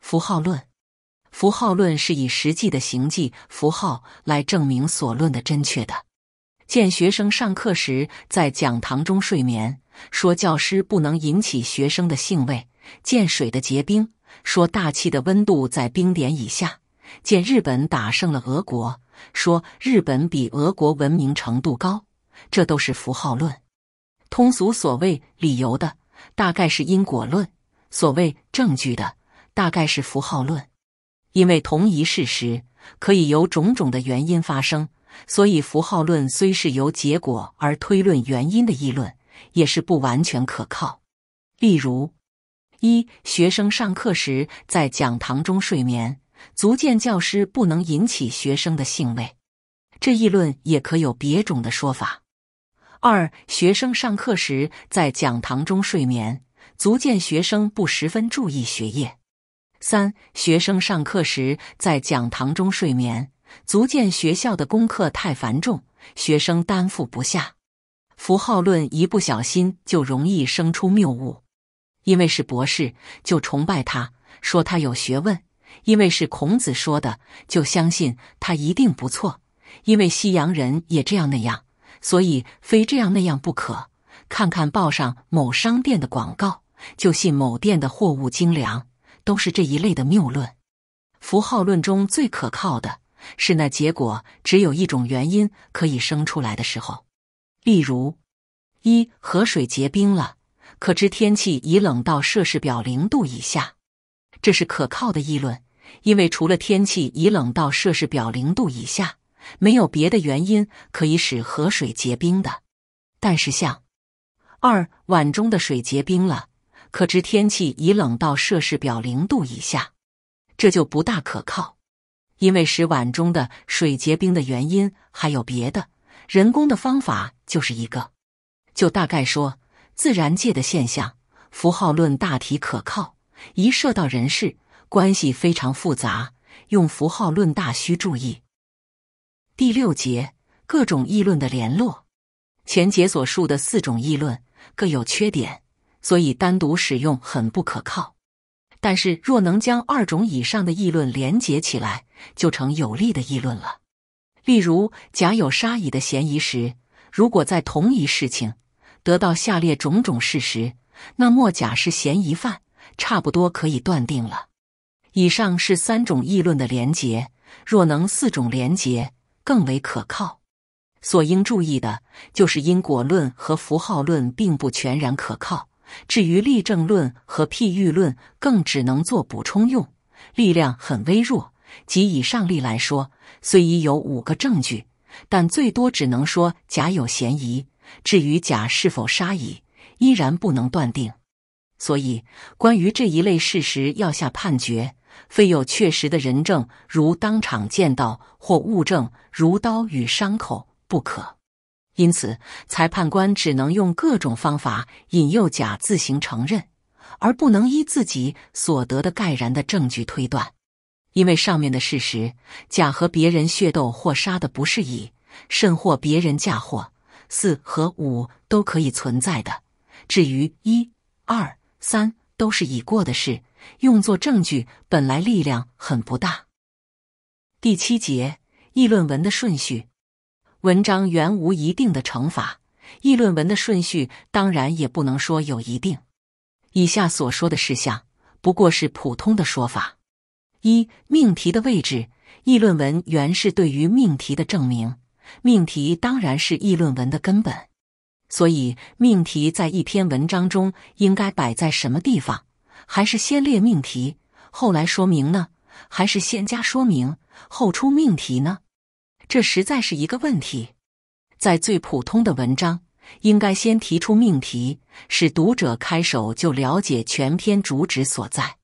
S1: 符号论，符号论是以实际的形迹符号来证明所论的正确的。见学生上课时在讲堂中睡眠，说教师不能引起学生的兴味；见水的结冰，说大气的温度在冰点以下；见日本打胜了俄国，说日本比俄国文明程度高，这都是符号论。通俗所谓理由的，大概是因果论；所谓证据的，大概是符号论。因为同一事实可以由种种的原因发生，所以符号论虽是由结果而推论原因的议论，也是不完全可靠。例如，一学生上课时在讲堂中睡眠，足见教师不能引起学生的兴味。这议论也可有别种的说法。二学生上课时在讲堂中睡眠，足见学生不十分注意学业。三学生上课时在讲堂中睡眠，足见学校的功课太繁重，学生担负不下。符号论一不小心就容易生出谬误，因为是博士就崇拜他，说他有学问；因为是孔子说的就相信他一定不错；因为西洋人也这样那样。所以非这样那样不可。看看报上某商店的广告，就信某店的货物精良，都是这一类的谬论。符号论中最可靠的，是那结果只有一种原因可以生出来的时候。例如，一河水结冰了，可知天气已冷到摄氏表零度以下。这是可靠的议论，因为除了天气已冷到摄氏表零度以下。没有别的原因可以使河水结冰的，但是像二碗中的水结冰了，可知天气已冷到摄氏表零度以下，这就不大可靠，因为使碗中的水结冰的原因还有别的。人工的方法就是一个，就大概说自然界的现象，符号论大体可靠，一涉到人事，关系非常复杂，用符号论大需注意。第六节，各种议论的联络。前节所述的四种议论各有缺点，所以单独使用很不可靠。但是，若能将二种以上的议论联结起来，就成有力的议论了。例如，甲有杀乙的嫌疑时，如果在同一事情得到下列种种事实，那莫甲是嫌疑犯，差不多可以断定了。以上是三种议论的联结，若能四种联结。更为可靠。所应注意的就是因果论和符号论并不全然可靠。至于例证论和譬喻论，更只能做补充用，力量很微弱。即以上例来说，虽已有五个证据，但最多只能说甲有嫌疑。至于甲是否杀乙，依然不能断定。所以，关于这一类事实，要下判决。非有确实的人证，如当场见到或物证，如刀与伤口，不可。因此，裁判官只能用各种方法引诱甲自行承认，而不能依自己所得的盖然的证据推断。因为上面的事实，甲和别人血斗或杀的不是乙，甚或别人嫁祸，四和五都可以存在的。至于一二三，都是已过的事。用作证据本来力量很不大。第七节议论文的顺序，文章原无一定的惩法，议论文的顺序当然也不能说有一定。以下所说的事项不过是普通的说法。一、命题的位置。议论文原是对于命题的证明，命题当然是议论文的根本，所以命题在一篇文章中应该摆在什么地方？还是先列命题，后来说明呢？还是先加说明，后出命题呢？这实在是一个问题。在最普通的文章，应该先提出命题，使读者开手就了解全篇主旨所在。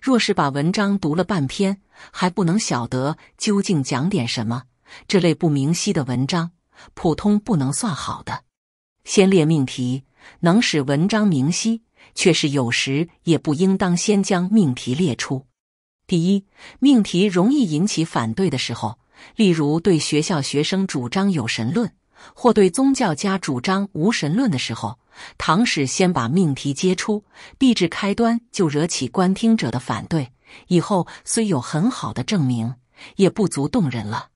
S1: 若是把文章读了半篇，还不能晓得究竟讲点什么，这类不明晰的文章，普通不能算好的。先列命题，能使文章明晰。却是有时也不应当先将命题列出。第一，命题容易引起反对的时候，例如对学校学生主张有神论，或对宗教家主张无神论的时候，倘使先把命题揭出，避至开端就惹起观听者的反对，以后虽有很好的证明，也不足动人了。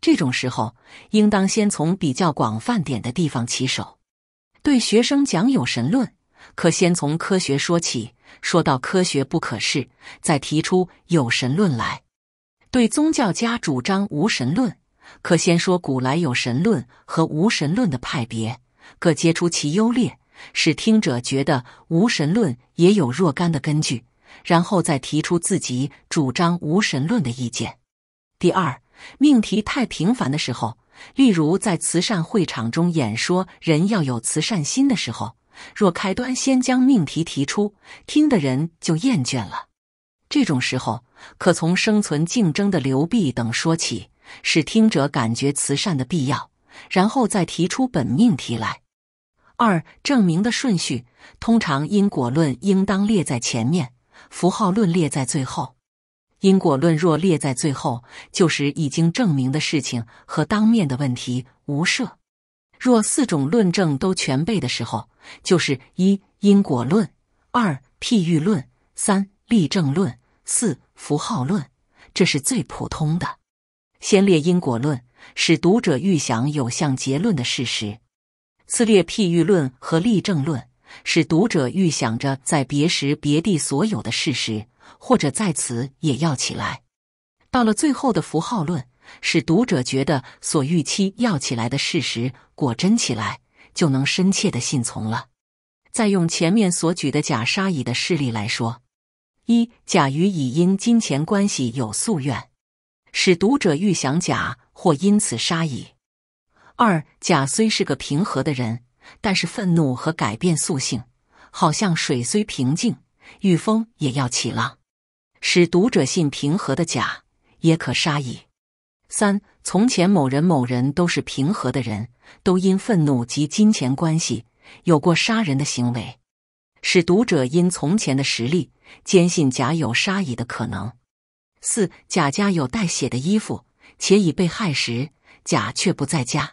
S1: 这种时候，应当先从比较广泛点的地方起手，对学生讲有神论。可先从科学说起，说到科学不可视，再提出有神论来。对宗教家主张无神论，可先说古来有神论和无神论的派别，各揭出其优劣，使听者觉得无神论也有若干的根据，然后再提出自己主张无神论的意见。第二命题太频繁的时候，例如在慈善会场中演说人要有慈善心的时候。若开端先将命题提出，听的人就厌倦了。这种时候，可从生存竞争的流弊等说起，使听者感觉慈善的必要，然后再提出本命题来。二、证明的顺序，通常因果论应当列在前面，符号论列在最后。因果论若列在最后，就是已经证明的事情和当面的问题无涉。若四种论证都全备的时候，就是一因果论，二譬喻论，三例证论，四符号论。这是最普通的。先列因果论，使读者预想有项结论的事实；次列譬喻论和例证论，使读者预想着在别时别地所有的事实，或者在此也要起来。到了最后的符号论，使读者觉得所预期要起来的事实果真起来。就能深切的信从了。再用前面所举的甲杀乙的事例来说：一、甲与乙因金钱关系有夙怨，使读者欲想甲或因此杀乙；二、甲虽是个平和的人，但是愤怒和改变素性，好像水虽平静，遇风也要起浪，使读者信平和的甲也可杀乙；三。从前某人某人都是平和的人，都因愤怒及金钱关系有过杀人的行为，使读者因从前的实力坚信甲有杀乙的可能。四，贾家有带血的衣服，且已被害时甲却不在家，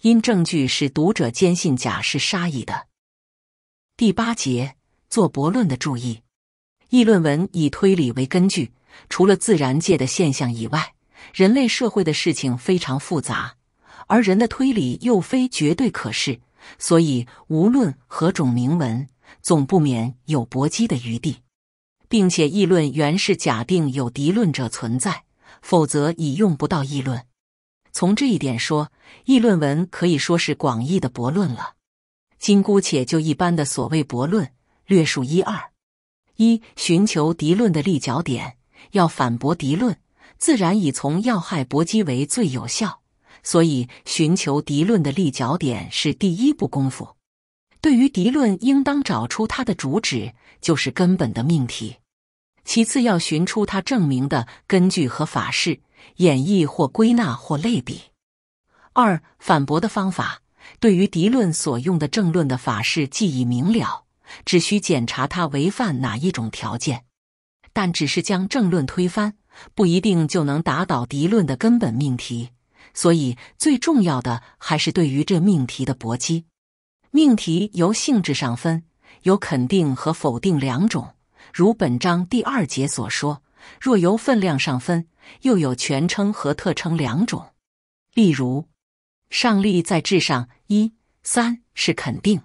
S1: 因证据使读者坚信甲是杀乙的。第八节做驳论的注意，议论文以推理为根据，除了自然界的现象以外。人类社会的事情非常复杂，而人的推理又非绝对可视，所以无论何种铭文，总不免有搏击的余地，并且议论原是假定有敌论者存在，否则已用不到议论。从这一点说，议论文可以说是广义的驳论了。今姑且就一般的所谓驳论，略述一二：一、寻求敌论的立脚点，要反驳敌论。自然以从要害搏击为最有效，所以寻求敌论的立脚点是第一步功夫。对于敌论，应当找出它的主旨，就是根本的命题；其次要寻出它证明的根据和法式，演绎或归纳或类比。二反驳的方法，对于敌论所用的政论的法式记忆明了，只需检查它违反哪一种条件，但只是将政论推翻。不一定就能打倒敌论的根本命题，所以最重要的还是对于这命题的搏击。命题由性质上分，有肯定和否定两种；如本章第二节所说，若由分量上分，又有全称和特称两种。例如，上例在质上一三是肯定，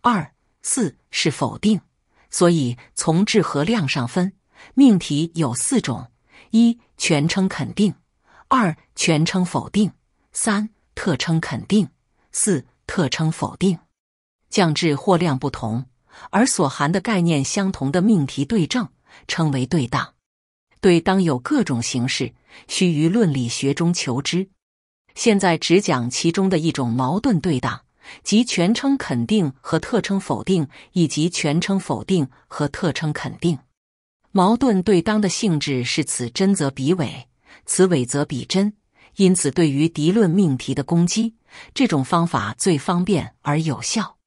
S1: 二四是否定，所以从质和量上分，命题有四种。一全称肯定，二全称否定，三特称肯定，四特称否定。降质或量不同而所含的概念相同的命题对证称为对当。对当有各种形式，需于论理学中求知。现在只讲其中的一种矛盾对当，即全称肯定和特称否定，以及全称否定和特称肯定。矛盾对当的性质是：此真则彼伪，此伪则彼真。因此，对于敌论命题的攻击，这种方法最方便而有效。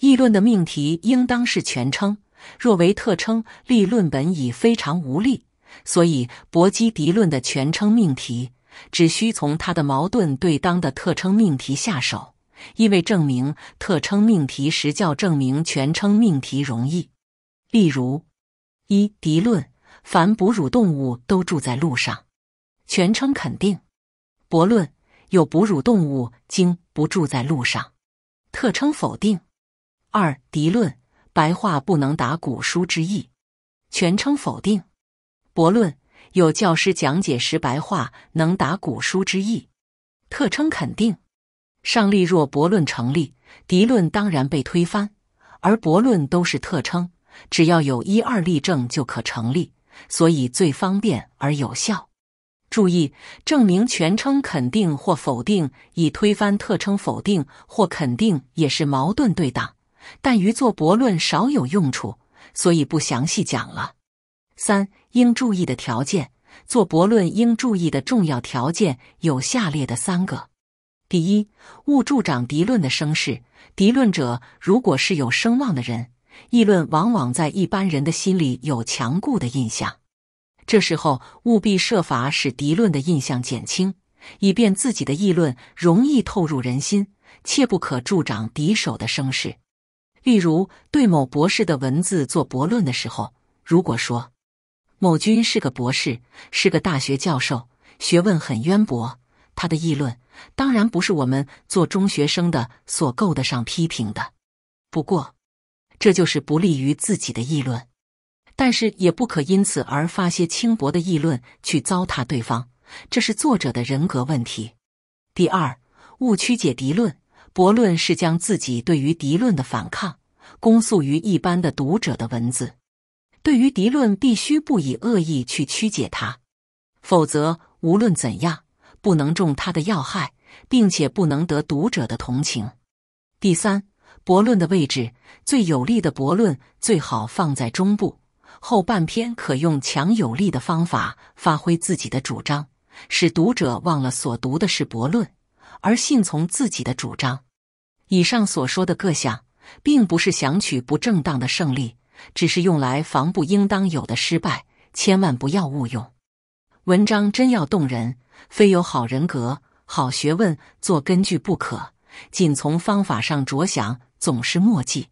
S1: 议论的命题应当是全称，若为特称，立论本已非常无力。所以，搏击敌论的全称命题，只需从他的矛盾对当的特称命题下手，因为证明特称命题实教证明全称命题容易。例如。一敌论：凡哺乳动物都住在陆上，全称肯定；驳论：有哺乳动物经不住在陆上，特称否定。二敌论：白话不能达古书之意，全称否定；驳论：有教师讲解时白话能达古书之意，特称肯定。上例若伯论成立，敌论当然被推翻，而伯论都是特称。只要有一二例证就可成立，所以最方便而有效。注意，证明全称肯定或否定以推翻特称否定或肯定也是矛盾对当，但于做驳论少有用处，所以不详细讲了。三应注意的条件，做驳论应注意的重要条件有下列的三个：第一，勿助长敌论的声势；敌论者如果是有声望的人。议论往往在一般人的心里有强固的印象，这时候务必设法使敌论的印象减轻，以便自己的议论容易透入人心，切不可助长敌手的声势。例如对某博士的文字做驳论的时候，如果说某君是个博士，是个大学教授，学问很渊博，他的议论当然不是我们做中学生的所够得上批评的，不过。这就是不利于自己的议论，但是也不可因此而发些轻薄的议论去糟蹋对方，这是作者的人格问题。第二，勿曲解敌论，驳论是将自己对于敌论的反抗，公诉于一般的读者的文字。对于敌论，必须不以恶意去曲解他，否则无论怎样，不能中他的要害，并且不能得读者的同情。第三。驳论的位置最有力的驳论最好放在中部后半篇，可用强有力的方法发挥自己的主张，使读者忘了所读的是驳论，而信从自己的主张。以上所说的各项，并不是想取不正当的胜利，只是用来防不应当有的失败。千万不要误用。文章真要动人，非有好人格、好学问做根据不可。仅从方法上着想。总是墨迹，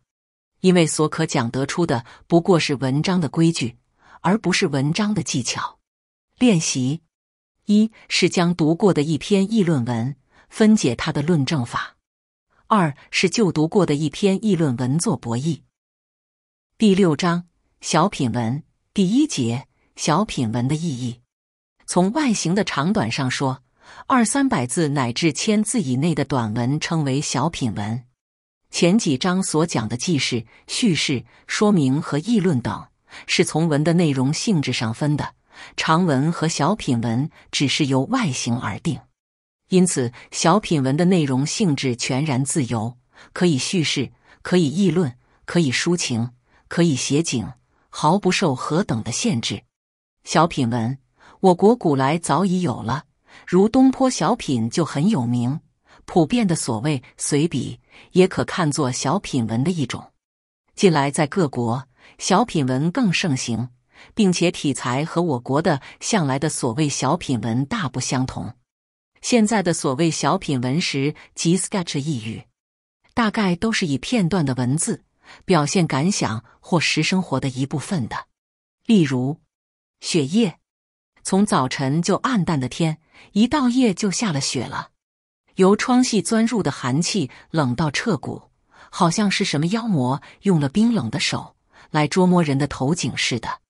S1: 因为所可讲得出的不过是文章的规矩，而不是文章的技巧。练习一是将读过的一篇议论文分解它的论证法；二是就读过的一篇议论文做博弈。第六章小品文第一节小品文的意义。从外形的长短上说，二三百字乃至千字以内的短文称为小品文。前几章所讲的记事、叙事、说明和议论等，是从文的内容性质上分的。长文和小品文只是由外形而定，因此小品文的内容性质全然自由，可以叙事，可以议论，可以抒情，可以写景，毫不受何等的限制。小品文，我国古来早已有了，如东坡小品就很有名。普遍的所谓随笔，也可看作小品文的一种。近来在各国，小品文更盛行，并且体裁和我国的向来的所谓小品文大不相同。现在的所谓小品文时及 sketch 一语，大概都是以片段的文字表现感想或实生活的一部分的。例如，雪夜，从早晨就暗淡的天，一到夜就下了雪了。由窗隙钻入的寒气冷到彻骨，好像是什么妖魔用了冰冷的手来捉摸人的头颈似的。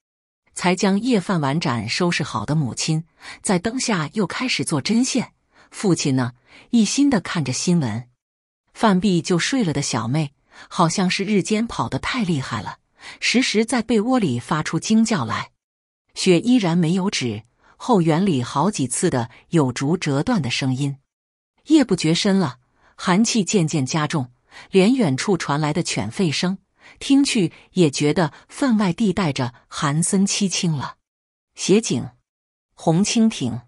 S1: 才将夜饭碗盏收拾好的母亲，在灯下又开始做针线。父亲呢，一心的看着新闻。饭毕就睡了的小妹，好像是日间跑得太厉害了，时时在被窝里发出惊叫来。雪依然没有止，后园里好几次的有竹折断的声音。夜不觉深了，寒气渐渐加重，连远处传来的犬吠声，听去也觉得分外地带着寒森凄清了。写景，红蜻蜓，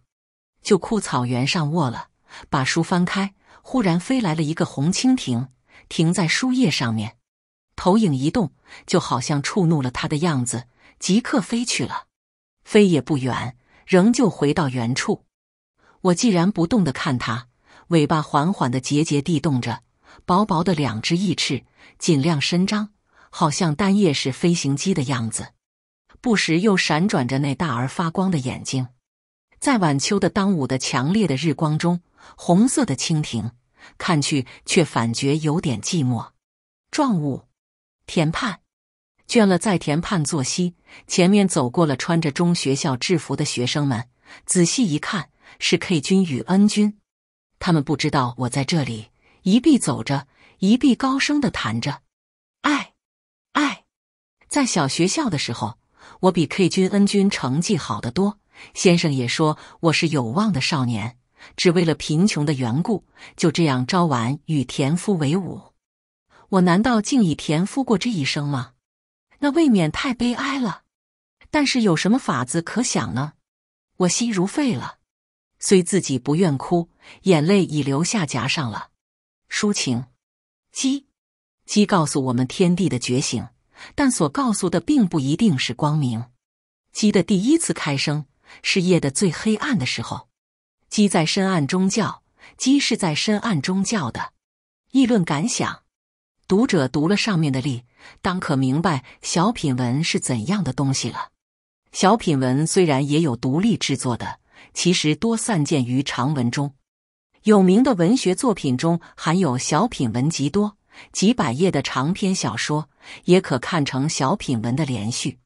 S1: 就枯草原上卧了。把书翻开，忽然飞来了一个红蜻蜓，停在书页上面，投影一动，就好像触怒了他的样子，即刻飞去了，飞也不远，仍旧回到原处。我既然不动的看他。尾巴缓缓地节节地动着，薄薄的两只翼翅尽量伸张，好像单叶式飞行机的样子。不时又闪转着那大而发光的眼睛，在晚秋的当午的强烈的日光中，红色的蜻蜓看去却反觉有点寂寞。状物，田畔，倦了在田畔作息。前面走过了穿着中学校制服的学生们，仔细一看是 K 君与 N 君。他们不知道我在这里，一臂走着，一臂高声的谈着，爱，爱。在小学校的时候，我比 K 君、N 君成绩好得多。先生也说我是有望的少年。只为了贫穷的缘故，就这样招完与田夫为伍。我难道竟以田夫过这一生吗？那未免太悲哀了。但是有什么法子可想呢？我心如废了。虽自己不愿哭，眼泪已流下颊上了。抒情，鸡，鸡告诉我们天地的觉醒，但所告诉的并不一定是光明。鸡的第一次开声是夜的最黑暗的时候，鸡在深暗中叫，鸡是在深暗中叫的。议论感想，读者读了上面的例，当可明白小品文是怎样的东西了。小品文虽然也有独立制作的。其实多散见于长文中，有名的文学作品中含有小品文极多，几百页的长篇小说也可看成小品文的连续。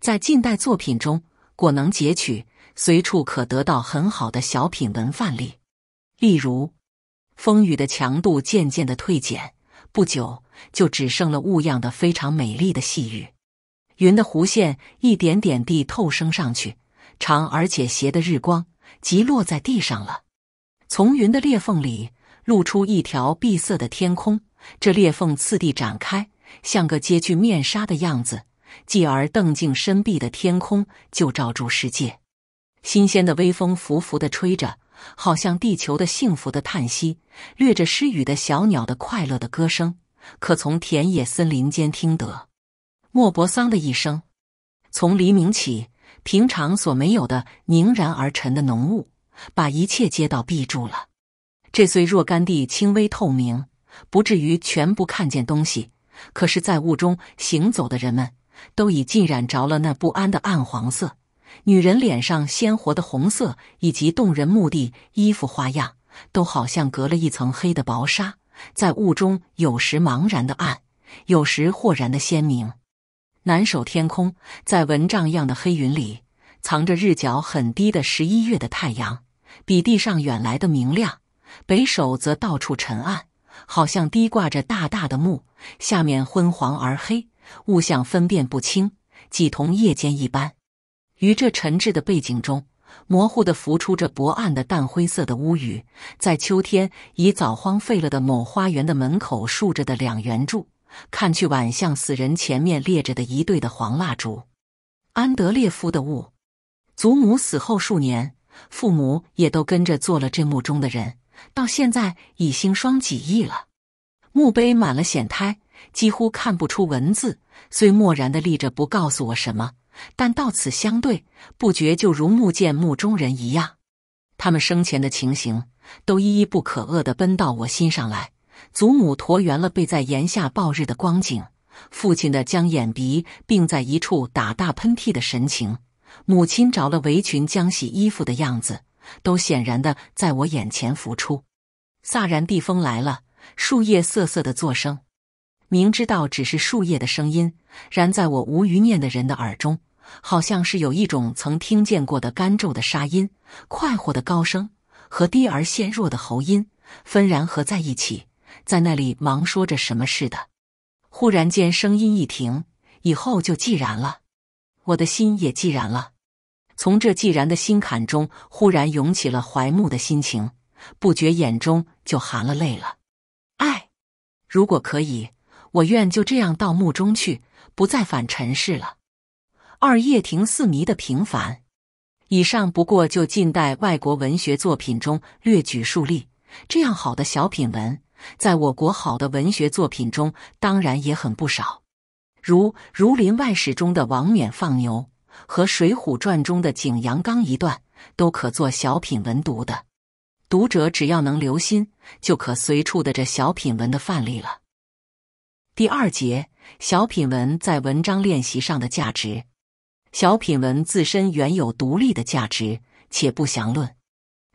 S1: 在近代作品中，果能截取，随处可得到很好的小品文范例。例如，风雨的强度渐渐的退减，不久就只剩了雾样的非常美丽的细雨，云的弧线一点点地透升上去。长而且斜的日光即落在地上了，从云的裂缝里露出一条碧色的天空。这裂缝次第展开，像个揭去面纱的样子，继而澄净深碧的天空就罩住世界。新鲜的微风浮浮的吹着，好像地球的幸福的叹息，掠着诗雨的小鸟的快乐的歌声，可从田野森林间听得。莫泊桑的一生，从黎明起。平常所没有的凝然而沉的浓雾，把一切街道蔽住了。这虽若干地轻微透明，不至于全部看见东西，可是，在雾中行走的人们，都已浸染着了那不安的暗黄色。女人脸上鲜活的红色，以及动人目的衣服花样，都好像隔了一层黑的薄纱，在雾中有时茫然的暗，有时豁然的鲜明。南首天空，在蚊帐样的黑云里，藏着日角很低的十一月的太阳，比地上远来的明亮。北首则到处沉暗，好像低挂着大大的幕，下面昏黄而黑，物象分辨不清，几同夜间一般。于这沉滞的背景中，模糊的浮出着薄暗的淡灰色的乌云，在秋天已早荒废了的某花园的门口竖着的两圆柱。看去宛像死人前面列着的一对的黄蜡烛，安德烈夫的墓。祖母死后数年，父母也都跟着做了这墓中的人，到现在已经霜几亿了。墓碑满了藓苔，几乎看不出文字。虽漠然的立着，不告诉我什么，但到此相对，不觉就如目见墓中人一样。他们生前的情形，都一一不可遏的奔到我心上来。祖母驼圆了背在檐下曝日的光景，父亲的将眼鼻并在一处打大喷嚏的神情，母亲着了围裙将洗衣服的样子，都显然的在我眼前浮出。飒然地风来了，树叶瑟瑟的作声。明知道只是树叶的声音，然在我无余念的人的耳中，好像是有一种曾听见过的干皱的沙音、快活的高声和低而纤弱的喉音纷然合在一起。在那里忙说着什么似的，忽然间声音一停，以后就寂然了。我的心也寂然了。从这寂然的心坎中，忽然涌起了怀慕的心情，不觉眼中就含了泪了。唉，如果可以，我愿就这样到墓中去，不再返尘世了。二叶亭四迷的平凡，以上不过就近代外国文学作品中略举数例，这样好的小品文。在我国好的文学作品中，当然也很不少，如《儒林外史》中的王冕放牛和《水浒传》中的景阳冈一段，都可做小品文读的。读者只要能留心，就可随处的这小品文的范例了。第二节，小品文在文章练习上的价值。小品文自身原有独立的价值，且不详论。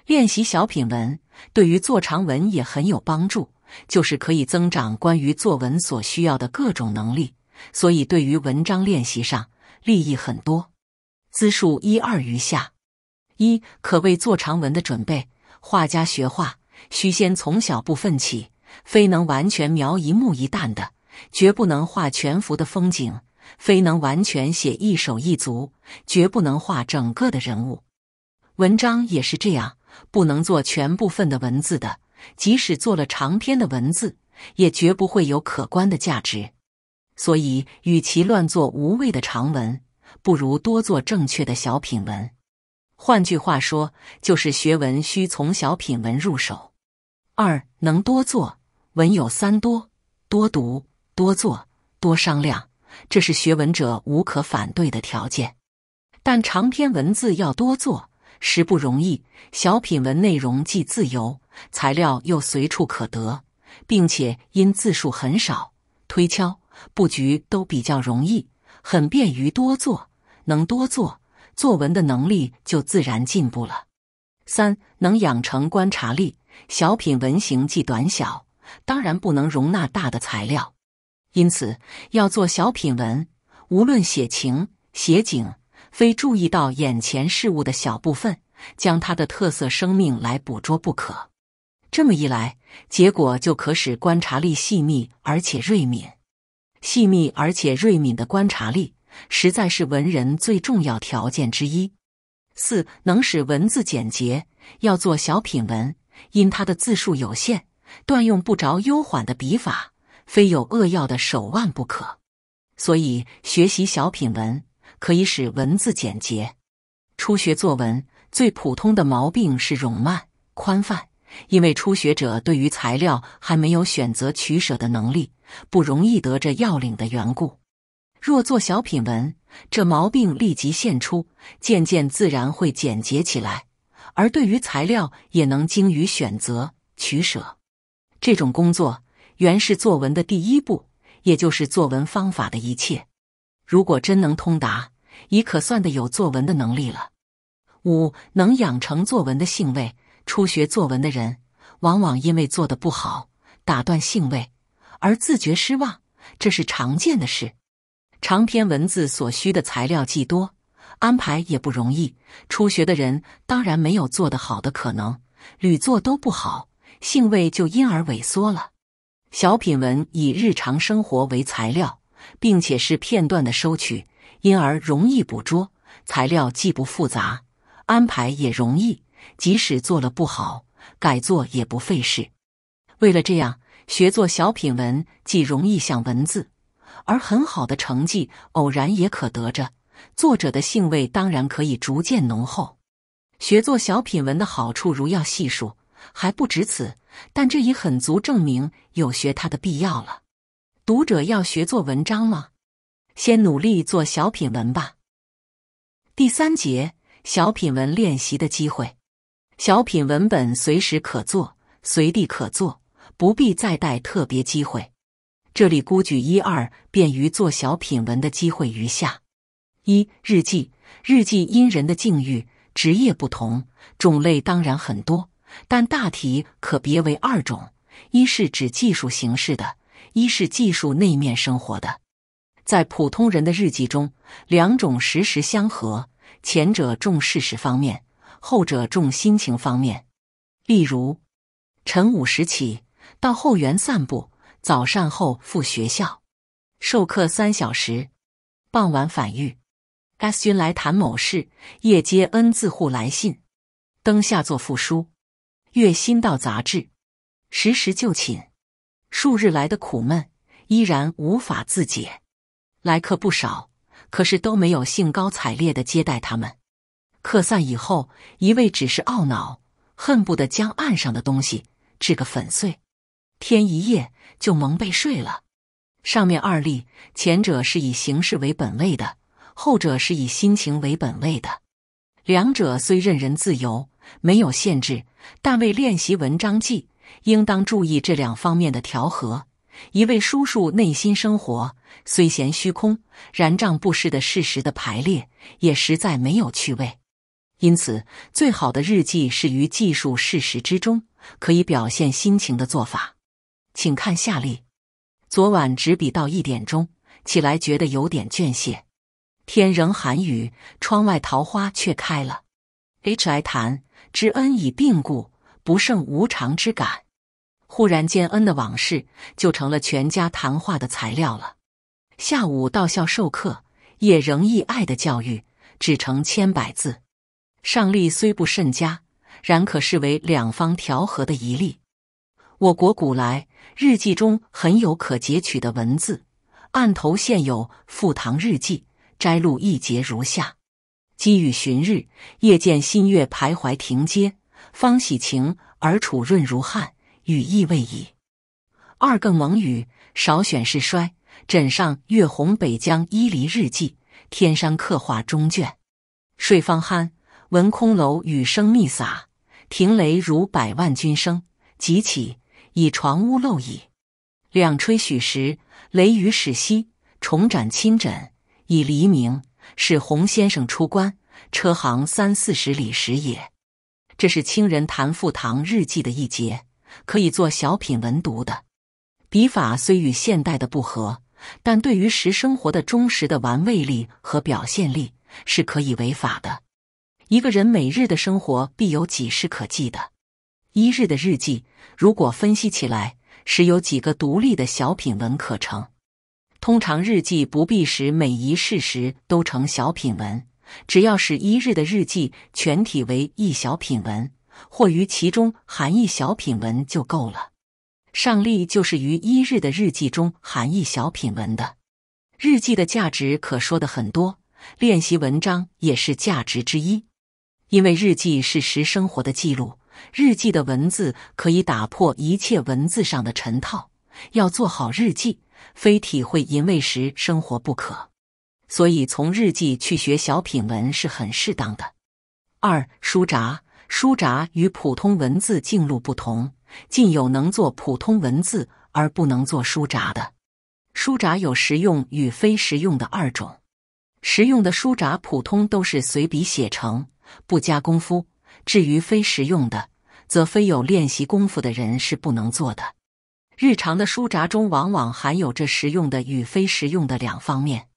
S1: 练习小品文，对于做长文也很有帮助。就是可以增长关于作文所需要的各种能力，所以对于文章练习上利益很多。资数一二余下一，可为做长文的准备。画家学画，须先从小部分起，非能完全描一木一旦的，绝不能画全幅的风景；非能完全写一手一足，绝不能画整个的人物。文章也是这样，不能做全部分的文字的。即使做了长篇的文字，也绝不会有可观的价值。所以，与其乱做无谓的长文，不如多做正确的小品文。换句话说，就是学文需从小品文入手。二能多做文有三多：多读、多做、多商量，这是学文者无可反对的条件。但长篇文字要多做。实不容易。小品文内容既自由，材料又随处可得，并且因字数很少，推敲布局都比较容易，很便于多做，能多做，作文的能力就自然进步了。三能养成观察力。小品文形既短小，当然不能容纳大的材料，因此要做小品文，无论写情写景。非注意到眼前事物的小部分，将它的特色生命来捕捉不可。这么一来，结果就可使观察力细密而且锐敏。细密而且锐敏的观察力，实在是文人最重要条件之一。四能使文字简洁，要做小品文，因它的字数有限，断用不着悠缓的笔法，非有扼要的手腕不可。所以学习小品文。可以使文字简洁。初学作文最普通的毛病是冗慢、宽泛，因为初学者对于材料还没有选择取舍的能力，不容易得着要领的缘故。若做小品文，这毛病立即现出，渐渐自然会简洁起来，而对于材料也能精于选择取舍。这种工作原是作文的第一步，也就是作文方法的一切。如果真能通达。已可算的有作文的能力了。五能养成作文的兴味。初学作文的人，往往因为做的不好，打断兴味，而自觉失望，这是常见的事。长篇文字所需的材料既多，安排也不容易。初学的人当然没有做得好的可能，屡做都不好，兴味就因而萎缩了。小品文以日常生活为材料，并且是片段的收取。因而容易捕捉材料，既不复杂，安排也容易。即使做了不好，改做也不费事。为了这样学做小品文，既容易想文字，而很好的成绩偶然也可得着。作者的兴味当然可以逐渐浓厚。学做小品文的好处，如要细数，还不止此，但这已很足证明有学它的必要了。读者要学做文章吗？先努力做小品文吧。第三节，小品文练习的机会，小品文本随时可做，随地可做，不必再带特别机会。这里孤举一二，便于做小品文的机会。余下一日记，日记因人的境遇、职业不同，种类当然很多，但大体可别为二种：一是指技术形式的，一是技术内面生活的。在普通人的日记中，两种时时相合，前者重事实方面，后者重心情方面。例如，晨五时起，到后园散步；早膳后赴学校授课三小时，傍晚返寓。S 君来谈某事，夜接 N 字户来信，灯下作复书。月新到杂志，时时就寝。数日来的苦闷依然无法自解。来客不少，可是都没有兴高采烈的接待他们。客散以后，一位只是懊恼，恨不得将岸上的东西掷个粉碎。天一夜就蒙被睡了。上面二例，前者是以形式为本位的，后者是以心情为本位的。两者虽任人自由，没有限制，但为练习文章记，应当注意这两方面的调和。一位叔叔内心生活。虽嫌虚空，然账簿式的事实的排列也实在没有趣味。因此，最好的日记是于记述事实之中，可以表现心情的做法。请看下例：昨晚执笔到一点钟，起来觉得有点倦懈，天仍寒雨，窗外桃花却开了。H I 谈知恩已病故，不胜无常之感。忽然间，恩的往事就成了全家谈话的材料了。下午到校授课，夜仍以爱的教育，只成千百字。上例虽不甚佳，然可视为两方调和的一例。我国古来日记中很有可截取的文字，案头现有《复唐日记》，摘录一节如下：积雨旬日，夜见新月徘徊亭街，方喜晴而楚润如汗，雨意未已。二更蒙雨，少选是衰。枕上月红北疆伊犁日记天山刻画中卷睡方酣闻空楼雨声密洒亭雷如百万军声即起以床屋漏矣两吹许时雷雨始息重展亲枕已黎明使洪先生出关车行三四十里时也这是清人谭复堂日记的一节，可以做小品文读的笔法虽与现代的不合。但对于实生活的忠实的玩味力和表现力是可以违法的。一个人每日的生活必有几事可记的，一日的日记如果分析起来是有几个独立的小品文可成。通常日记不必使每一事实都成小品文，只要使一日的日记全体为一小品文，或于其中含一小品文就够了。上例就是于一日的日记中含义小品文的，日记的价值可说的很多，练习文章也是价值之一，因为日记是实生活的记录，日记的文字可以打破一切文字上的陈套，要做好日记，非体会淫味时生活不可，所以从日记去学小品文是很适当的。二书札，书札与普通文字记录不同。尽有能做普通文字而不能做书札的，书札有实用与非实用的二种。实用的书札，普通都是随笔写成，不加功夫；至于非实用的，则非有练习功夫的人是不能做的。日常的书札中，往往含有着实用的与非实用的两方面。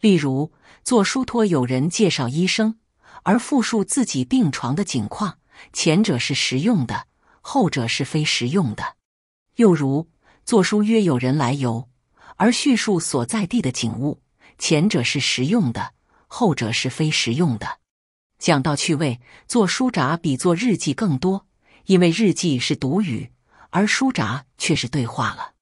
S1: 例如，做书托有人介绍医生，而复述自己病床的景况，前者是实用的。后者是非实用的，又如做书约有人来游，而叙述所在地的景物；前者是实用的，后者是非实用的。讲到趣味，做书札比做日记更多，因为日记是读语，而书札却是对话了。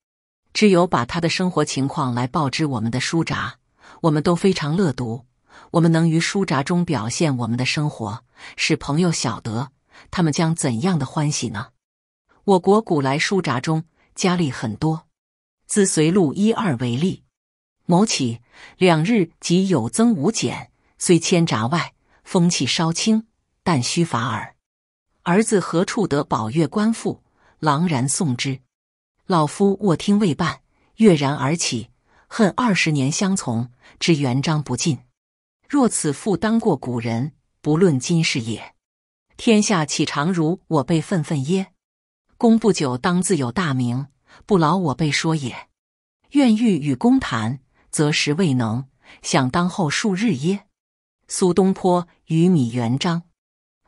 S1: 只有把他的生活情况来报之我们的书札，我们都非常乐读。我们能于书札中表现我们的生活，使朋友晓得，他们将怎样的欢喜呢？我国古来书札中佳例很多，自随录一二为例。某起两日即有增无减，虽千札外风气稍轻，但须法耳。儿子何处得宝月官复？朗然送之。老夫卧听未半，跃然而起，恨二十年相从之元章不尽。若此父当过古人，不论今世也。天下岂常如我辈愤愤耶？公不久当自有大名，不劳我辈说也。愿欲与公谈，则时未能，想当后数日耶。苏东坡与米元章，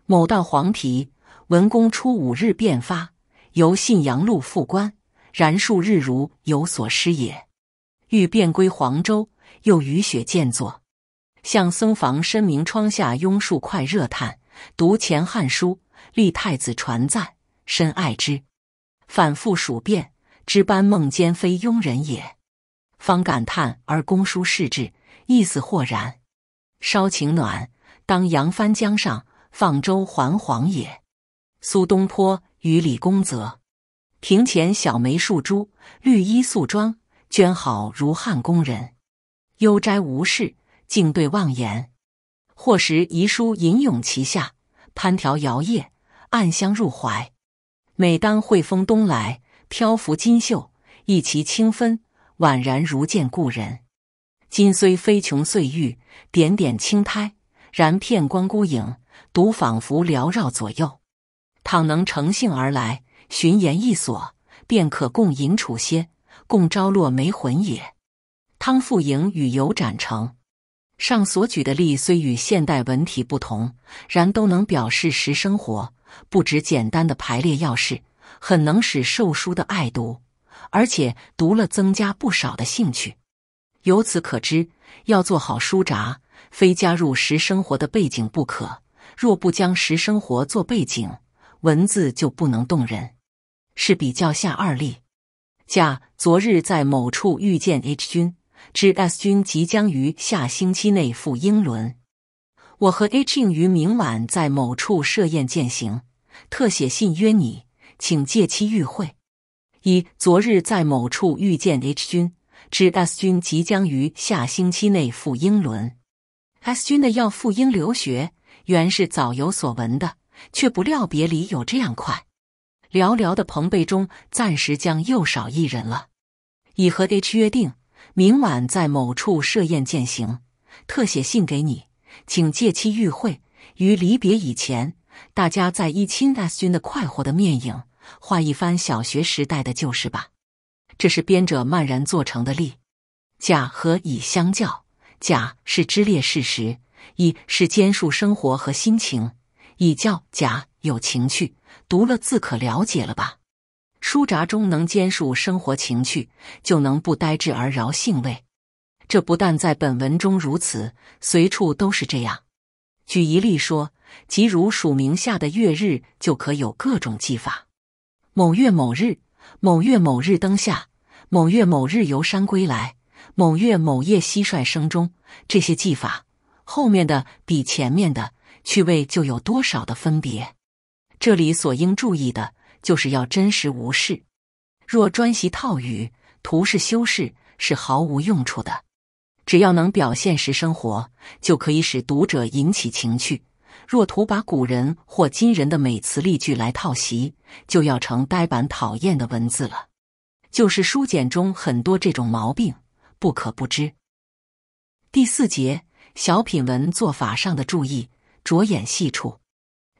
S1: 某道黄题文公初五日便发，由信阳路复官，然数日如有所失也。欲便归黄州，又雨雪渐作，向僧房深明窗下拥数块热炭，读前汉书，立太子传赞。深爱之，反复数遍，知班孟坚非庸人也。方感叹而公书视之，意思豁然。稍晴暖，当扬帆江上，放舟还黄也。苏东坡与李公泽，庭前小梅数株，绿衣素装，娟好如汉宫人。悠斋无事，静对望言，或时遗书吟咏其下，攀条摇曳，暗香入怀。每当惠风东来，漂浮金秀，一旗清芬，宛然如见故人。今虽非琼碎玉，点点青苔，然片光孤影，独仿佛缭绕左右。倘能乘兴而来，寻岩一索，便可共饮楚歇，共朝落梅魂也。汤复营与游展成上所举的例，虽与现代文体不同，然都能表示实生活。不止简单的排列要事，很能使瘦书的爱读，而且读了增加不少的兴趣。由此可知，要做好书札，非加入实生活的背景不可。若不将实生活做背景，文字就不能动人。是比较下二例：甲昨日在某处遇见 H 君，知 S 君即将于下星期内赴英伦。我和 H 君于明晚在某处设宴践行，特写信约你，请借期遇会。一昨日在某处遇见 H 君，知 S 君即将于下星期内赴英伦。S 君的要赴英留学，原是早有所闻的，却不料别离有这样快。寥寥的朋辈中，暂时将又少一人了。已和 H 约定，明晚在某处设宴践行，特写信给你。请借期遇会于离别以前，大家再一亲大君的快活的面影，画一番小学时代的旧事吧。这是编者漫然做成的例。甲和乙相较，甲是支列事实，乙是兼述生活和心情。乙较甲有情趣，读了自可了解了吧。书札中能兼述生活情趣，就能不呆滞而饶兴味。这不但在本文中如此，随处都是这样。举一例说，即如署名下的月日，就可有各种记法：某月某日，某月某日灯下，某月某日游山归来，某月某夜蟋蟀声中。这些记法后面的比前面的趣味就有多少的分别。这里所应注意的，就是要真实无事。若专习套语、图是修饰，是毫无用处的。只要能表现实生活，就可以使读者引起情趣。若图把古人或今人的美词丽句来套袭，就要成呆板讨厌的文字了。就是书简中很多这种毛病，不可不知。第四节，小品文做法上的注意，着眼细处。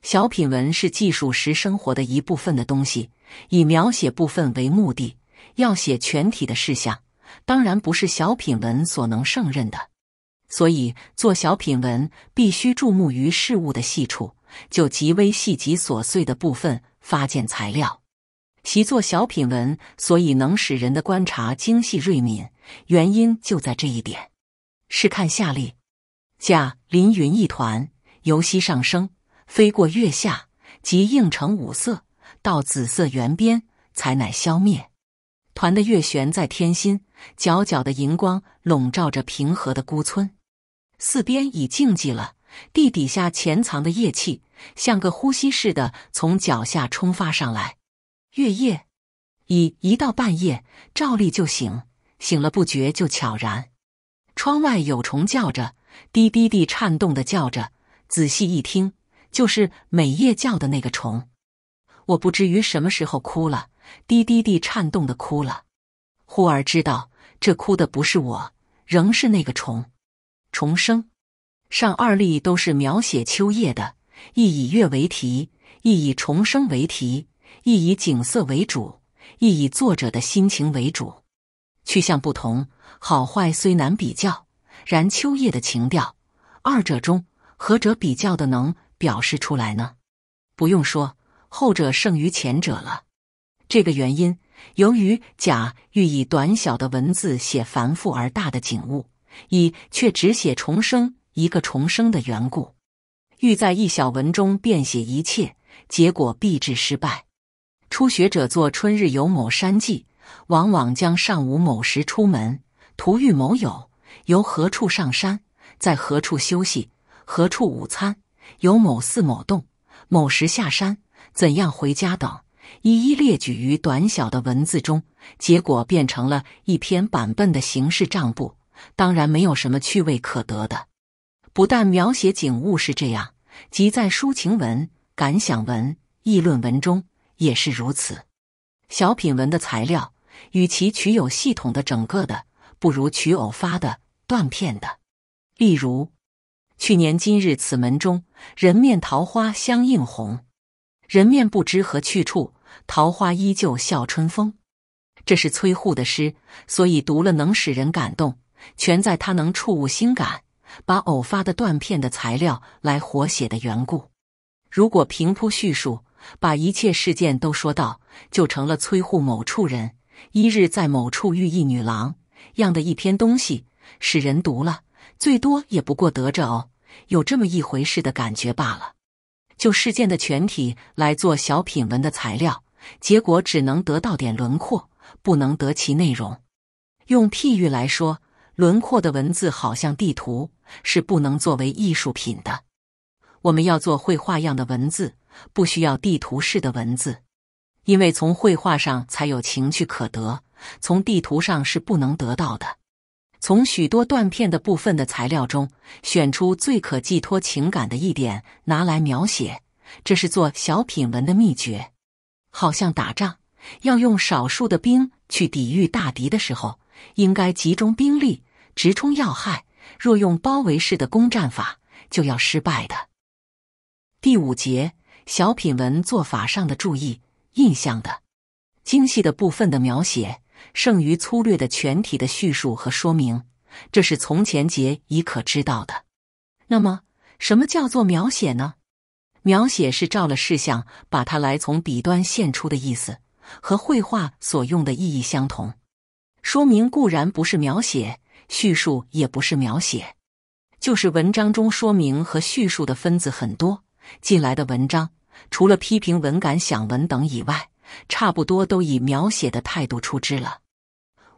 S1: 小品文是记述实生活的一部分的东西，以描写部分为目的，要写全体的事项。当然不是小品文所能胜任的，所以做小品文必须注目于事物的细处，就极微细极琐碎的部分发现材料。习作小品文，所以能使人的观察精细锐敏，原因就在这一点。试看下例：甲，凌云一团，由西上升，飞过月下，即映成五色，到紫色圆边，才乃消灭。团的月悬在天心。皎皎的银光笼罩着平和的孤村，四边已静寂了。地底下潜藏的液气，像个呼吸似的，从脚下冲发上来。月夜，已一到半夜，照例就醒，醒了不觉就悄然。窗外有虫叫着，滴滴地颤动的叫着。仔细一听，就是每夜叫的那个虫。我不知于什么时候哭了，滴滴地颤动的哭了。忽而知道，这哭的不是我，仍是那个虫。重生，上二例都是描写秋夜的，亦以月为题，亦以重生为题，亦以景色为主，亦以作者的心情为主，去向不同，好坏虽难比较，然秋夜的情调，二者中何者比较的能表示出来呢？不用说，后者胜于前者了。这个原因。由于甲欲以短小的文字写繁复而大的景物，乙却只写“重生”一个“重生”的缘故，欲在一小文中便写一切，结果必致失败。初学者做《春日游某山记》，往往将上午某时出门，途遇某友，由何处上山，在何处休息，何处午餐，游某寺某洞，某时下山，怎样回家等。一一列举于短小的文字中，结果变成了一篇板本的形式账簿，当然没有什么趣味可得的。不但描写景物是这样，即在抒情文、感想文、议论文中也是如此。小品文的材料，与其取有系统的、整个的，不如取偶发的、断片的。例如：“去年今日此门中，人面桃花相映红。人面不知何去处。”桃花依旧笑春风，这是崔护的诗，所以读了能使人感动，全在他能触物心感，把偶发的断片的材料来活写的缘故。如果平铺叙述，把一切事件都说到，就成了崔护某处人一日在某处遇一女郎样的一篇东西，使人读了，最多也不过得着有这么一回事的感觉罢了。就事件的全体来做小品文的材料。结果只能得到点轮廓，不能得其内容。用譬喻来说，轮廓的文字好像地图，是不能作为艺术品的。我们要做绘画样的文字，不需要地图式的文字，因为从绘画上才有情趣可得，从地图上是不能得到的。从许多断片的部分的材料中，选出最可寄托情感的一点拿来描写，这是做小品文的秘诀。好像打仗要用少数的兵去抵御大敌的时候，应该集中兵力直冲要害；若用包围式的攻战法，就要失败的。第五节小品文做法上的注意：印象的、精细的部分的描写，胜于粗略的全体的叙述和说明。这是从前节已可知道的。那么，什么叫做描写呢？描写是照了事项，把它来从笔端现出的意思，和绘画所用的意义相同。说明固然不是描写，叙述也不是描写，就是文章中说明和叙述的分子很多。近来的文章，除了批评文、感想文等以外，差不多都以描写的态度出之了。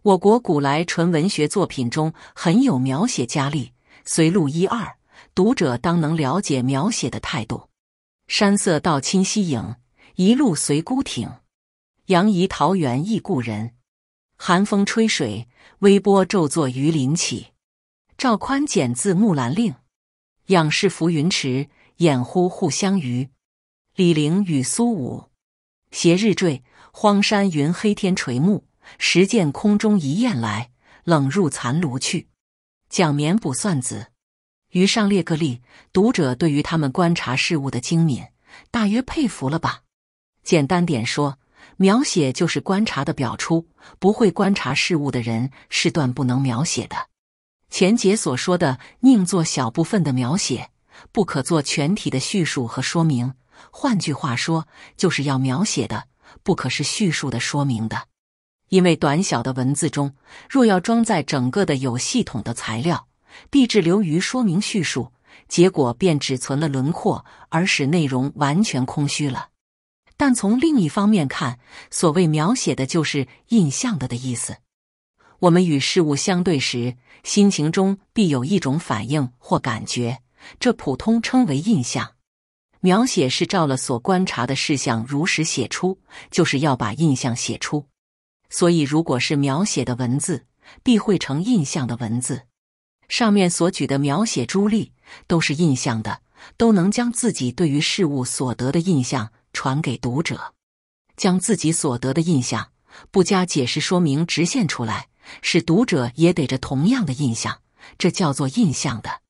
S1: 我国古来纯文学作品中很有描写佳丽，随录一二，读者当能了解描写的态度。山色到清溪影，一路随孤艇。杨怡桃源忆故人，寒风吹水，微波皱作鱼鳞起。赵宽剪字木兰令，仰视浮云池，掩呼互相鱼。李陵与苏武，斜日坠荒山，云黑天垂暮。时见空中一雁来，冷入残炉去。蒋绵卜算子。于上列个例，读者对于他们观察事物的精敏，大约佩服了吧？简单点说，描写就是观察的表出。不会观察事物的人，是断不能描写的。前节所说的，宁做小部分的描写，不可做全体的叙述和说明。换句话说，就是要描写的，不可是叙述的、说明的。因为短小的文字中，若要装在整个的有系统的材料。必滞流于说明叙述，结果便只存了轮廓，而使内容完全空虚了。但从另一方面看，所谓描写的就是印象的的意思。我们与事物相对时，心情中必有一种反应或感觉，这普通称为印象。描写是照了所观察的事项如实写出，就是要把印象写出。所以，如果是描写的文字，必会成印象的文字。上面所举的描写朱丽都是印象的，都能将自己对于事物所得的印象传给读者，将自己所得的印象不加解释说明直线出来，使读者也得着同样的印象，这叫做印象的。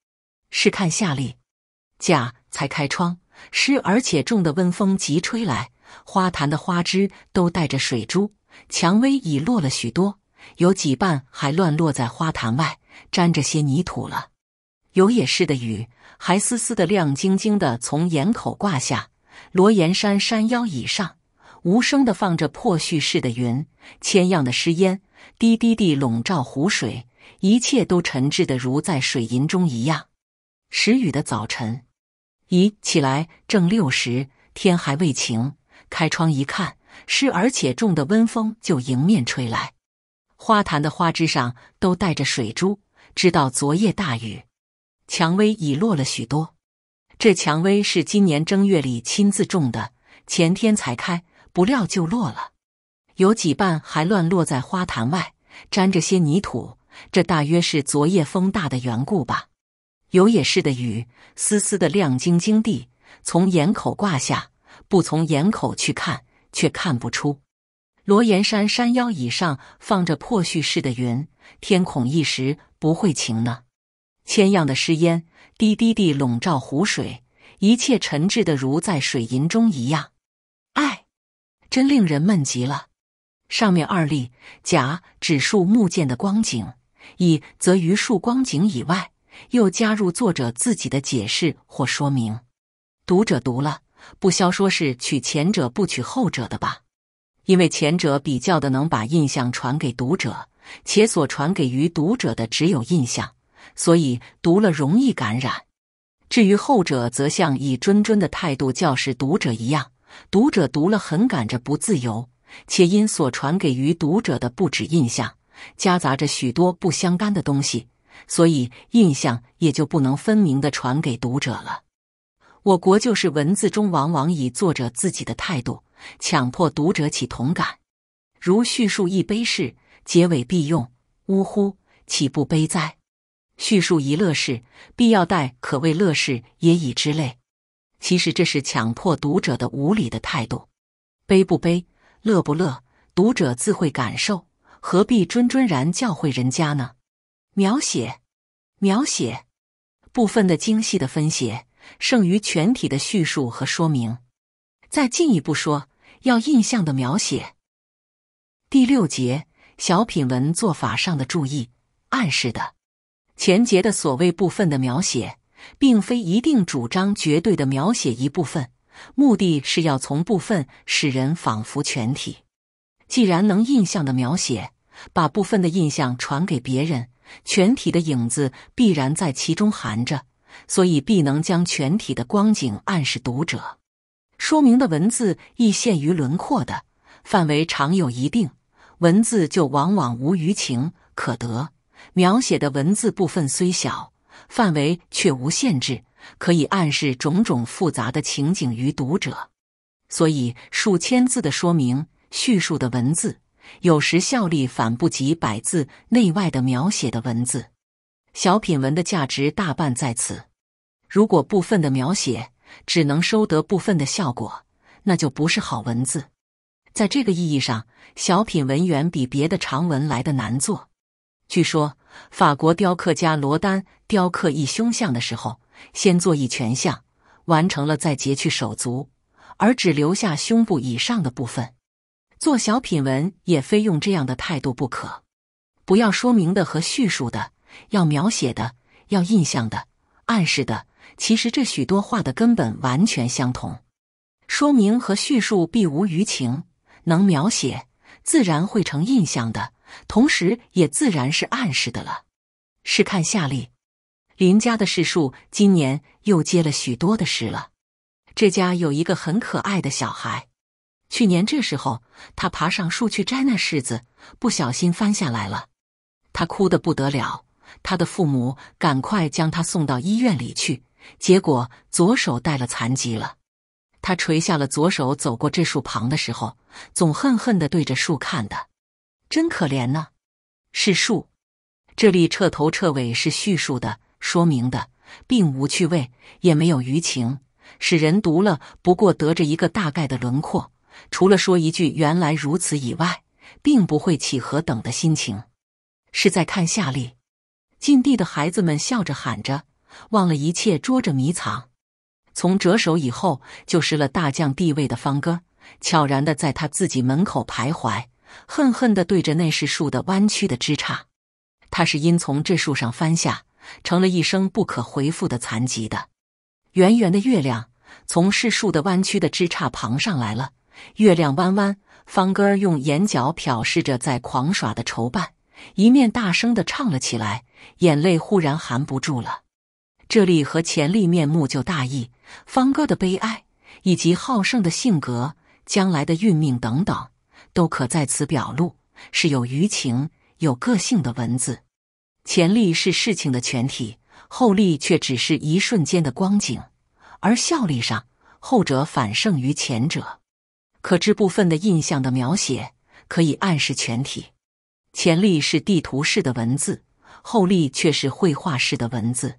S1: 试看下例，甲才开窗，湿而且重的温风即吹来，花坛的花枝都带着水珠，蔷薇已落了许多，有几瓣还乱落在花坛外。沾着些泥土了，有野似的雨，还丝丝的亮晶晶的从檐口挂下。罗岩山山腰以上，无声的放着破絮似的云，千样的湿烟，滴滴地笼罩湖水，一切都沉滞的如在水银中一样。时雨的早晨，咦，起来正六时，天还未晴，开窗一看，湿而且重的温风就迎面吹来，花坛的花枝上都带着水珠。知道昨夜大雨，蔷薇已落了许多。这蔷薇是今年正月里亲自种的，前天才开，不料就落了。有几瓣还乱落在花坛外，沾着些泥土。这大约是昨夜风大的缘故吧。有也是的雨，丝丝的亮晶晶地从檐口挂下，不从檐口去看，却看不出。罗岩山山腰以上放着破絮似的云，天空一时。不会晴呢，千样的诗烟低低地笼罩湖水，一切沉滞的如在水银中一样。唉，真令人闷极了。上面二例，甲指数木剑的光景，乙则于数光景以外又加入作者自己的解释或说明。读者读了，不消说是取前者不取后者的吧，因为前者比较的能把印象传给读者。且所传给于读者的只有印象，所以读了容易感染。至于后者，则像以谆谆的态度教示读者一样，读者读了很感着不自由。且因所传给于读者的不止印象，夹杂着许多不相干的东西，所以印象也就不能分明的传给读者了。我国就是文字中往往以作者自己的态度强迫读者起同感，如叙述一悲事。结尾必用，呜呼，岂不悲哉？叙述一乐事，必要带可谓乐事也已之类。其实这是强迫读者的无理的态度。悲不悲，乐不乐，读者自会感受，何必谆谆然教诲人家呢？描写，描写部分的精细的分写，剩余全体的叙述和说明。再进一步说，要印象的描写。第六节。小品文做法上的注意，暗示的前节的所谓部分的描写，并非一定主张绝对的描写一部分，目的是要从部分使人仿佛全体。既然能印象的描写，把部分的印象传给别人，全体的影子必然在其中含着，所以必能将全体的光景暗示读者。说明的文字亦限于轮廓的范围，常有一定。文字就往往无余情可得，描写的文字部分虽小，范围却无限制，可以暗示种种复杂的情景于读者。所以，数千字的说明叙述的文字，有时效力反不及百字内外的描写的文字。小品文的价值大半在此。如果部分的描写只能收得部分的效果，那就不是好文字。在这个意义上，小品文远比别的长文来的难做。据说，法国雕刻家罗丹雕刻一胸像的时候，先做一全像，完成了再截去手足，而只留下胸部以上的部分。做小品文也非用这样的态度不可。不要说明的和叙述的，要描写的，要印象的，暗示的。其实这许多话的根本完全相同。说明和叙述必无余情。能描写，自然会成印象的，同时也自然是暗示的了。试看下例：邻家的柿树今年又结了许多的柿了。这家有一个很可爱的小孩，去年这时候，他爬上树去摘那柿子，不小心翻下来了，他哭得不得了。他的父母赶快将他送到医院里去，结果左手带了残疾了。他垂下了左手，走过这树旁的时候，总恨恨的对着树看的，真可怜呢。是树，这里彻头彻尾是叙述的、说明的，并无趣味，也没有余情，使人读了不过得着一个大概的轮廓，除了说一句“原来如此”以外，并不会起何等的心情。是在看下利，禁地的孩子们笑着喊着，忘了一切，捉着迷藏。从折手以后，就失了大将地位的方哥，悄然的在他自己门口徘徊，恨恨的对着那柿树的弯曲的枝杈。他是因从这树上翻下，成了一生不可回复的残疾的。圆圆的月亮从柿树的弯曲的枝杈旁上来了，月亮弯弯。方哥用眼角瞟视着在狂耍的筹办，一面大声的唱了起来，眼泪忽然含不住了。这里和前立面目就大异。方哥的悲哀，以及好胜的性格、将来的运命等等，都可在此表露，是有余情、有个性的文字。前力是事情的全体，后力却只是一瞬间的光景，而效力上，后者反胜于前者。可知部分的印象的描写，可以暗示全体。前力是地图式的文字，后力却是绘画式的文字，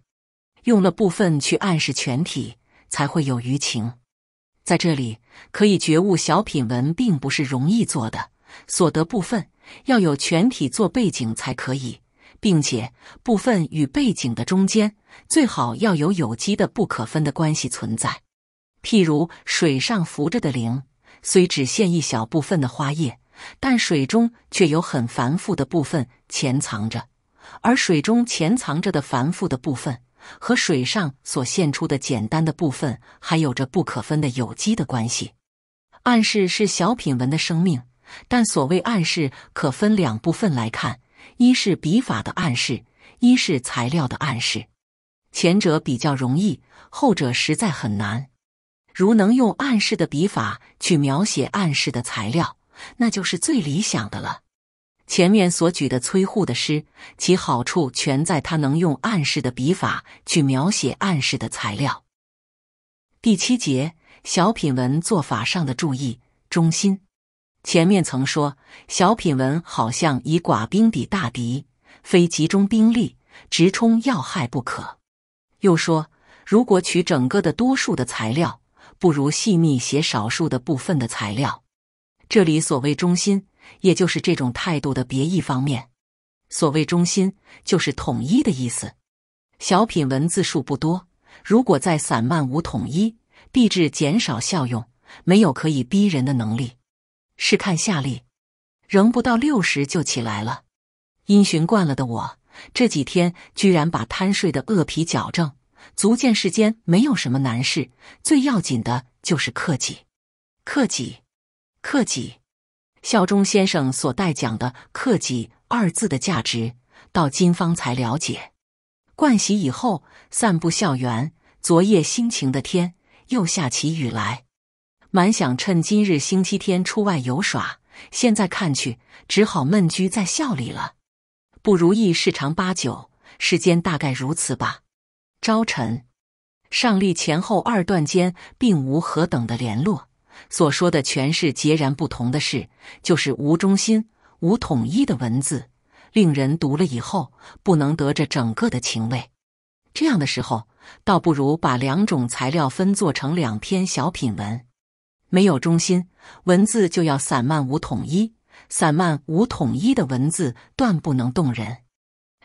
S1: 用了部分去暗示全体。才会有余情，在这里可以觉悟，小品文并不是容易做的，所得部分要有全体做背景才可以，并且部分与背景的中间最好要有有机的不可分的关系存在。譬如水上浮着的灵，虽只现一小部分的花叶，但水中却有很繁复的部分潜藏着，而水中潜藏着的繁复的部分。和水上所现出的简单的部分还有着不可分的有机的关系。暗示是小品文的生命，但所谓暗示可分两部分来看：一是笔法的暗示，一是材料的暗示。前者比较容易，后者实在很难。如能用暗示的笔法去描写暗示的材料，那就是最理想的了。前面所举的崔护的诗，其好处全在他能用暗示的笔法去描写暗示的材料。第七节小品文做法上的注意中心，前面曾说小品文好像以寡兵抵大敌，非集中兵力直冲要害不可。又说如果取整个的多数的材料，不如细密写少数的部分的材料。这里所谓中心。也就是这种态度的别一方面，所谓中心就是统一的意思。小品文字数不多，如果再散漫无统一，必致减少效用，没有可以逼人的能力。试看下例，仍不到六十就起来了。因循惯了的我，这几天居然把贪睡的恶脾矫正，足见世间没有什么难事，最要紧的就是克己，克己，克己。孝忠先生所代讲的“克己”二字的价值，到今方才了解。盥洗以后，散步校园。昨夜心情的天，又下起雨来。满想趁今日星期天出外游耍，现在看去，只好闷居在校里了。不如意事常八九，世间大概如此吧。朝晨，上立前后二段间，并无何等的联络。所说的全是截然不同的事，就是无中心、无统一的文字，令人读了以后不能得着整个的情味。这样的时候，倒不如把两种材料分做成两篇小品文。没有中心，文字就要散漫无统一；散漫无统一的文字，断不能动人。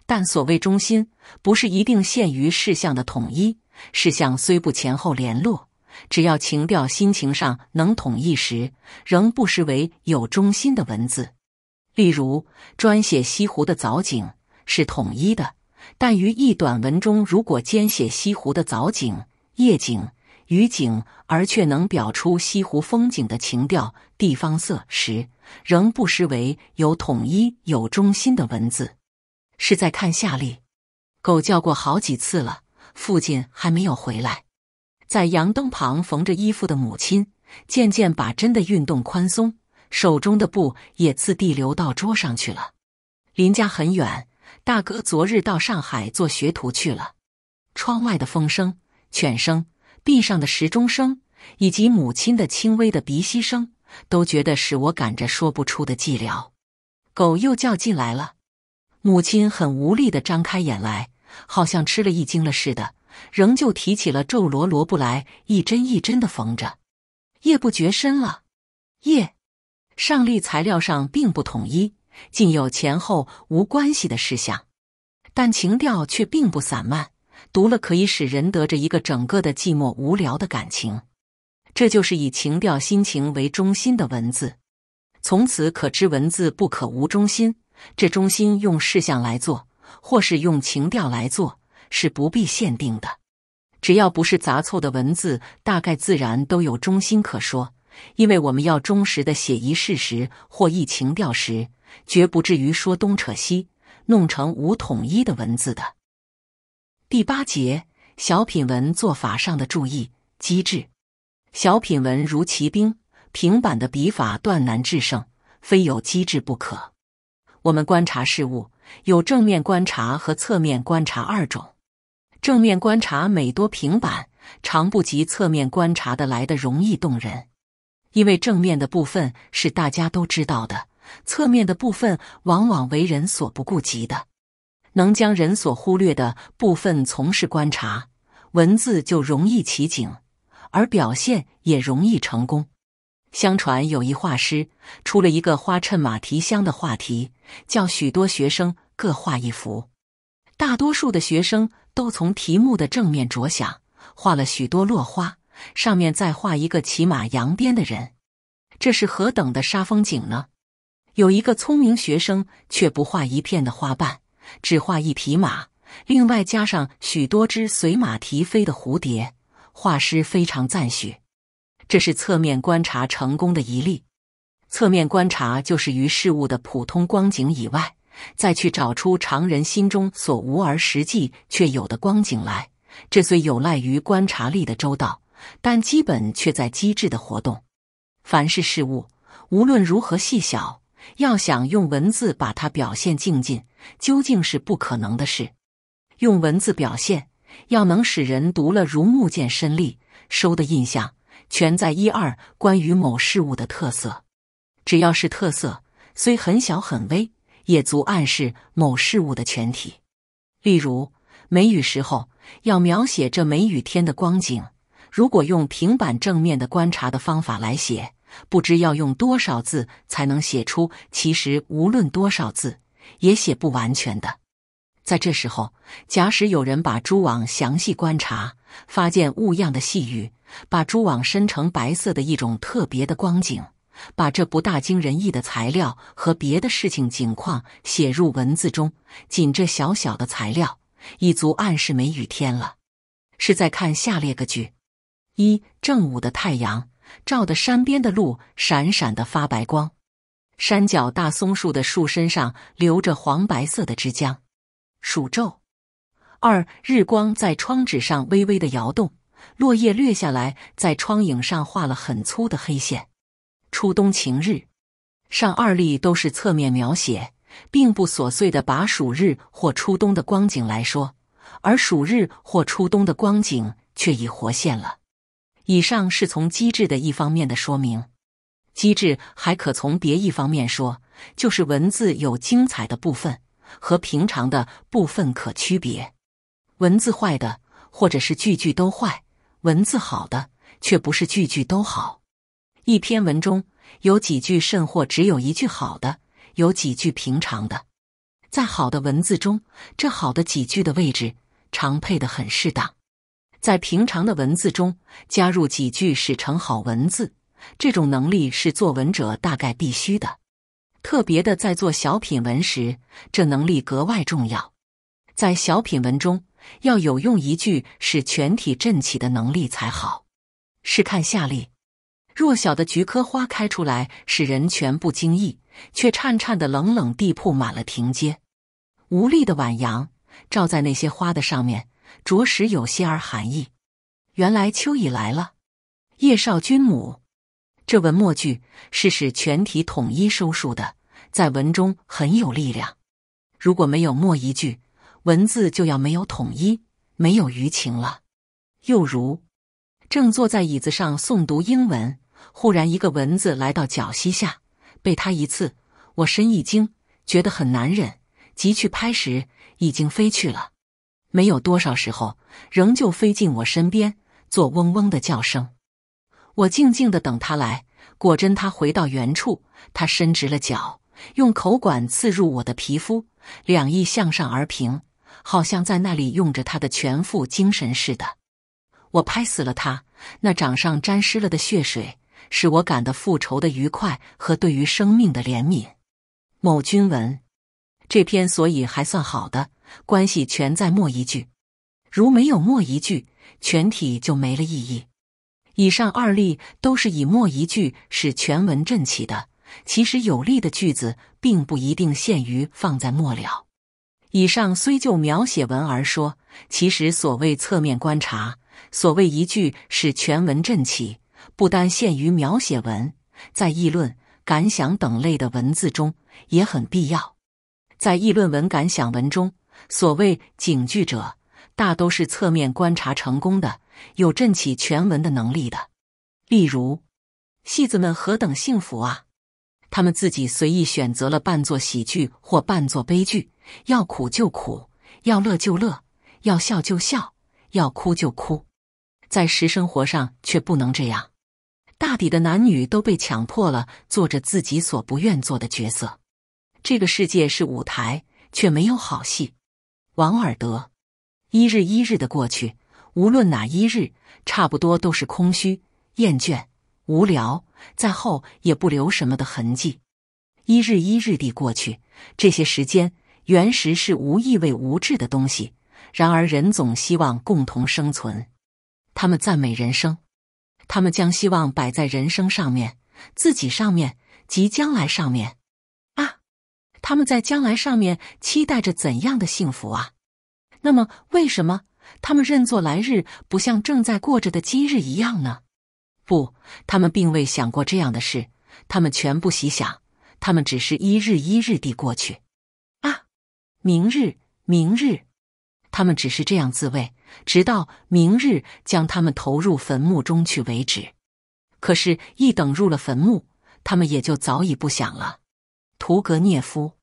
S1: 但所谓中心，不是一定限于事项的统一，事项虽不前后联络。只要情调、心情上能统一时，仍不失为有中心的文字。例如，专写西湖的藻井是统一的，但于一短文中如果兼写西湖的藻井、夜景、雨景，而却能表出西湖风景的情调、地方色时，仍不失为有统一、有中心的文字。是在看夏利，狗叫过好几次了，父亲还没有回来。在阳灯旁缝着衣服的母亲，渐渐把针的运动宽松，手中的布也自地流到桌上去了。林家很远，大哥昨日到上海做学徒去了。窗外的风声、犬声、地上的时钟声，以及母亲的轻微的鼻息声，都觉得使我赶着说不出的寂寥。狗又叫进来了，母亲很无力的张开眼来，好像吃了一惊了似的。仍旧提起了皱罗罗布来，一针一针的缝着。夜不觉深了。夜上例材料上并不统一，尽有前后无关系的事项，但情调却并不散漫。读了可以使人得着一个整个的寂寞无聊的感情。这就是以情调心情为中心的文字。从此可知，文字不可无中心。这中心用事项来做，或是用情调来做。是不必限定的，只要不是杂凑的文字，大概自然都有中心可说。因为我们要忠实的写一事实或一情调时，绝不至于说东扯西，弄成无统一的文字的。第八节，小品文做法上的注意机智。小品文如骑兵，平板的笔法断难制胜，非有机智不可。我们观察事物，有正面观察和侧面观察二种。正面观察美多平板，常不及侧面观察的来的容易动人。因为正面的部分是大家都知道的，侧面的部分往往为人所不顾及的。能将人所忽略的部分从事观察，文字就容易起景，而表现也容易成功。相传有一画师出了一个花衬马蹄香的话题，叫许多学生各画一幅，大多数的学生。都从题目的正面着想，画了许多落花，上面再画一个骑马扬鞭的人，这是何等的煞风景呢？有一个聪明学生却不画一片的花瓣，只画一匹马，另外加上许多只随马蹄飞的蝴蝶，画师非常赞许。这是侧面观察成功的一例。侧面观察就是于事物的普通光景以外。再去找出常人心中所无而实际却有的光景来，这虽有赖于观察力的周到，但基本却在机智的活动。凡是事物，无论如何细小，要想用文字把它表现尽尽，究竟是不可能的事。用文字表现，要能使人读了如目见身历收的印象，全在一二关于某事物的特色。只要是特色，虽很小很微。也足暗示某事物的全体。例如，梅雨时候要描写这梅雨天的光景，如果用平板正面的观察的方法来写，不知要用多少字才能写出。其实无论多少字，也写不完全的。在这时候，假使有人把蛛网详细观察，发现雾样的细雨，把蛛网伸成白色的一种特别的光景。把这不大惊人意的材料和别的事情景况写入文字中，仅这小小的材料已足暗示梅雨天了。是在看下列个句：一、正午的太阳照得山边的路闪闪的发白光，山脚大松树的树身上流着黄白色的枝浆，数昼；二、日光在窗纸上微微的摇动，落叶略下来，在窗影上画了很粗的黑线。初冬晴日，上二例都是侧面描写，并不琐碎的把暑日或初冬的光景来说，而暑日或初冬的光景却已活现了。以上是从机制的一方面的说明，机制还可从别一方面说，就是文字有精彩的部分和平常的部分可区别。文字坏的，或者是句句都坏；文字好的，却不是句句都好。一篇文中有几句甚或只有一句好的，有几句平常的。在好的文字中，这好的几句的位置常配得很适当。在平常的文字中加入几句，使成好文字，这种能力是作文者大概必须的。特别的，在做小品文时，这能力格外重要。在小品文中要有用一句使全体振起的能力才好。试看下列。弱小的菊科花开出来，使人全不惊异，却颤颤的、冷冷地铺满了庭阶。无力的晚阳照在那些花的上面，着实有些儿寒意。原来秋已来了。叶少君母，这文末句是使全体统一收束的，在文中很有力量。如果没有末一句，文字就要没有统一，没有余情了。又如，正坐在椅子上诵读英文。忽然，一个蚊子来到脚膝下，被它一刺，我身一惊，觉得很难忍。急去拍时，已经飞去了。没有多少时候，仍旧飞进我身边，做嗡嗡的叫声。我静静的等它来，果真它回到原处，它伸直了脚，用口管刺入我的皮肤，两翼向上而平，好像在那里用着它的全副精神似的。我拍死了它，那掌上沾湿了的血水。使我感到复仇的愉快和对于生命的怜悯。某君文这篇所以还算好的关系全在末一句，如没有末一句，全体就没了意义。以上二例都是以末一句使全文振起的。其实有力的句子并不一定限于放在末了。以上虽就描写文而说，其实所谓侧面观察，所谓一句使全文振起。不单限于描写文，在议论、感想等类的文字中也很必要。在议论文、感想文中，所谓警句者，大都是侧面观察成功的，有振起全文的能力的。例如，戏子们何等幸福啊！他们自己随意选择了扮作喜剧或扮作悲剧，要苦就苦，要乐就乐，要笑就笑，要哭就哭，在实生活上却不能这样。大抵的男女都被强迫了，做着自己所不愿做的角色。这个世界是舞台，却没有好戏。王尔德，一日一日的过去，无论哪一日，差不多都是空虚、厌倦、无聊，在后也不留什么的痕迹。一日一日地过去，这些时间原石是无意味、无质的东西。然而人总希望共同生存，他们赞美人生。他们将希望摆在人生上面，自己上面及将来上面，啊！他们在将来上面期待着怎样的幸福啊？那么为什么他们认作来日不像正在过着的今日一样呢？不，他们并未想过这样的事，他们全不细想，他们只是一日一日地过去，啊！明日，明日。他们只是这样自慰，直到明日将他们投入坟墓中去为止。可是，一等入了坟墓，他们也就早已不想了。图格涅夫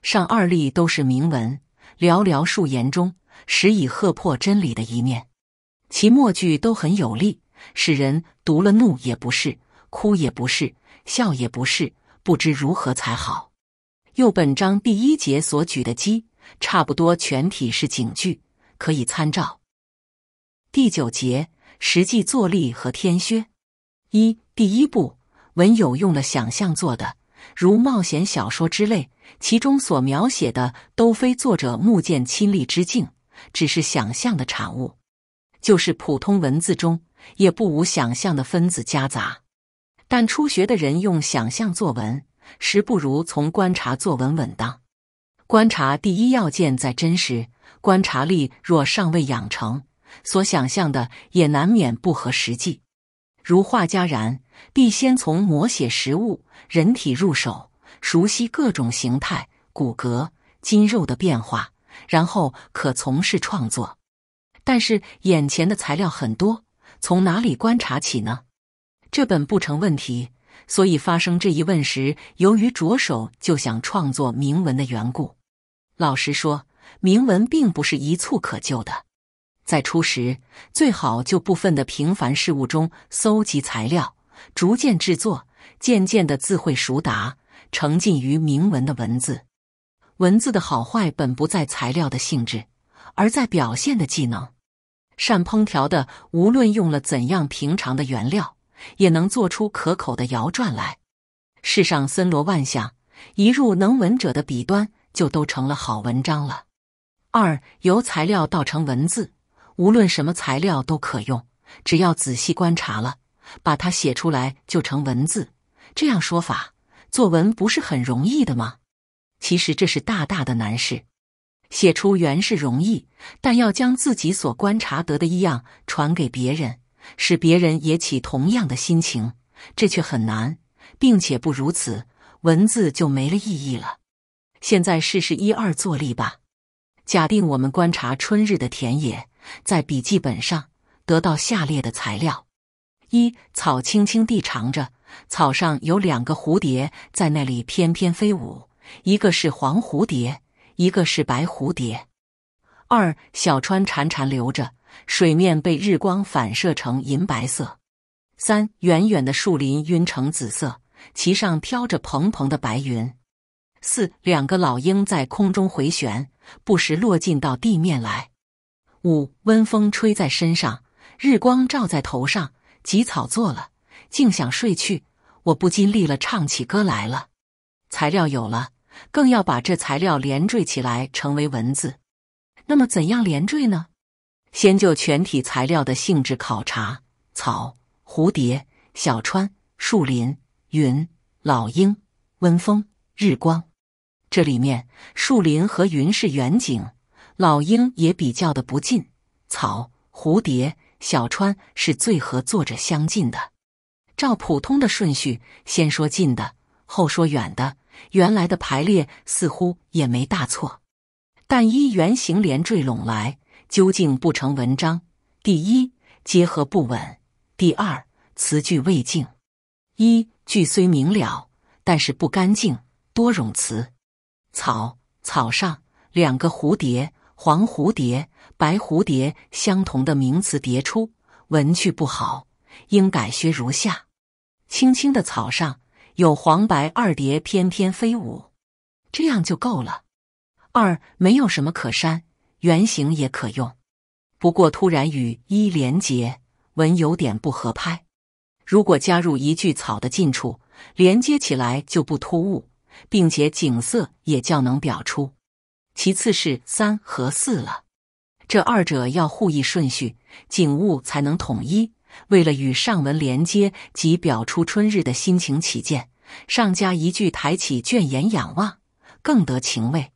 S1: 上二例都是铭文，寥寥数言中，时以喝破真理的一面，其末句都很有力，使人读了怒也不是，哭也不是，笑也不是，不知如何才好。又本章第一节所举的鸡。差不多全体是警句，可以参照。第九节实际坐立和天削。一第一步文友用了想象做的，如冒险小说之类，其中所描写的都非作者目见亲历之境，只是想象的产物。就是普通文字中，也不无想象的分子夹杂。但初学的人用想象作文时，不如从观察作文稳当。观察第一要件在真实，观察力若尚未养成，所想象的也难免不合实际。如画家然，必先从摹写实物、人体入手，熟悉各种形态、骨骼、筋肉的变化，然后可从事创作。但是眼前的材料很多，从哪里观察起呢？这本不成问题。所以发生这一问时，由于着手就想创作铭文的缘故。老实说，铭文并不是一蹴可就的。在初时，最好就部分的平凡事物中搜集材料，逐渐制作，渐渐的自会熟达，沉浸于铭文的文字。文字的好坏，本不在材料的性质，而在表现的技能。善烹调的，无论用了怎样平常的原料，也能做出可口的肴馔来。世上森罗万象，一入能文者的笔端。就都成了好文章了。二由材料到成文字，无论什么材料都可用，只要仔细观察了，把它写出来就成文字。这样说法，作文不是很容易的吗？其实这是大大的难事。写出原是容易，但要将自己所观察得的一样传给别人，使别人也起同样的心情，这却很难，并且不如此，文字就没了意义了。现在试试一二作例吧。假定我们观察春日的田野，在笔记本上得到下列的材料：一、草青青地长着，草上有两个蝴蝶在那里翩翩飞舞，一个是黄蝴蝶，一个是白蝴蝶；二、小川潺潺流着，水面被日光反射成银白色；三、远远的树林晕成紫色，其上飘着蓬蓬的白云。四两个老鹰在空中回旋，不时落进到地面来。五温风吹在身上，日光照在头上，急草坐了，竟想睡去。我不禁立了，唱起歌来了。材料有了，更要把这材料连缀起来，成为文字。那么怎样连缀呢？先就全体材料的性质考察：草、蝴蝶、小川、树林、云、老鹰、温风、日光。这里面，树林和云是远景，老鹰也比较的不近，草、蝴蝶、小川是最和作者相近的。照普通的顺序，先说近的，后说远的，原来的排列似乎也没大错。但依圆形连缀拢来，究竟不成文章。第一，结合不稳；第二，词句未尽。一句虽明了，但是不干净，多冗词。草草上两个蝴蝶，黄蝴蝶、白蝴蝶，相同的名词叠出，文句不好，应改学如下：青青的草上有黄白二蝶翩翩飞舞，这样就够了。二没有什么可删，原形也可用，不过突然与一连结，文有点不合拍。如果加入一句草的近处，连接起来就不突兀。并且景色也较能表出，其次是三和四了。这二者要互译顺序，景物才能统一。为了与上文连接及表出春日的心情起见，上加一句，抬起倦眼仰望，更得情味。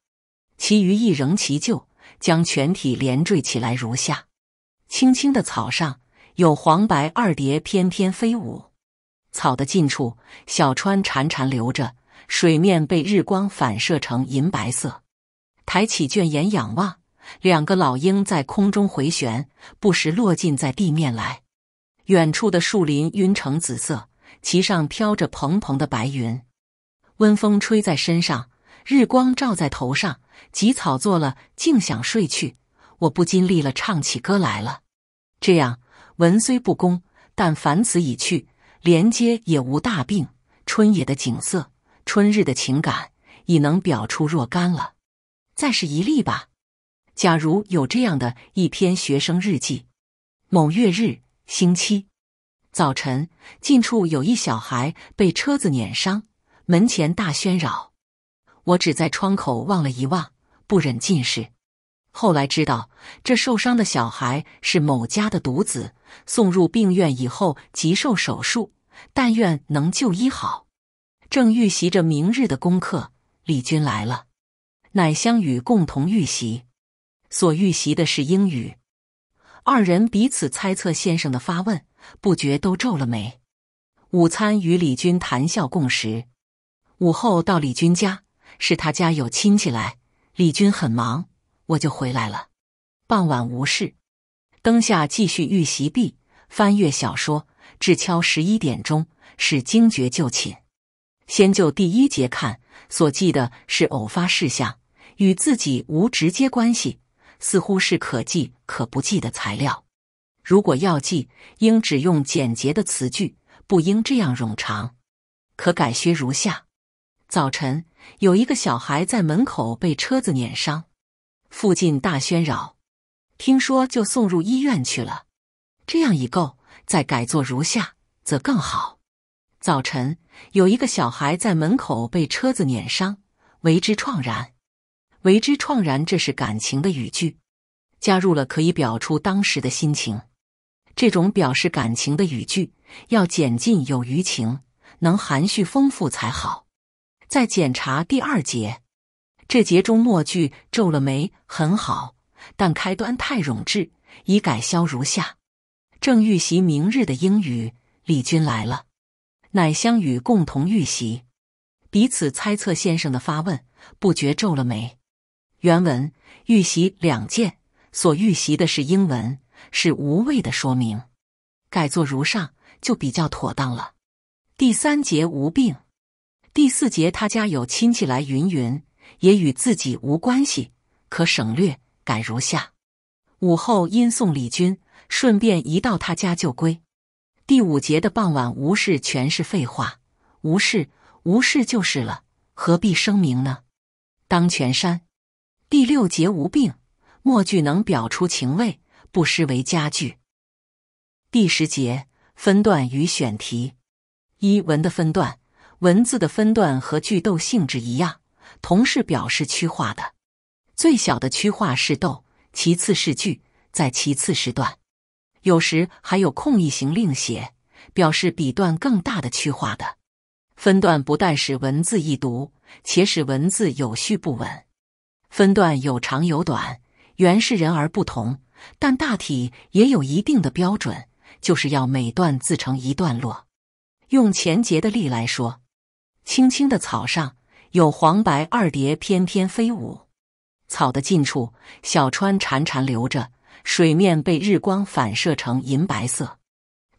S1: 其余一仍其旧，将全体连缀起来如下：青青的草上有黄白二蝶翩翩飞舞，草的近处小川潺潺流着。水面被日光反射成银白色，抬起倦眼仰望，两个老鹰在空中回旋，不时落进在地面来。远处的树林晕成紫色，其上飘着蓬蓬的白云。温风吹在身上，日光照在头上，几草作了，竟想睡去。我不禁立了，唱起歌来了。这样文虽不公，但凡此已去，连接也无大病。春野的景色。春日的情感已能表出若干了，再是一例吧。假如有这样的一篇学生日记：某月日星期早晨，近处有一小孩被车子碾伤，门前大喧扰。我只在窗口望了一望，不忍近视。后来知道，这受伤的小孩是某家的独子，送入病院以后急受手术，但愿能就医好。正预习着明日的功课，李军来了，乃相与共同预习，所预习的是英语。二人彼此猜测先生的发问，不觉都皱了眉。午餐与李军谈笑共食，午后到李军家，是他家有亲戚来，李军很忙，我就回来了。傍晚无事，灯下继续预习毕，翻阅小说，至敲十一点钟，是惊觉就寝。先就第一节看，所记的是偶发事项，与自己无直接关系，似乎是可记可不记的材料。如果要记，应只用简洁的词句，不应这样冗长。可改削如下：早晨有一个小孩在门口被车子碾伤，附近大喧扰，听说就送入医院去了。这样已够，再改作如下则更好：早晨。有一个小孩在门口被车子碾伤，为之怆然，为之怆然。这是感情的语句，加入了可以表出当时的心情。这种表示感情的语句要简近有余情，能含蓄丰富才好。再检查第二节，这节中末句皱了眉很好，但开端太冗滞，已改消如下：正预习明日的英语，李军来了。乃相与共同预习，彼此猜测先生的发问，不觉皱了眉。原文预习两件，所预习的是英文，是无谓的说明，改作如上就比较妥当了。第三节无病，第四节他家有亲戚来云云，也与自己无关系，可省略，改如下：午后因送李君，顺便一到他家就归。第五节的傍晚，无事全是废话，无事无事就是了，何必声明呢？当全删。第六节无病，末句能表出情味，不失为佳句。第十节分段与选题一文的分段，文字的分段和句逗性质一样，同是表示区划的，最小的区划是逗，其次是句，在其次时段。有时还有空一行另写，表示笔段更大的区划的分段，不但使文字易读，且使文字有序不紊。分段有长有短，原是人而不同，但大体也有一定的标准，就是要每段自成一段落。用前节的例来说：“青青的草上，有黄白二蝶翩翩飞舞；草的近处，小川潺潺流着。”水面被日光反射成银白色，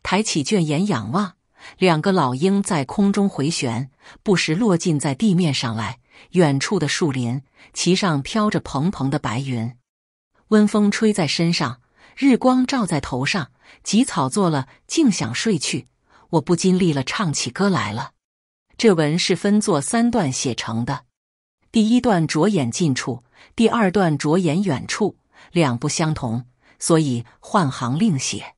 S1: 抬起倦眼仰望，两个老鹰在空中回旋，不时落进在地面上来。远处的树林，其上飘着蓬蓬的白云，温风吹在身上，日光照在头上，棘草做了，竟想睡去。我不禁立了，唱起歌来了。这文是分作三段写成的，第一段着眼近处，第二段着眼远处，两不相同。所以换行另写。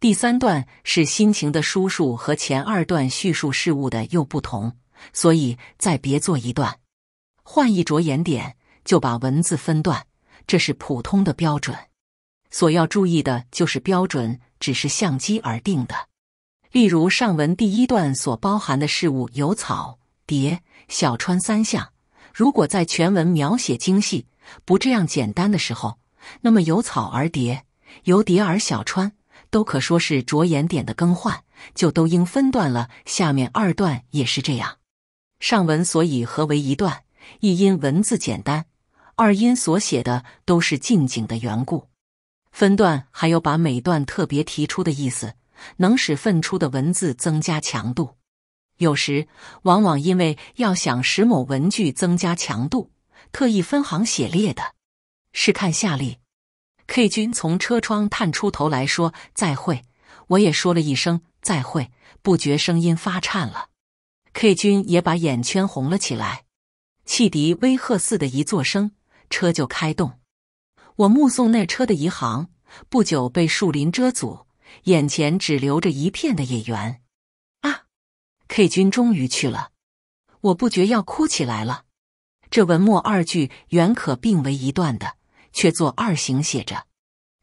S1: 第三段是心情的输入和前二段叙述事物的又不同，所以再别做一段，换一着眼点，就把文字分段。这是普通的标准。所要注意的就是标准只是相机而定的。例如上文第一段所包含的事物有草、蝶、小川三项。如果在全文描写精细，不这样简单的时候。那么由草而蝶，由蝶而小川，都可说是着眼点的更换，就都应分段了。下面二段也是这样。上文所以合为一段，一因文字简单，二因所写的都是近景的缘故。分段还有把每段特别提出的意思，能使分出的文字增加强度。有时往往因为要想使某文句增加强度，特意分行写列的。试看下例，K 君从车窗探出头来说：“再会！”我也说了一声“再会”，不觉声音发颤了。K 君也把眼圈红了起来。汽笛威吓似的一作声，车就开动。我目送那车的一行，不久被树林遮阻，眼前只留着一片的野原。啊，K 君终于去了，我不觉要哭起来了。这文末二句原可并为一段的。却做二行写着，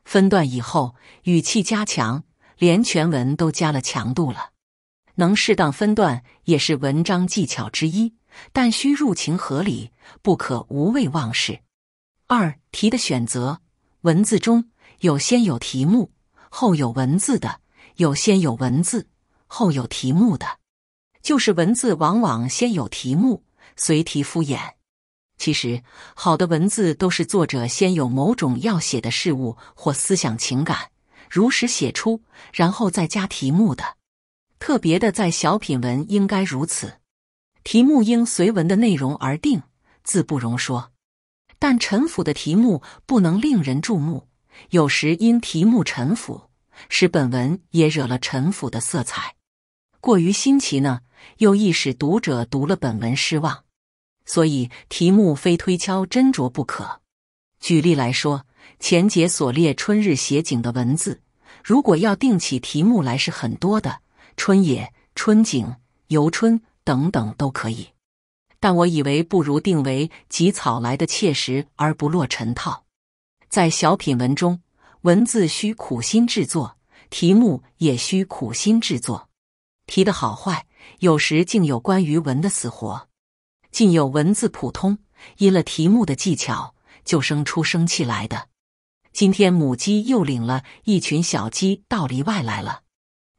S1: 分段以后语气加强，连全文都加了强度了。能适当分段也是文章技巧之一，但需入情合理，不可无谓忘事。二题的选择，文字中有先有题目，后有文字的；有先有文字，后有题目的，就是文字往往先有题目，随题敷衍。其实，好的文字都是作者先有某种要写的事物或思想情感，如实写出，然后再加题目的。特别的，在小品文应该如此，题目应随文的内容而定，字不容说。但陈腐的题目不能令人注目，有时因题目陈腐，使本文也惹了陈腐的色彩；过于新奇呢，又易使读者读了本文失望。所以，题目非推敲斟酌不可。举例来说，前节所列春日写景的文字，如果要定起题目来，是很多的，春野、春景、游春等等都可以。但我以为不如定为“及草”来的切实而不落尘套。在小品文中，文字需苦心制作，题目也需苦心制作。题的好坏，有时竟有关于文的死活。竟有文字普通，因了题目的技巧就生出生气来的。今天母鸡又领了一群小鸡到篱外来了，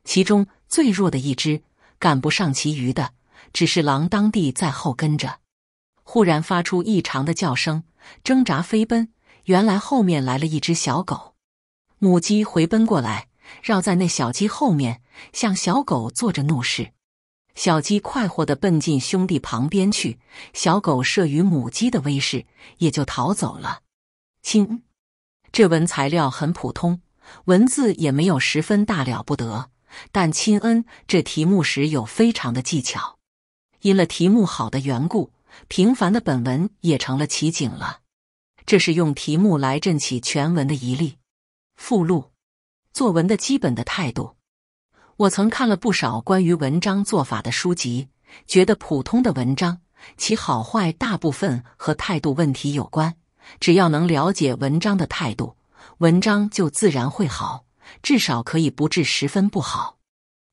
S1: 其中最弱的一只赶不上其余的，只是狼当地在后跟着。忽然发出异常的叫声，挣扎飞奔。原来后面来了一只小狗，母鸡回奔过来，绕在那小鸡后面，向小狗做着怒视。小鸡快活的奔进兄弟旁边去，小狗慑于母鸡的威势，也就逃走了。亲，这文材料很普通，文字也没有十分大了不得，但“亲恩”这题目时有非常的技巧。因了题目好的缘故，平凡的本文也成了奇景了。这是用题目来振起全文的一例。附录：作文的基本的态度。我曾看了不少关于文章做法的书籍，觉得普通的文章其好坏大部分和态度问题有关。只要能了解文章的态度，文章就自然会好，至少可以不至十分不好。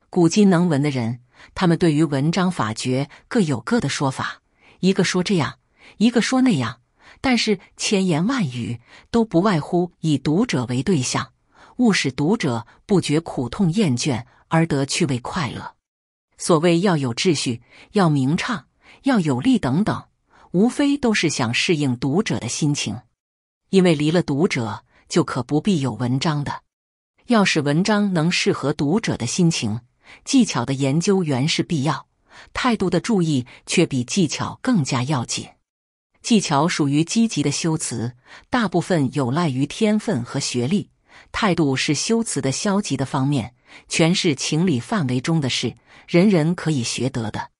S1: 古今能文的人，他们对于文章法诀各有各的说法，一个说这样，一个说那样，但是千言万语都不外乎以读者为对象，勿使读者不觉苦痛厌倦。而得趣味快乐。所谓要有秩序、要明畅、要有力等等，无非都是想适应读者的心情。因为离了读者，就可不必有文章的。要使文章能适合读者的心情，技巧的研究原是必要，态度的注意却比技巧更加要紧。技巧属于积极的修辞，大部分有赖于天分和学历；态度是修辞的消极的方面。全是情理范围中的事，人人可以学得的。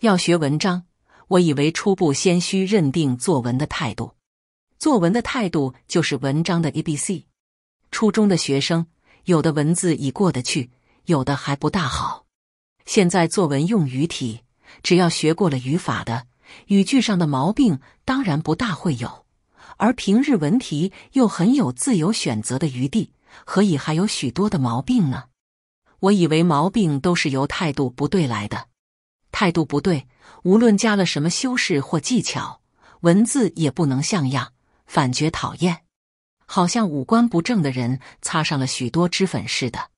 S1: 要学文章，我以为初步先需认定作文的态度。作文的态度就是文章的 A、B、C。初中的学生，有的文字已过得去，有的还不大好。现在作文用语体，只要学过了语法的语句上的毛病，当然不大会有。而平日文题又很有自由选择的余地，何以还有许多的毛病呢？我以为毛病都是由态度不对来的，态度不对，无论加了什么修饰或技巧，文字也不能像样，反觉讨厌，好像五官不正的人擦上了许多脂粉似的。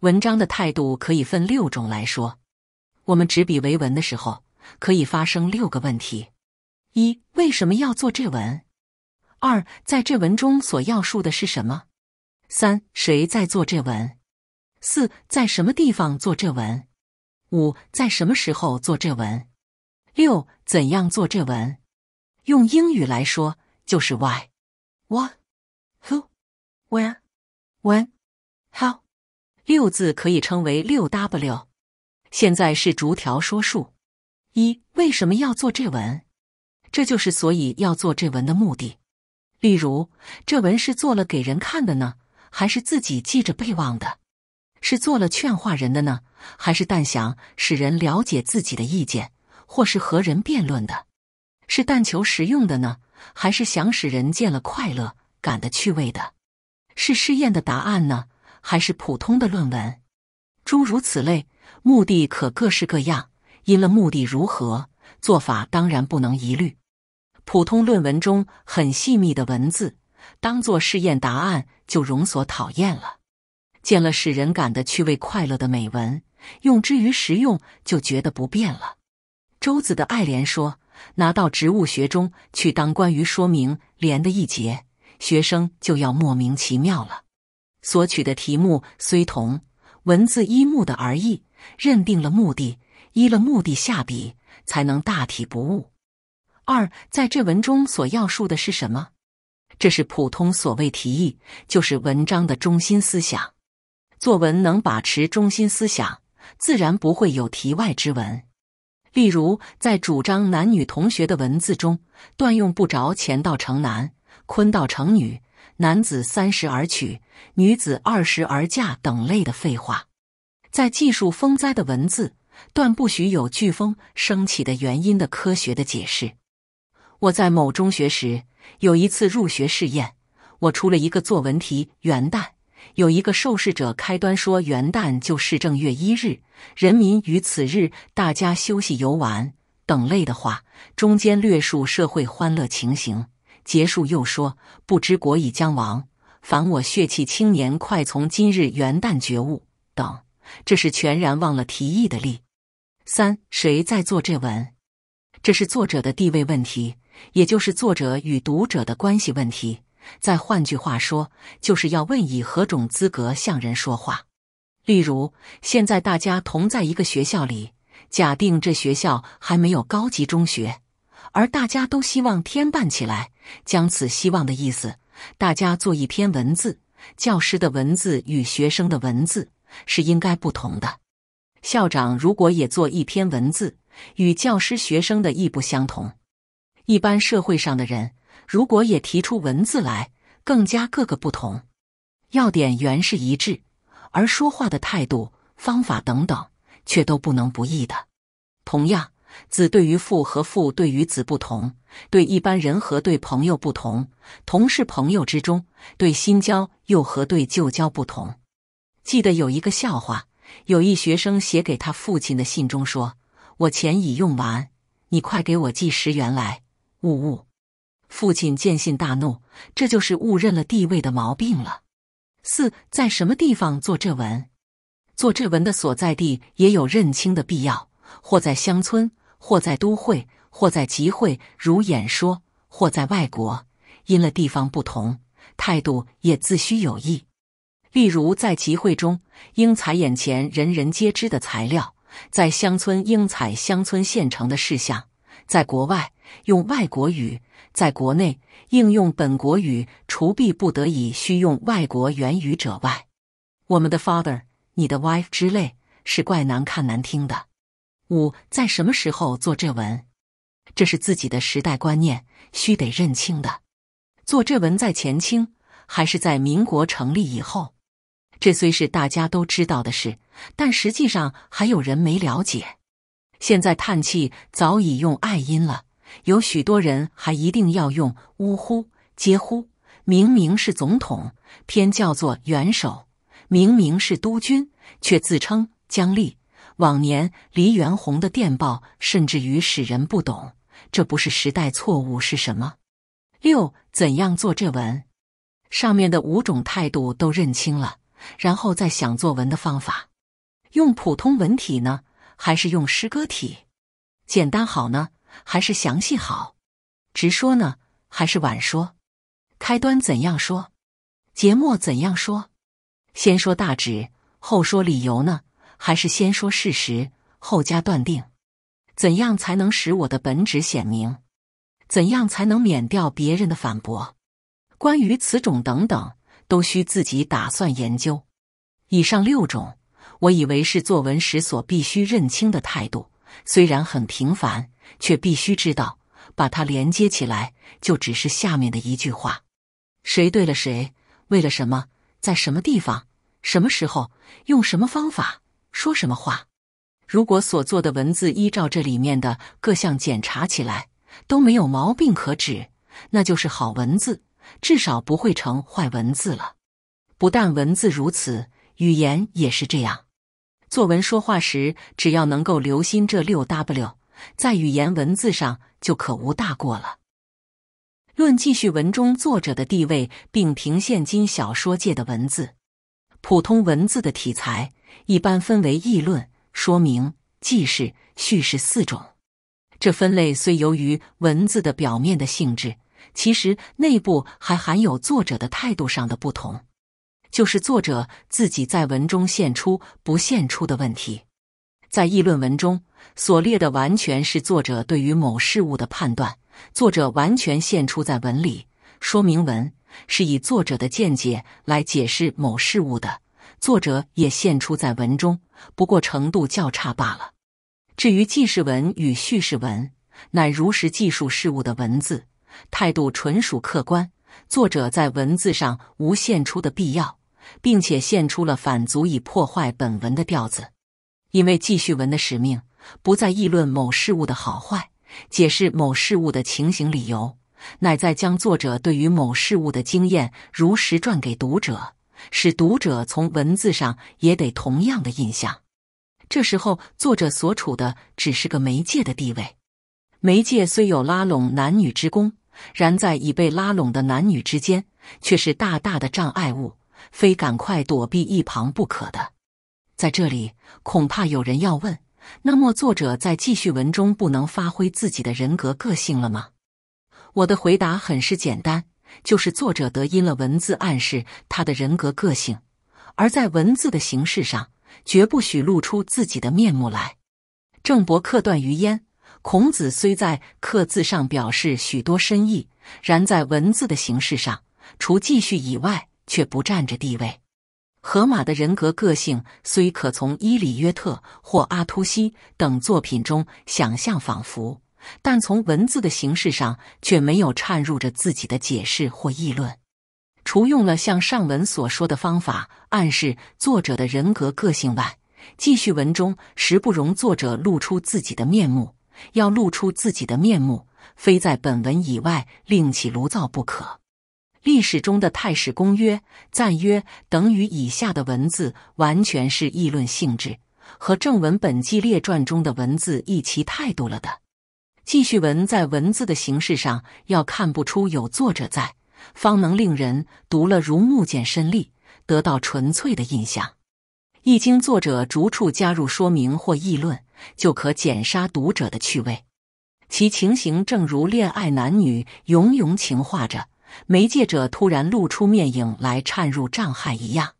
S1: 文章的态度可以分六种来说，我们执笔为文的时候，可以发生六个问题：一、为什么要做这文？二、在这文中所要述的是什么？三、谁在做这文？四在什么地方做这文？五在什么时候做这文？六怎样做这文？用英语来说就是 Why，What，Who，Where，When，How。六字可以称为六 W。现在是逐条说数。一为什么要做这文？这就是所以要做这文的目的。例如，这文是做了给人看的呢，还是自己记着备忘的？是做了劝化人的呢，还是但想使人了解自己的意见，或是和人辩论的？是但求实用的呢，还是想使人见了快乐感的趣味的？是试验的答案呢，还是普通的论文？诸如此类，目的可各式各样，因了目的如何，做法当然不能一律。普通论文中很细密的文字，当做试验答案，就容所讨厌了。见了使人感的趣味、快乐的美文，用之于实用就觉得不便了。周子的《爱莲说》，拿到植物学中去当关于说明莲的一节，学生就要莫名其妙了。所取的题目虽同，文字依目的而异，认定了目的，依了目的下笔，才能大体不误。二，在这文中所要述的是什么？这是普通所谓题意，就是文章的中心思想。作文能把持中心思想，自然不会有题外之文。例如，在主张男女同学的文字中，断用不着“钱道成男，坤道成女，男子三十而娶，女子二十而嫁”等类的废话；在记述风灾的文字，断不许有飓风升起的原因的科学的解释。我在某中学时，有一次入学试验，我出了一个作文题：元旦。有一个受试者开端说：“元旦就是正月一日，人民于此日大家休息游玩等类的话，中间略述社会欢乐情形，结束又说不知国已将亡，凡我血气青年，快从今日元旦觉悟等。”这是全然忘了提议的例。三，谁在做这文？这是作者的地位问题，也就是作者与读者的关系问题。再换句话说，就是要问以何种资格向人说话。例如，现在大家同在一个学校里，假定这学校还没有高级中学，而大家都希望添办起来。将此希望的意思，大家做一篇文字。教师的文字与学生的文字是应该不同的。校长如果也做一篇文字，与教师学生的亦不相同。一般社会上的人。如果也提出文字来，更加各个不同，要点原是一致，而说话的态度、方法等等，却都不能不义的。同样，子对于父和父对于子不同，对一般人和对朋友不同，同是朋友之中，对新交又和对旧交不同。记得有一个笑话，有一学生写给他父亲的信中说：“我钱已用完，你快给我寄十元来。”呜呜。父亲见信大怒，这就是误认了地位的毛病了。四，在什么地方做这文？做这文的所在地也有认清的必要，或在乡村，或在都会，或在集会，如演说，或在外国，因了地方不同，态度也自须有异。例如在集会中，应采眼前人人皆知的材料；在乡村，应采乡村县城的事项；在国外。用外国语在国内应用本国语，除必不得已需用外国原语者外，我们的 father、你的 wife 之类是怪难看难听的。五，在什么时候做这文？这是自己的时代观念，须得认清的。做这文在前清，还是在民国成立以后？这虽是大家都知道的事，但实际上还有人没了解。现在叹气早已用爱音了。有许多人还一定要用呜呼嗟呼，明明是总统，偏叫做元首；明明是督军，却自称将立。往年黎元洪的电报，甚至于使人不懂，这不是时代错误是什么？六，怎样做这文？上面的五种态度都认清了，然后再想作文的方法，用普通文体呢，还是用诗歌体？简单好呢？还是详细好，直说呢？还是晚说？开端怎样说？节末怎样说？先说大旨，后说理由呢？还是先说事实，后加断定？怎样才能使我的本旨显明？怎样才能免掉别人的反驳？关于此种等等，都需自己打算研究。以上六种，我以为是作文时所必须认清的态度，虽然很平凡。却必须知道，把它连接起来，就只是下面的一句话：谁对了谁，为了什么，在什么地方，什么时候，用什么方法，说什么话。如果所做的文字依照这里面的各项检查起来都没有毛病可指，那就是好文字，至少不会成坏文字了。不但文字如此，语言也是这样。作文说话时，只要能够留心这六 W。在语言文字上就可无大过了。论记叙文中作者的地位，并评现今小说界的文字，普通文字的体裁一般分为议论、说明、记事、叙事四种。这分类虽由于文字的表面的性质，其实内部还含有作者的态度上的不同，就是作者自己在文中现出不现出的问题。在议论文中。所列的完全是作者对于某事物的判断，作者完全现出在文里。说明文是以作者的见解来解释某事物的，作者也现出在文中，不过程度较差罢了。至于记事文与叙事文，乃如实记述事物的文字，态度纯属客观，作者在文字上无现出的必要，并且现出了反足以破坏本文的调子，因为记叙文的使命。不再议论某事物的好坏，解释某事物的情形、理由，乃在将作者对于某事物的经验如实传给读者，使读者从文字上也得同样的印象。这时候，作者所处的只是个媒介的地位。媒介虽有拉拢男女之功，然在已被拉拢的男女之间，却是大大的障碍物，非赶快躲避一旁不可的。在这里，恐怕有人要问。那么，作者在记叙文中不能发挥自己的人格个性了吗？我的回答很是简单，就是作者得因了文字暗示他的人格个性，而在文字的形式上绝不许露出自己的面目来。郑伯克段于鄢，孔子虽在刻字上表示许多深意，然在文字的形式上，除记叙以外，却不占着地位。河马的人格个性虽可从伊里约特或阿突西等作品中想象仿佛，但从文字的形式上却没有掺入着自己的解释或议论。除用了像上文所说的方法暗示作者的人格个性外，记叙文中实不容作者露出自己的面目。要露出自己的面目，非在本文以外另起炉灶不可。历史中的太史公约、赞曰等与以下的文字，完全是议论性质，和正文本纪列传中的文字一齐态度了的。记叙文在文字的形式上，要看不出有作者在，方能令人读了如目见身历，得到纯粹的印象。易经作者逐处加入说明或议论，就可减杀读者的趣味，其情形正如恋爱男女永永情话着。媒介者突然露出面影来，掺入障害一样。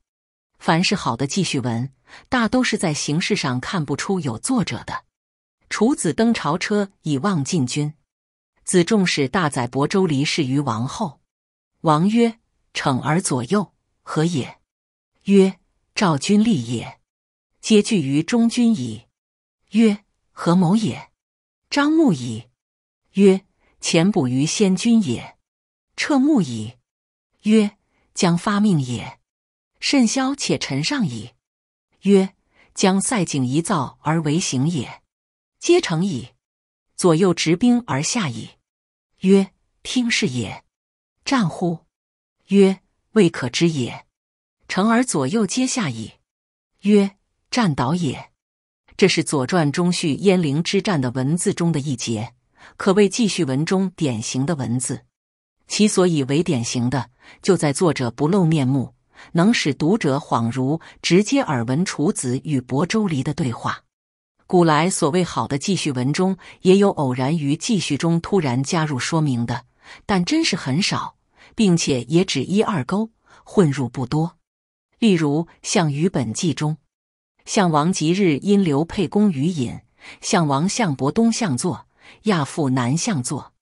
S1: 凡是好的记叙文，大都是在形式上看不出有作者的。楚子登朝车以望晋军，子重使大宰伯州离世于王后。王曰：“逞而左右何也？”曰：“赵君立也。”皆惧于忠君矣。曰：“何谋也？”张目矣。曰：“潜补于先君也。”彻暮矣，曰：将发命也。甚嚣且陈上矣，曰：将塞井一灶而为行也。皆成矣。左右执兵而下矣，曰：听事也。战乎？曰：未可知也。成而左右皆下矣，曰：战倒也。这是《左传》中叙鄢陵之战的文字中的一节，可谓记叙文中典型的文字。其所以为典型的，就在作者不露面目，能使读者恍如直接耳闻楚子与亳州离的对话。古来所谓好的记叙文中，也有偶然于记叙中突然加入说明的，但真是很少，并且也只一二勾混入不多。例如《项羽本纪》中，项王即日因刘沛公与隐，项王项伯东向坐，亚父南向坐。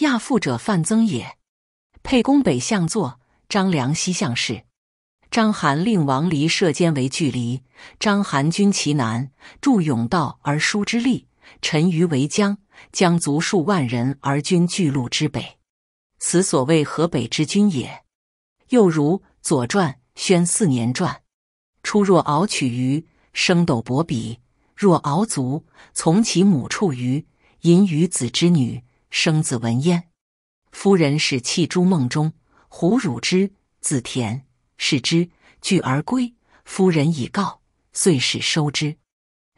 S1: 亚父者，范增也。沛公北向坐，张良西向视。章邯令王离射间为距离。章邯军其南，筑甬道而疏之利。陈馀为江，江卒数万人而君巨鹿之北。此所谓河北之军也。又如《左传》宣四年传：初若敖取鱼，生斗伯比；若敖卒，从其母处鱼，淫于子之女。生子文焉，夫人使弃诸梦中，虎乳之，子田，使之惧而归。夫人以告，遂使收之。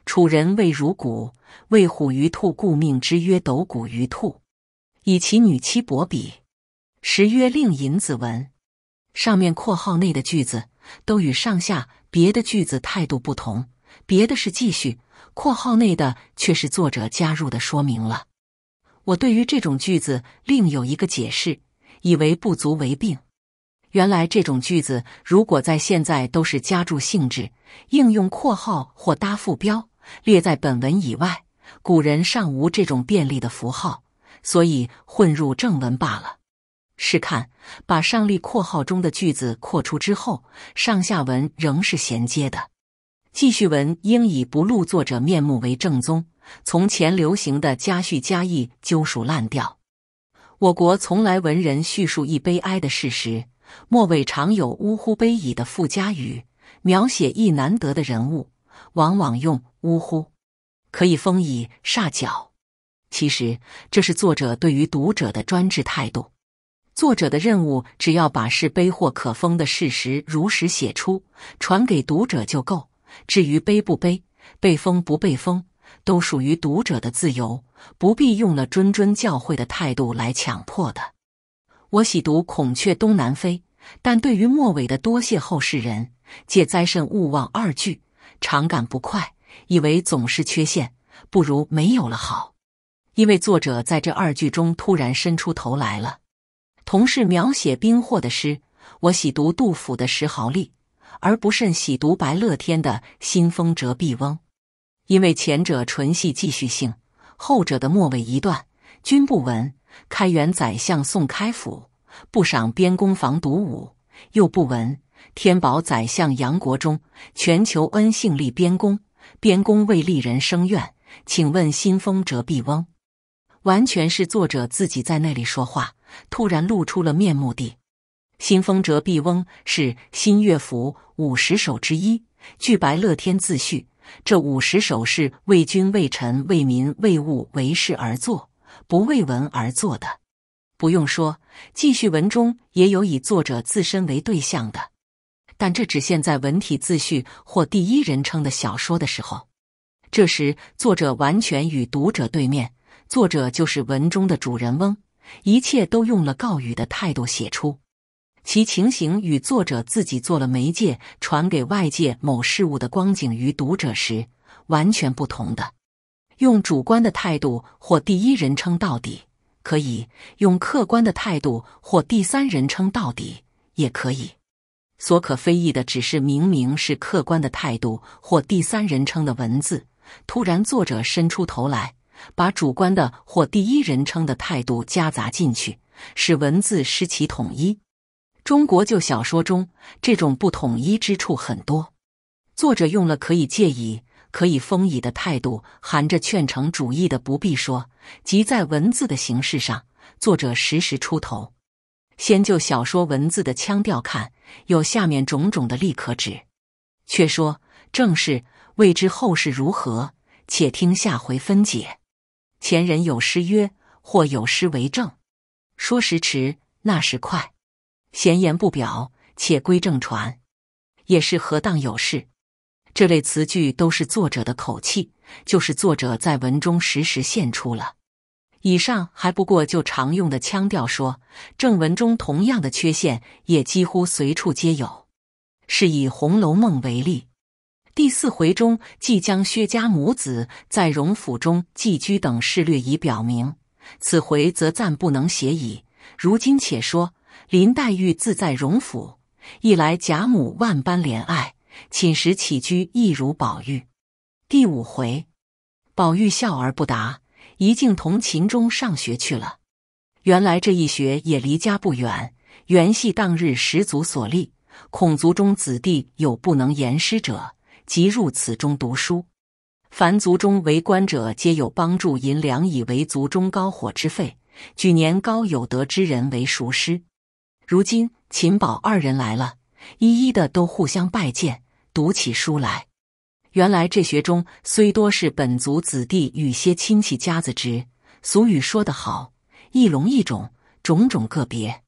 S1: 楚人谓如谷，谓虎于兔，故命之曰斗谷于兔，以其女妻薄比。时曰令尹子文。上面括号内的句子都与上下别的句子态度不同，别的是继续，括号内的却是作者加入的说明了。我对于这种句子另有一个解释，以为不足为病。原来这种句子如果在现在都是加注性质，应用括号或搭附标，列在本文以外。古人尚无这种便利的符号，所以混入正文罢了。试看，把上例括号中的句子扩出之后，上下文仍是衔接的。记叙文应以不露作者面目为正宗。从前流行的加叙加议、究属烂调，我国从来文人叙述一悲哀的事实，末尾常有“呜呼悲矣”的附加语；描写一难得的人物，往往用“呜呼”，可以封以煞脚。其实这是作者对于读者的专制态度。作者的任务，只要把是悲或可封的事实如实写出，传给读者就够。至于悲不悲，被封不被封。都属于读者的自由，不必用了谆谆教诲的态度来强迫的。我喜读《孔雀东南飞》，但对于末尾的“多谢后世人，借灾甚勿忘”二句，常感不快，以为总是缺陷，不如没有了好。因为作者在这二句中突然伸出头来了。同是描写兵祸的诗，我喜读杜甫的《石壕吏》，而不甚喜读白乐天的《新风折臂翁》。因为前者纯系记叙性，后者的末尾一段“君不闻开元宰相宋开府不赏边公房独舞，又不闻天宝宰相杨国忠全求恩幸立边公，边公为立人生怨。”请问新丰折臂翁，完全是作者自己在那里说话，突然露出了面目。的《新丰折臂翁》是新乐府五十首之一，据白乐天自序。这五十首是为君、为臣、为民、为物、为事而作，不为文而作的。不用说，记叙文中也有以作者自身为对象的，但这只限在文体自序或第一人称的小说的时候。这时作者完全与读者对面，作者就是文中的主人翁，一切都用了告语的态度写出。其情形与作者自己做了媒介传给外界某事物的光景于读者时完全不同的，用主观的态度或第一人称到底，可以用客观的态度或第三人称到底，也可以。所可非议的只是明明是客观的态度或第三人称的文字，突然作者伸出头来，把主观的或第一人称的态度夹杂进去，使文字失其统一。中国旧小说中，这种不统一之处很多。作者用了可以介以、可以封以的态度，含着劝成主义的，不必说；即在文字的形式上，作者时时出头。先就小说文字的腔调看，有下面种种的例可指：却说正是，未知后事如何，且听下回分解。前人有诗曰：“或有诗为证。”说时迟，那时快。闲言不表，且归正传。也是何当有事？这类词句都是作者的口气，就是作者在文中时时现出了。以上还不过就常用的腔调说，正文中同样的缺陷也几乎随处皆有。是以《红楼梦》为例，第四回中即将薛家母子在荣府中寄居等事略已表明，此回则暂不能写矣。如今且说。林黛玉自在荣府，一来贾母万般怜爱，寝食起居一如宝玉。第五回，宝玉笑而不答，一径同秦钟上学去了。原来这一学也离家不远，原系当日始祖所立，孔族中子弟有不能言师者，即入此中读书。凡族中为官者，皆有帮助银两，以为族中高火之费，举年高有德之人为塾师。如今秦宝二人来了，一一的都互相拜见，读起书来。原来这学中虽多是本族子弟与些亲戚家子之，俗语说得好，一龙一种，种种个别，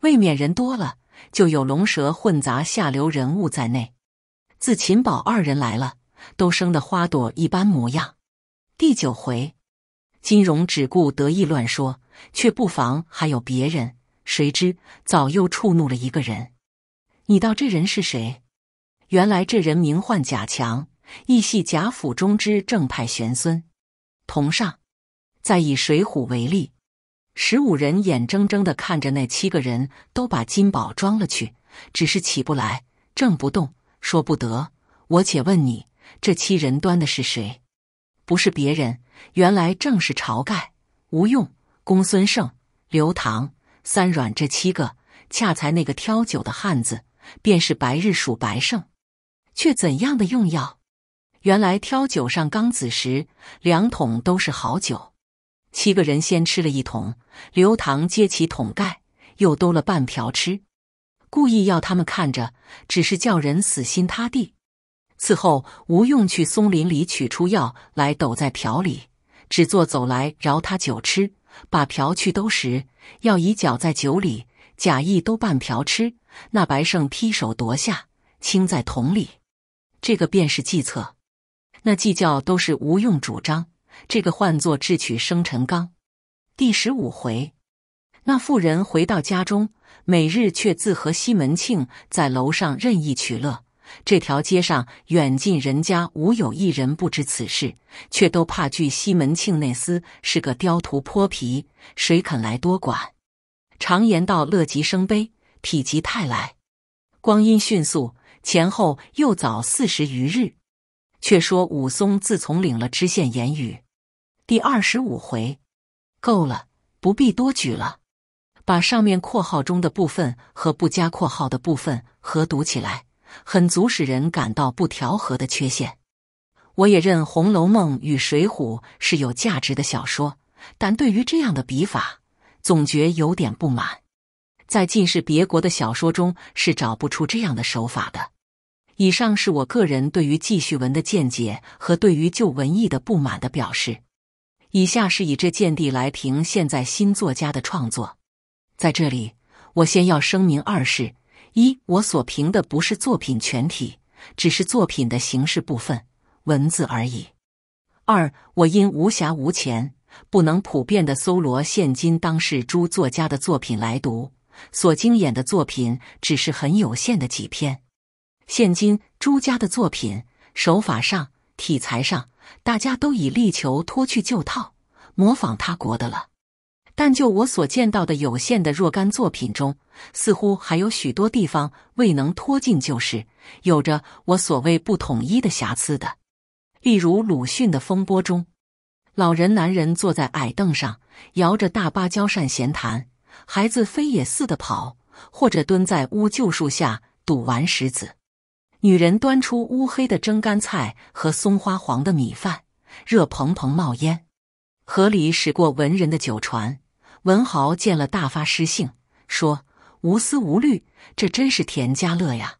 S1: 未免人多了，就有龙蛇混杂下流人物在内。自秦宝二人来了，都生得花朵一般模样。第九回，金荣只顾得意乱说，却不妨还有别人。谁知早又触怒了一个人，你道这人是谁？原来这人名唤贾强，亦系贾府中之正派玄孙。同上，再以《水浒》为例，十五人眼睁睁的看着那七个人都把金宝装了去，只是起不来，挣不动，说不得。我且问你，这七人端的是谁？不是别人，原来正是晁盖、吴用、公孙胜、刘唐。三软这七个，恰才那个挑酒的汉子，便是白日属白胜，却怎样的用药？原来挑酒上缸子时，两桶都是好酒，七个人先吃了一桶，刘唐接起桶盖，又兜了半瓢吃，故意要他们看着，只是叫人死心塌地。此后，吴用去松林里取出药来，抖在瓢里，只做走来饶他酒吃。把瓢去兜时，要以脚在酒里，假意兜半瓢吃。那白胜劈手夺下，倾在桶里。这个便是计策。那计较都是无用主张。这个唤作智取生辰纲。第十五回，那妇人回到家中，每日却自和西门庆在楼上任意取乐。这条街上远近人家无有一人不知此事，却都怕惧西门庆那厮是个刁徒泼皮，谁肯来多管？常言道：“乐极生悲，否极泰来。”光阴迅速，前后又早四十余日。却说武松自从领了知县言语，第二十五回，够了，不必多举了。把上面括号中的部分和不加括号的部分合读起来。很足使人感到不调和的缺陷。我也认《红楼梦》与《水浒》是有价值的小说，但对于这样的笔法，总觉有点不满。在近世别国的小说中是找不出这样的手法的。以上是我个人对于记叙文的见解和对于旧文艺的不满的表示。以下是以这见地来评现在新作家的创作。在这里，我先要声明二事。一，我所评的不是作品全体，只是作品的形式部分，文字而已。二，我因无暇无钱，不能普遍的搜罗现今当世诸作家的作品来读，所精演的作品只是很有限的几篇。现今诸家的作品，手法上、题材上，大家都已力求脱去旧套，模仿他国的了。但就我所见到的有限的若干作品中，似乎还有许多地方未能脱尽，旧事，有着我所谓不统一的瑕疵的。例如鲁迅的《风波》中，老人男人坐在矮凳上摇着大芭蕉扇闲谈，孩子飞也似的跑，或者蹲在乌桕树下赌玩石子；女人端出乌黑的蒸干菜和松花黄的米饭，热蓬蓬冒烟；河里驶过文人的酒船。文豪见了，大发诗兴，说：“无思无虑，这真是田家乐呀。”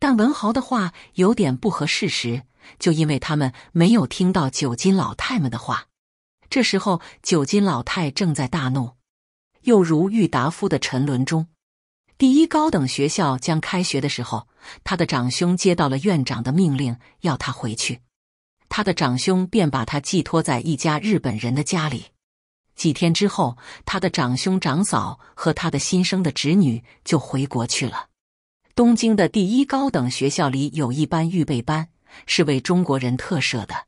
S1: 但文豪的话有点不合事实，就因为他们没有听到九斤老太们的话。这时候，九斤老太正在大怒。又如郁达夫的《沉沦》中，第一高等学校将开学的时候，他的长兄接到了院长的命令，要他回去。他的长兄便把他寄托在一家日本人的家里。几天之后，他的长兄、长嫂和他的新生的侄女就回国去了。东京的第一高等学校里有一班预备班，是为中国人特设的。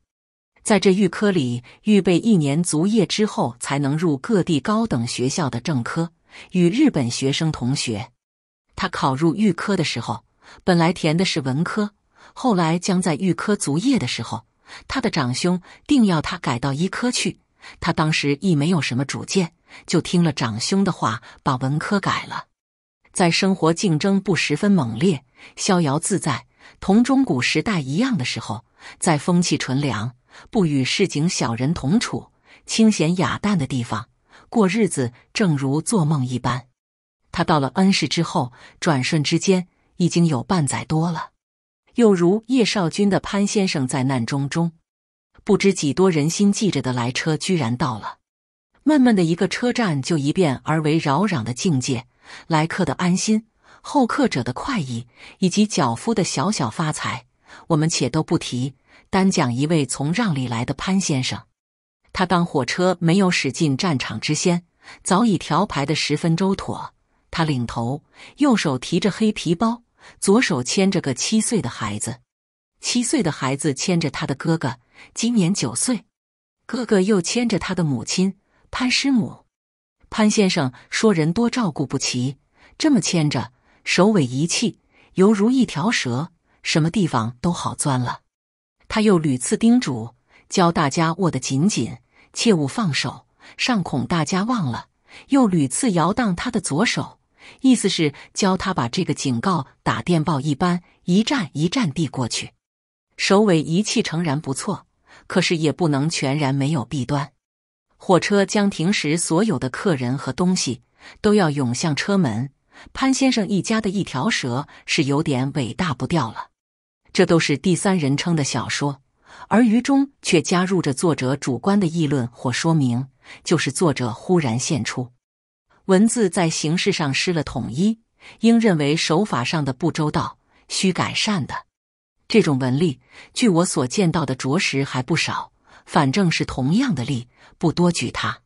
S1: 在这预科里，预备一年足业之后，才能入各地高等学校的正科，与日本学生同学。他考入预科的时候，本来填的是文科，后来将在预科足业的时候，他的长兄定要他改到医科去。他当时亦没有什么主见，就听了长兄的话，把文科改了。在生活竞争不十分猛烈、逍遥自在、同中古时代一样的时候，在风气纯良、不与市井小人同处、清闲雅淡的地方过日子，正如做梦一般。他到了恩师之后，转瞬之间已经有半载多了。又如叶少君的潘先生在难中中。不知几多人心记着的来车居然到了，闷闷的一个车站就一变而为扰攘的境界。来客的安心，候客者的快意，以及脚夫的小小发财，我们且都不提，单讲一位从让里来的潘先生。他当火车没有驶进战场之先，早已调排的十分周妥。他领头，右手提着黑皮包，左手牵着个七岁的孩子，七岁的孩子牵着他的哥哥。今年九岁，哥哥又牵着他的母亲潘师母。潘先生说：“人多照顾不齐，这么牵着，首尾一气，犹如一条蛇，什么地方都好钻了。”他又屡次叮嘱，教大家握得紧紧，切勿放手。上恐大家忘了，又屡次摇荡他的左手，意思是教他把这个警告打电报一般，一站一站递过去。首尾一气，诚然不错。可是也不能全然没有弊端。火车将停时，所有的客人和东西都要涌向车门。潘先生一家的一条蛇是有点尾大不掉了。这都是第三人称的小说，而于中却加入着作者主观的议论或说明，就是作者忽然现出，文字在形式上失了统一，应认为手法上的不周到，需改善的。这种文例，据我所见到的，着实还不少。反正是同样的例，不多举它。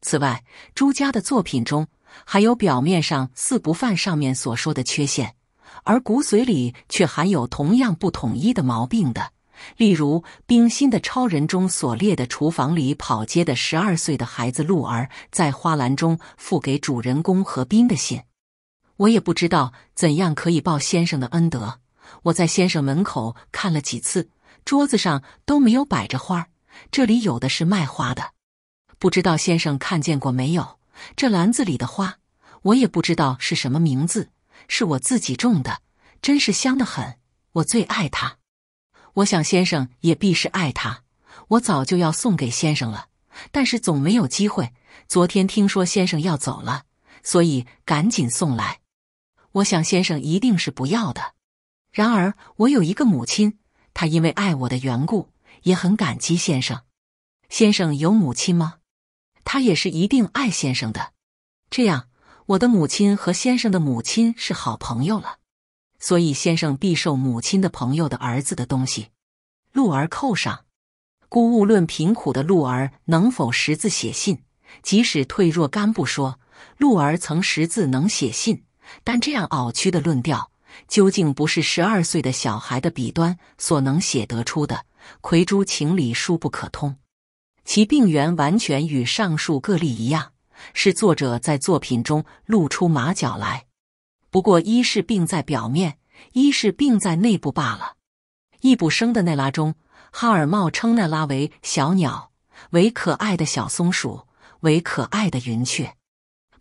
S1: 此外，朱家的作品中，还有表面上似不犯上面所说的缺陷，而骨髓里却含有同样不统一的毛病的。例如冰心的《超人》中所列的厨房里跑街的十二岁的孩子鹿儿，在花篮中附给主人公何冰的信，我也不知道怎样可以报先生的恩德。我在先生门口看了几次，桌子上都没有摆着花儿。这里有的是卖花的，不知道先生看见过没有？这篮子里的花，我也不知道是什么名字，是我自己种的，真是香的很。我最爱它，我想先生也必是爱它。我早就要送给先生了，但是总没有机会。昨天听说先生要走了，所以赶紧送来。我想先生一定是不要的。然而，我有一个母亲，她因为爱我的缘故，也很感激先生。先生有母亲吗？她也是一定爱先生的。这样，我的母亲和先生的母亲是好朋友了，所以先生必受母亲的朋友的儿子的东西。鹿儿扣上。姑勿论贫苦的鹿儿能否识字写信，即使退若干不说，鹿儿曾识字能写信，但这样傲屈的论调。究竟不是十二岁的小孩的笔端所能写得出的。葵珠情理书不可通，其病源完全与上述个例一样，是作者在作品中露出马脚来。不过，一是病在表面，一是病在内部罢了。《易卜生的那拉》中，哈尔茂称那拉为小鸟，为可爱的小松鼠，为可爱的云雀。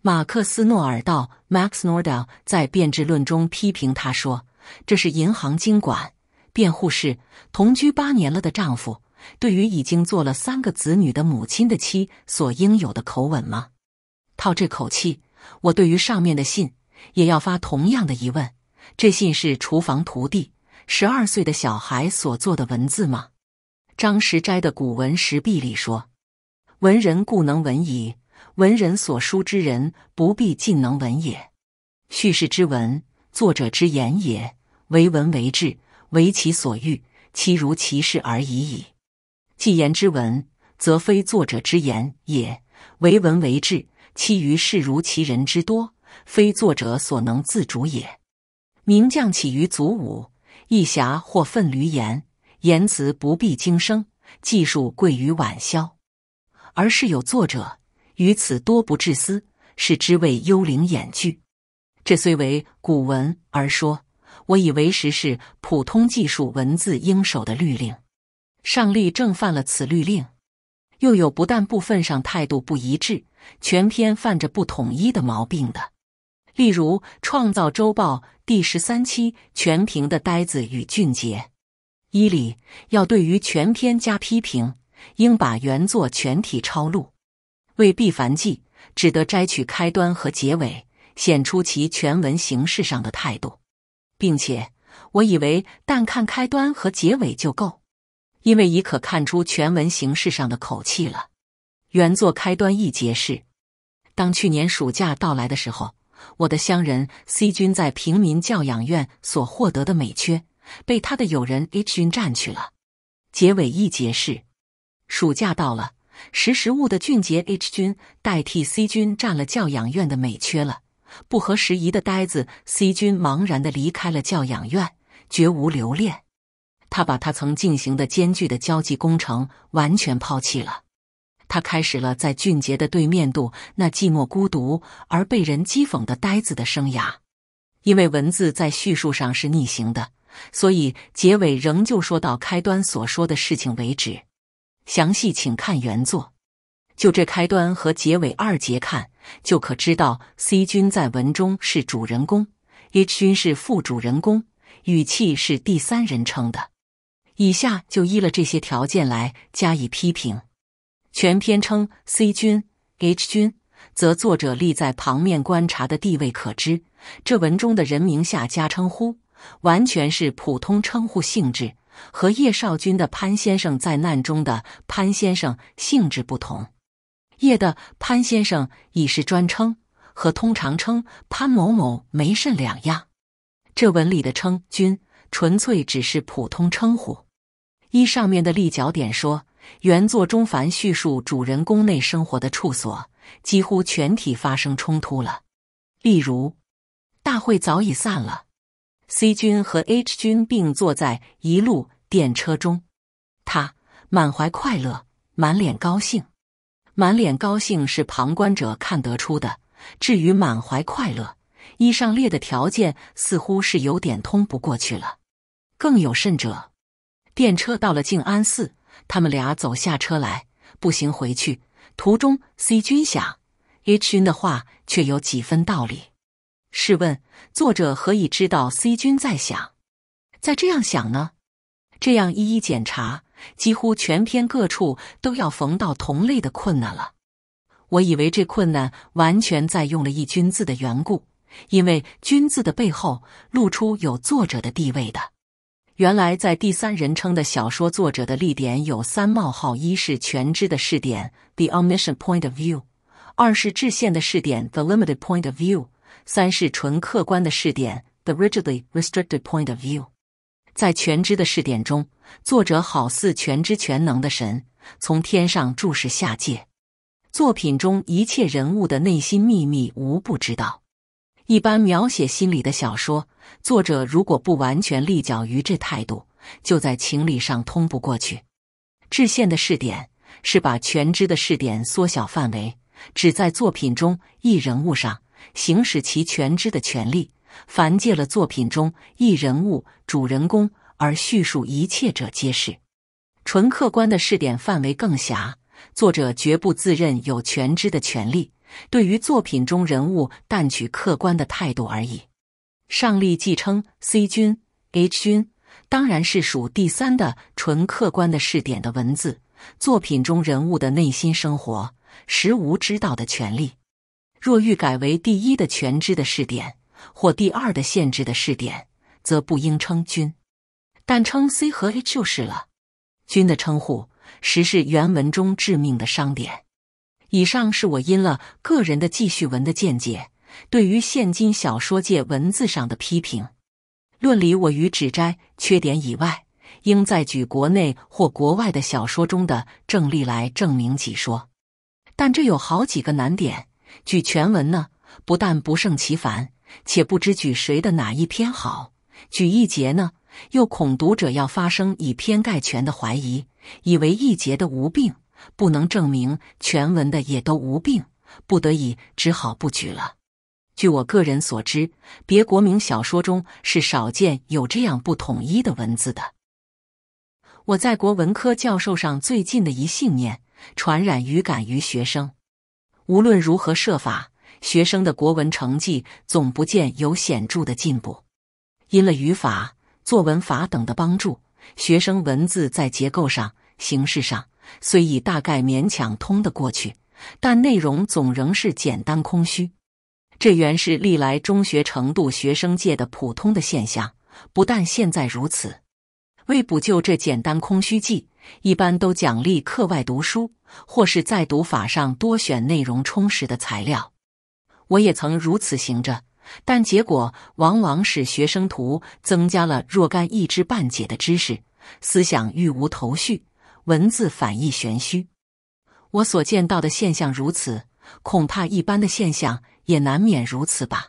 S1: 马克思诺尔道 （Max Nordell） 在《辩质论》中批评他说：“这是银行经管辩护士同居八年了的丈夫，对于已经做了三个子女的母亲的妻所应有的口吻吗？”套这口气，我对于上面的信也要发同样的疑问：这信是厨房徒弟、十二岁的小孩所做的文字吗？张石斋的《古文石壁》里说：“文人固能文矣。”文人所书之人不必尽能文也。叙事之文，作者之言也，唯文为志，唯其所欲，其如其事而已矣。既言之文，则非作者之言也，唯文为志，其于事如其人之多，非作者所能自主也。名将起于卒伍，一侠或奋驴言，言辞不必精生，技术贵于晚消。而是有作者。于此多不至私，是之谓幽灵掩具。这虽为古文而说，我以为实是普通技术文字应守的律令。上例正犯了此律令，又有不但部分上态度不一致，全篇犯着不统一的毛病的。例如《创造周报》第十三期全评的呆子与俊杰，依理要对于全篇加批评，应把原作全体抄录。为避繁迹，只得摘取开端和结尾，显出其全文形式上的态度，并且我以为但看开端和结尾就够，因为已可看出全文形式上的口气了。原作开端一节是：当去年暑假到来的时候，我的乡人 C 君在平民教养院所获得的美缺，被他的友人 H 君占去了。结尾一节是：暑假到了。识时务的俊杰 H 君代替 C 君占了教养院的美缺了，不合时宜的呆子 C 君茫然的离开了教养院，绝无留恋。他把他曾进行的艰巨的交际工程完全抛弃了，他开始了在俊杰的对面度那寂寞孤独而被人讥讽的呆子的生涯。因为文字在叙述上是逆行的，所以结尾仍旧说到开端所说的事情为止。详细请看原作，就这开端和结尾二节看，就可知道 C 君在文中是主人公，H 君是副主人公，语气是第三人称的。以下就依了这些条件来加以批评。全篇称 C 君、H 君，则作者立在旁面观察的地位可知，这文中的人名下加称呼，完全是普通称呼性质。和叶少军的潘先生在难中的潘先生性质不同，叶的潘先生已是专称，和通常称潘某某没甚两样。这文里的称“君”纯粹只是普通称呼。依上面的立脚点说，原作中凡叙述主人公内生活的处所，几乎全体发生冲突了。例如，大会早已散了。C 君和 H 君并坐在一路电车中，他满怀快乐，满脸高兴。满脸高兴是旁观者看得出的，至于满怀快乐，依上列的条件，似乎是有点通不过去了。更有甚者，电车到了静安寺，他们俩走下车来，步行回去。途中，C 君想，H 君的话却有几分道理。试问作者何以知道 C 君在想，在这样想呢？这样一一检查，几乎全篇各处都要逢到同类的困难了。我以为这困难完全在用了“一君”字的缘故，因为“君”字的背后露出有作者的地位的。原来在第三人称的小说，作者的立点有三：冒号一是全知的视点 （the omniscient point of view），二是制限的视点 （the limited point of view）。三是纯客观的视点，the rigidly restricted point of view。在全知的视点中，作者好似全知全能的神，从天上注视下界，作品中一切人物的内心秘密无不知道。一般描写心理的小说，作者如果不完全立脚于这态度，就在情理上通不过去。智宪的试点是把全知的试点缩小范围，只在作品中一人物上。行使其全知的权利，凡借了作品中一人物主人公而叙述一切者，皆是纯客观的视点；范围更狭，作者绝不自认有全知的权利，对于作品中人物，但取客观的态度而已。上例既称 C 君、H 君，当然是属第三的纯客观的视点的文字。作品中人物的内心生活，实无知道的权利。若欲改为第一的全知的试点，或第二的限制的试点，则不应称君，但称 C 和 H 就是了。君的称呼实是原文中致命的伤点。以上是我因了个人的记叙文的见解，对于现今小说界文字上的批评论理，我于指摘缺点以外，应在举国内或国外的小说中的正例来证明己说，但这有好几个难点。举全文呢，不但不胜其烦，且不知举谁的哪一篇好；举一节呢，又恐读者要发生以偏概全的怀疑，以为一节的无病不能证明全文的也都无病，不得已只好不举了。据我个人所知，别国名小说中是少见有这样不统一的文字的。我在国文科教授上最近的一信念，传染于感于学生。无论如何设法，学生的国文成绩总不见有显著的进步。因了语法、作文法等的帮助，学生文字在结构上、形式上虽已大概勉强通得过去，但内容总仍是简单空虚。这原是历来中学程度学生界的普通的现象，不但现在如此。为补救这简单空虚迹，一般都奖励课外读书。或是在读法上多选内容充实的材料，我也曾如此行着，但结果往往使学生图增加了若干一知半解的知识，思想欲无头绪，文字反义玄虚。我所见到的现象如此，恐怕一般的现象也难免如此吧。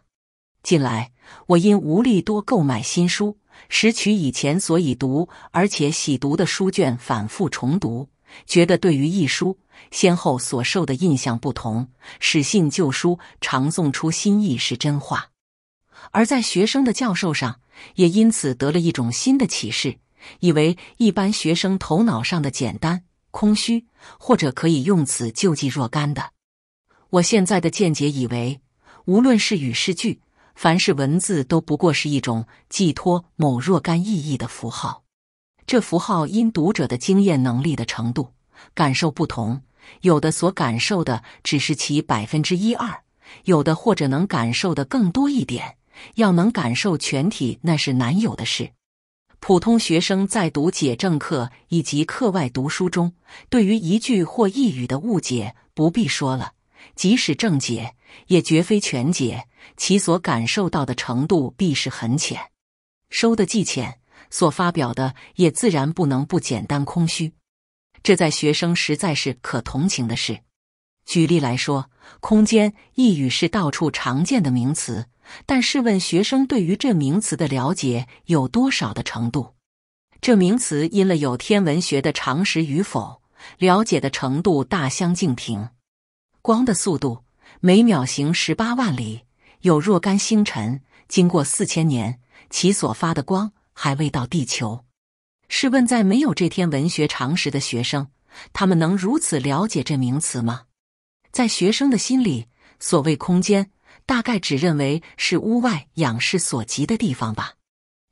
S1: 近来我因无力多购买新书，拾取以前所以读而且喜读的书卷，反复重读。觉得对于一书先后所受的印象不同，使信旧书常送出新意是真话；而在学生的教授上，也因此得了一种新的启示，以为一般学生头脑上的简单空虚，或者可以用此救济若干的。我现在的见解以为，无论是与是句，凡是文字，都不过是一种寄托某若干意义的符号。这符号因读者的经验能力的程度、感受不同，有的所感受的只是其百分之一二，有的或者能感受的更多一点。要能感受全体，那是难有的事。普通学生在读解正课以及课外读书中，对于一句或一语的误解不必说了，即使正解，也绝非全解，其所感受到的程度必是很浅，收的既浅。所发表的也自然不能不简单空虚，这在学生实在是可同情的事。举例来说，空间一语是到处常见的名词，但试问学生对于这名词的了解有多少的程度？这名词因了有天文学的常识与否，了解的程度大相径庭。光的速度每秒行十八万里，有若干星辰经过四千年，其所发的光。还未到地球，试问在没有这天文学常识的学生，他们能如此了解这名词吗？在学生的心里，所谓空间，大概只认为是屋外仰视所及的地方吧。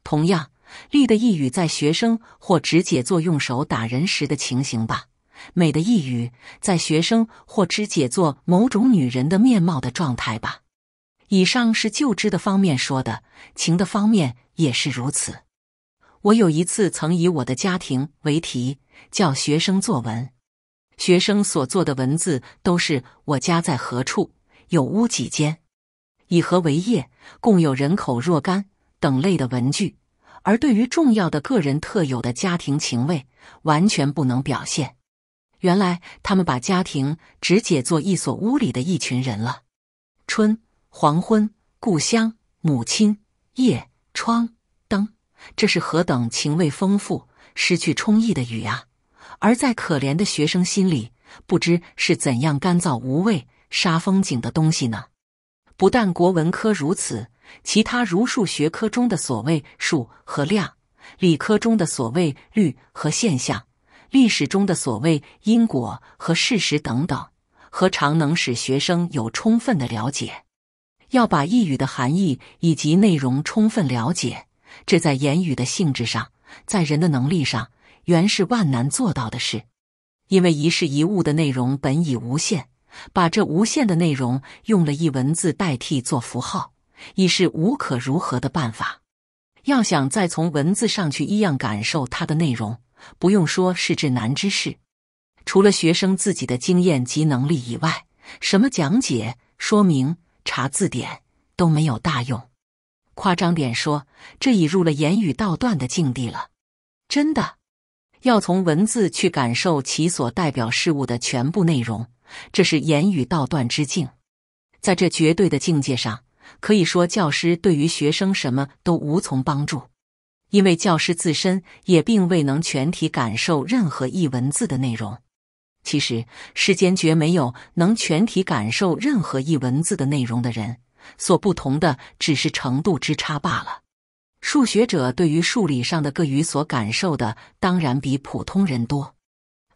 S1: 同样，力的一语，在学生或只解作用手打人时的情形吧；美的一语，在学生或只解作某种女人的面貌的状态吧。以上是就知的方面说的，情的方面也是如此。我有一次曾以我的家庭为题叫学生作文，学生所做的文字都是我家在何处，有屋几间，以何为业，共有人口若干等类的文句，而对于重要的个人特有的家庭情味，完全不能表现。原来他们把家庭只解作一所屋里的一群人了。春，黄昏，故乡，母亲，夜，窗。这是何等情味丰富、失去充溢的雨啊！而在可怜的学生心里，不知是怎样干燥无味、煞风景的东西呢？不但国文科如此，其他如数学科中的所谓数和量，理科中的所谓率和现象，历史中的所谓因果和事实等等，何尝能使学生有充分的了解？要把一语的含义以及内容充分了解。这在言语的性质上，在人的能力上，原是万难做到的事。因为一事一物的内容本已无限，把这无限的内容用了一文字代替做符号，已是无可如何的办法。要想再从文字上去依样感受它的内容，不用说是至难之事。除了学生自己的经验及能力以外，什么讲解、说明、查字典都没有大用。夸张点说，这已入了言语道断的境地了。真的，要从文字去感受其所代表事物的全部内容，这是言语道断之境。在这绝对的境界上，可以说教师对于学生什么都无从帮助，因为教师自身也并未能全体感受任何一文字的内容。其实，世间绝没有能全体感受任何一文字的内容的人。所不同的只是程度之差罢了。数学者对于数理上的各语所感受的，当然比普通人多；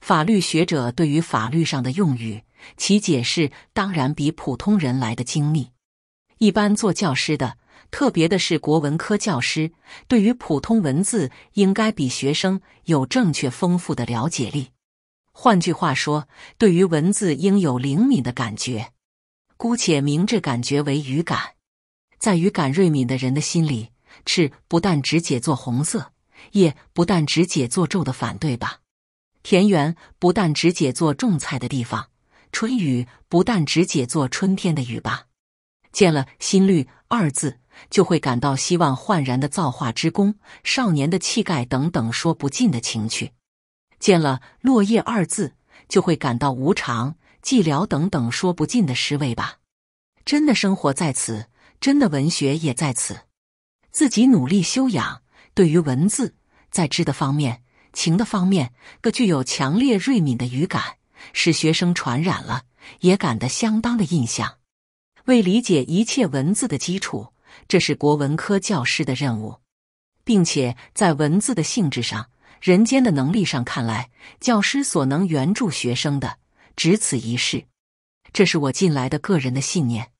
S1: 法律学者对于法律上的用语，其解释当然比普通人来的精密。一般做教师的，特别的是国文科教师，对于普通文字应该比学生有正确丰富的了解力。换句话说，对于文字应有灵敏的感觉。姑且明这感觉为语感，在语感锐敏的人的心里，赤不但只解作红色，夜不但只解作昼的反对吧？田园不但只解作种菜的地方，春雨不但只解作春天的雨吧？见了“新绿”二字，就会感到希望焕然的造化之功，少年的气概等等说不尽的情趣；见了“落叶”二字，就会感到无常。寂寥等等说不尽的诗味吧，真的生活在此，真的文学也在此。自己努力修养，对于文字，在知的方面、情的方面，各具有强烈锐敏的语感，使学生传染了，也感得相当的印象。为理解一切文字的基础，这是国文科教师的任务，并且在文字的性质上、人间的能力上看来，教师所能援助学生的。只此一事，这是我近来的个人的信念。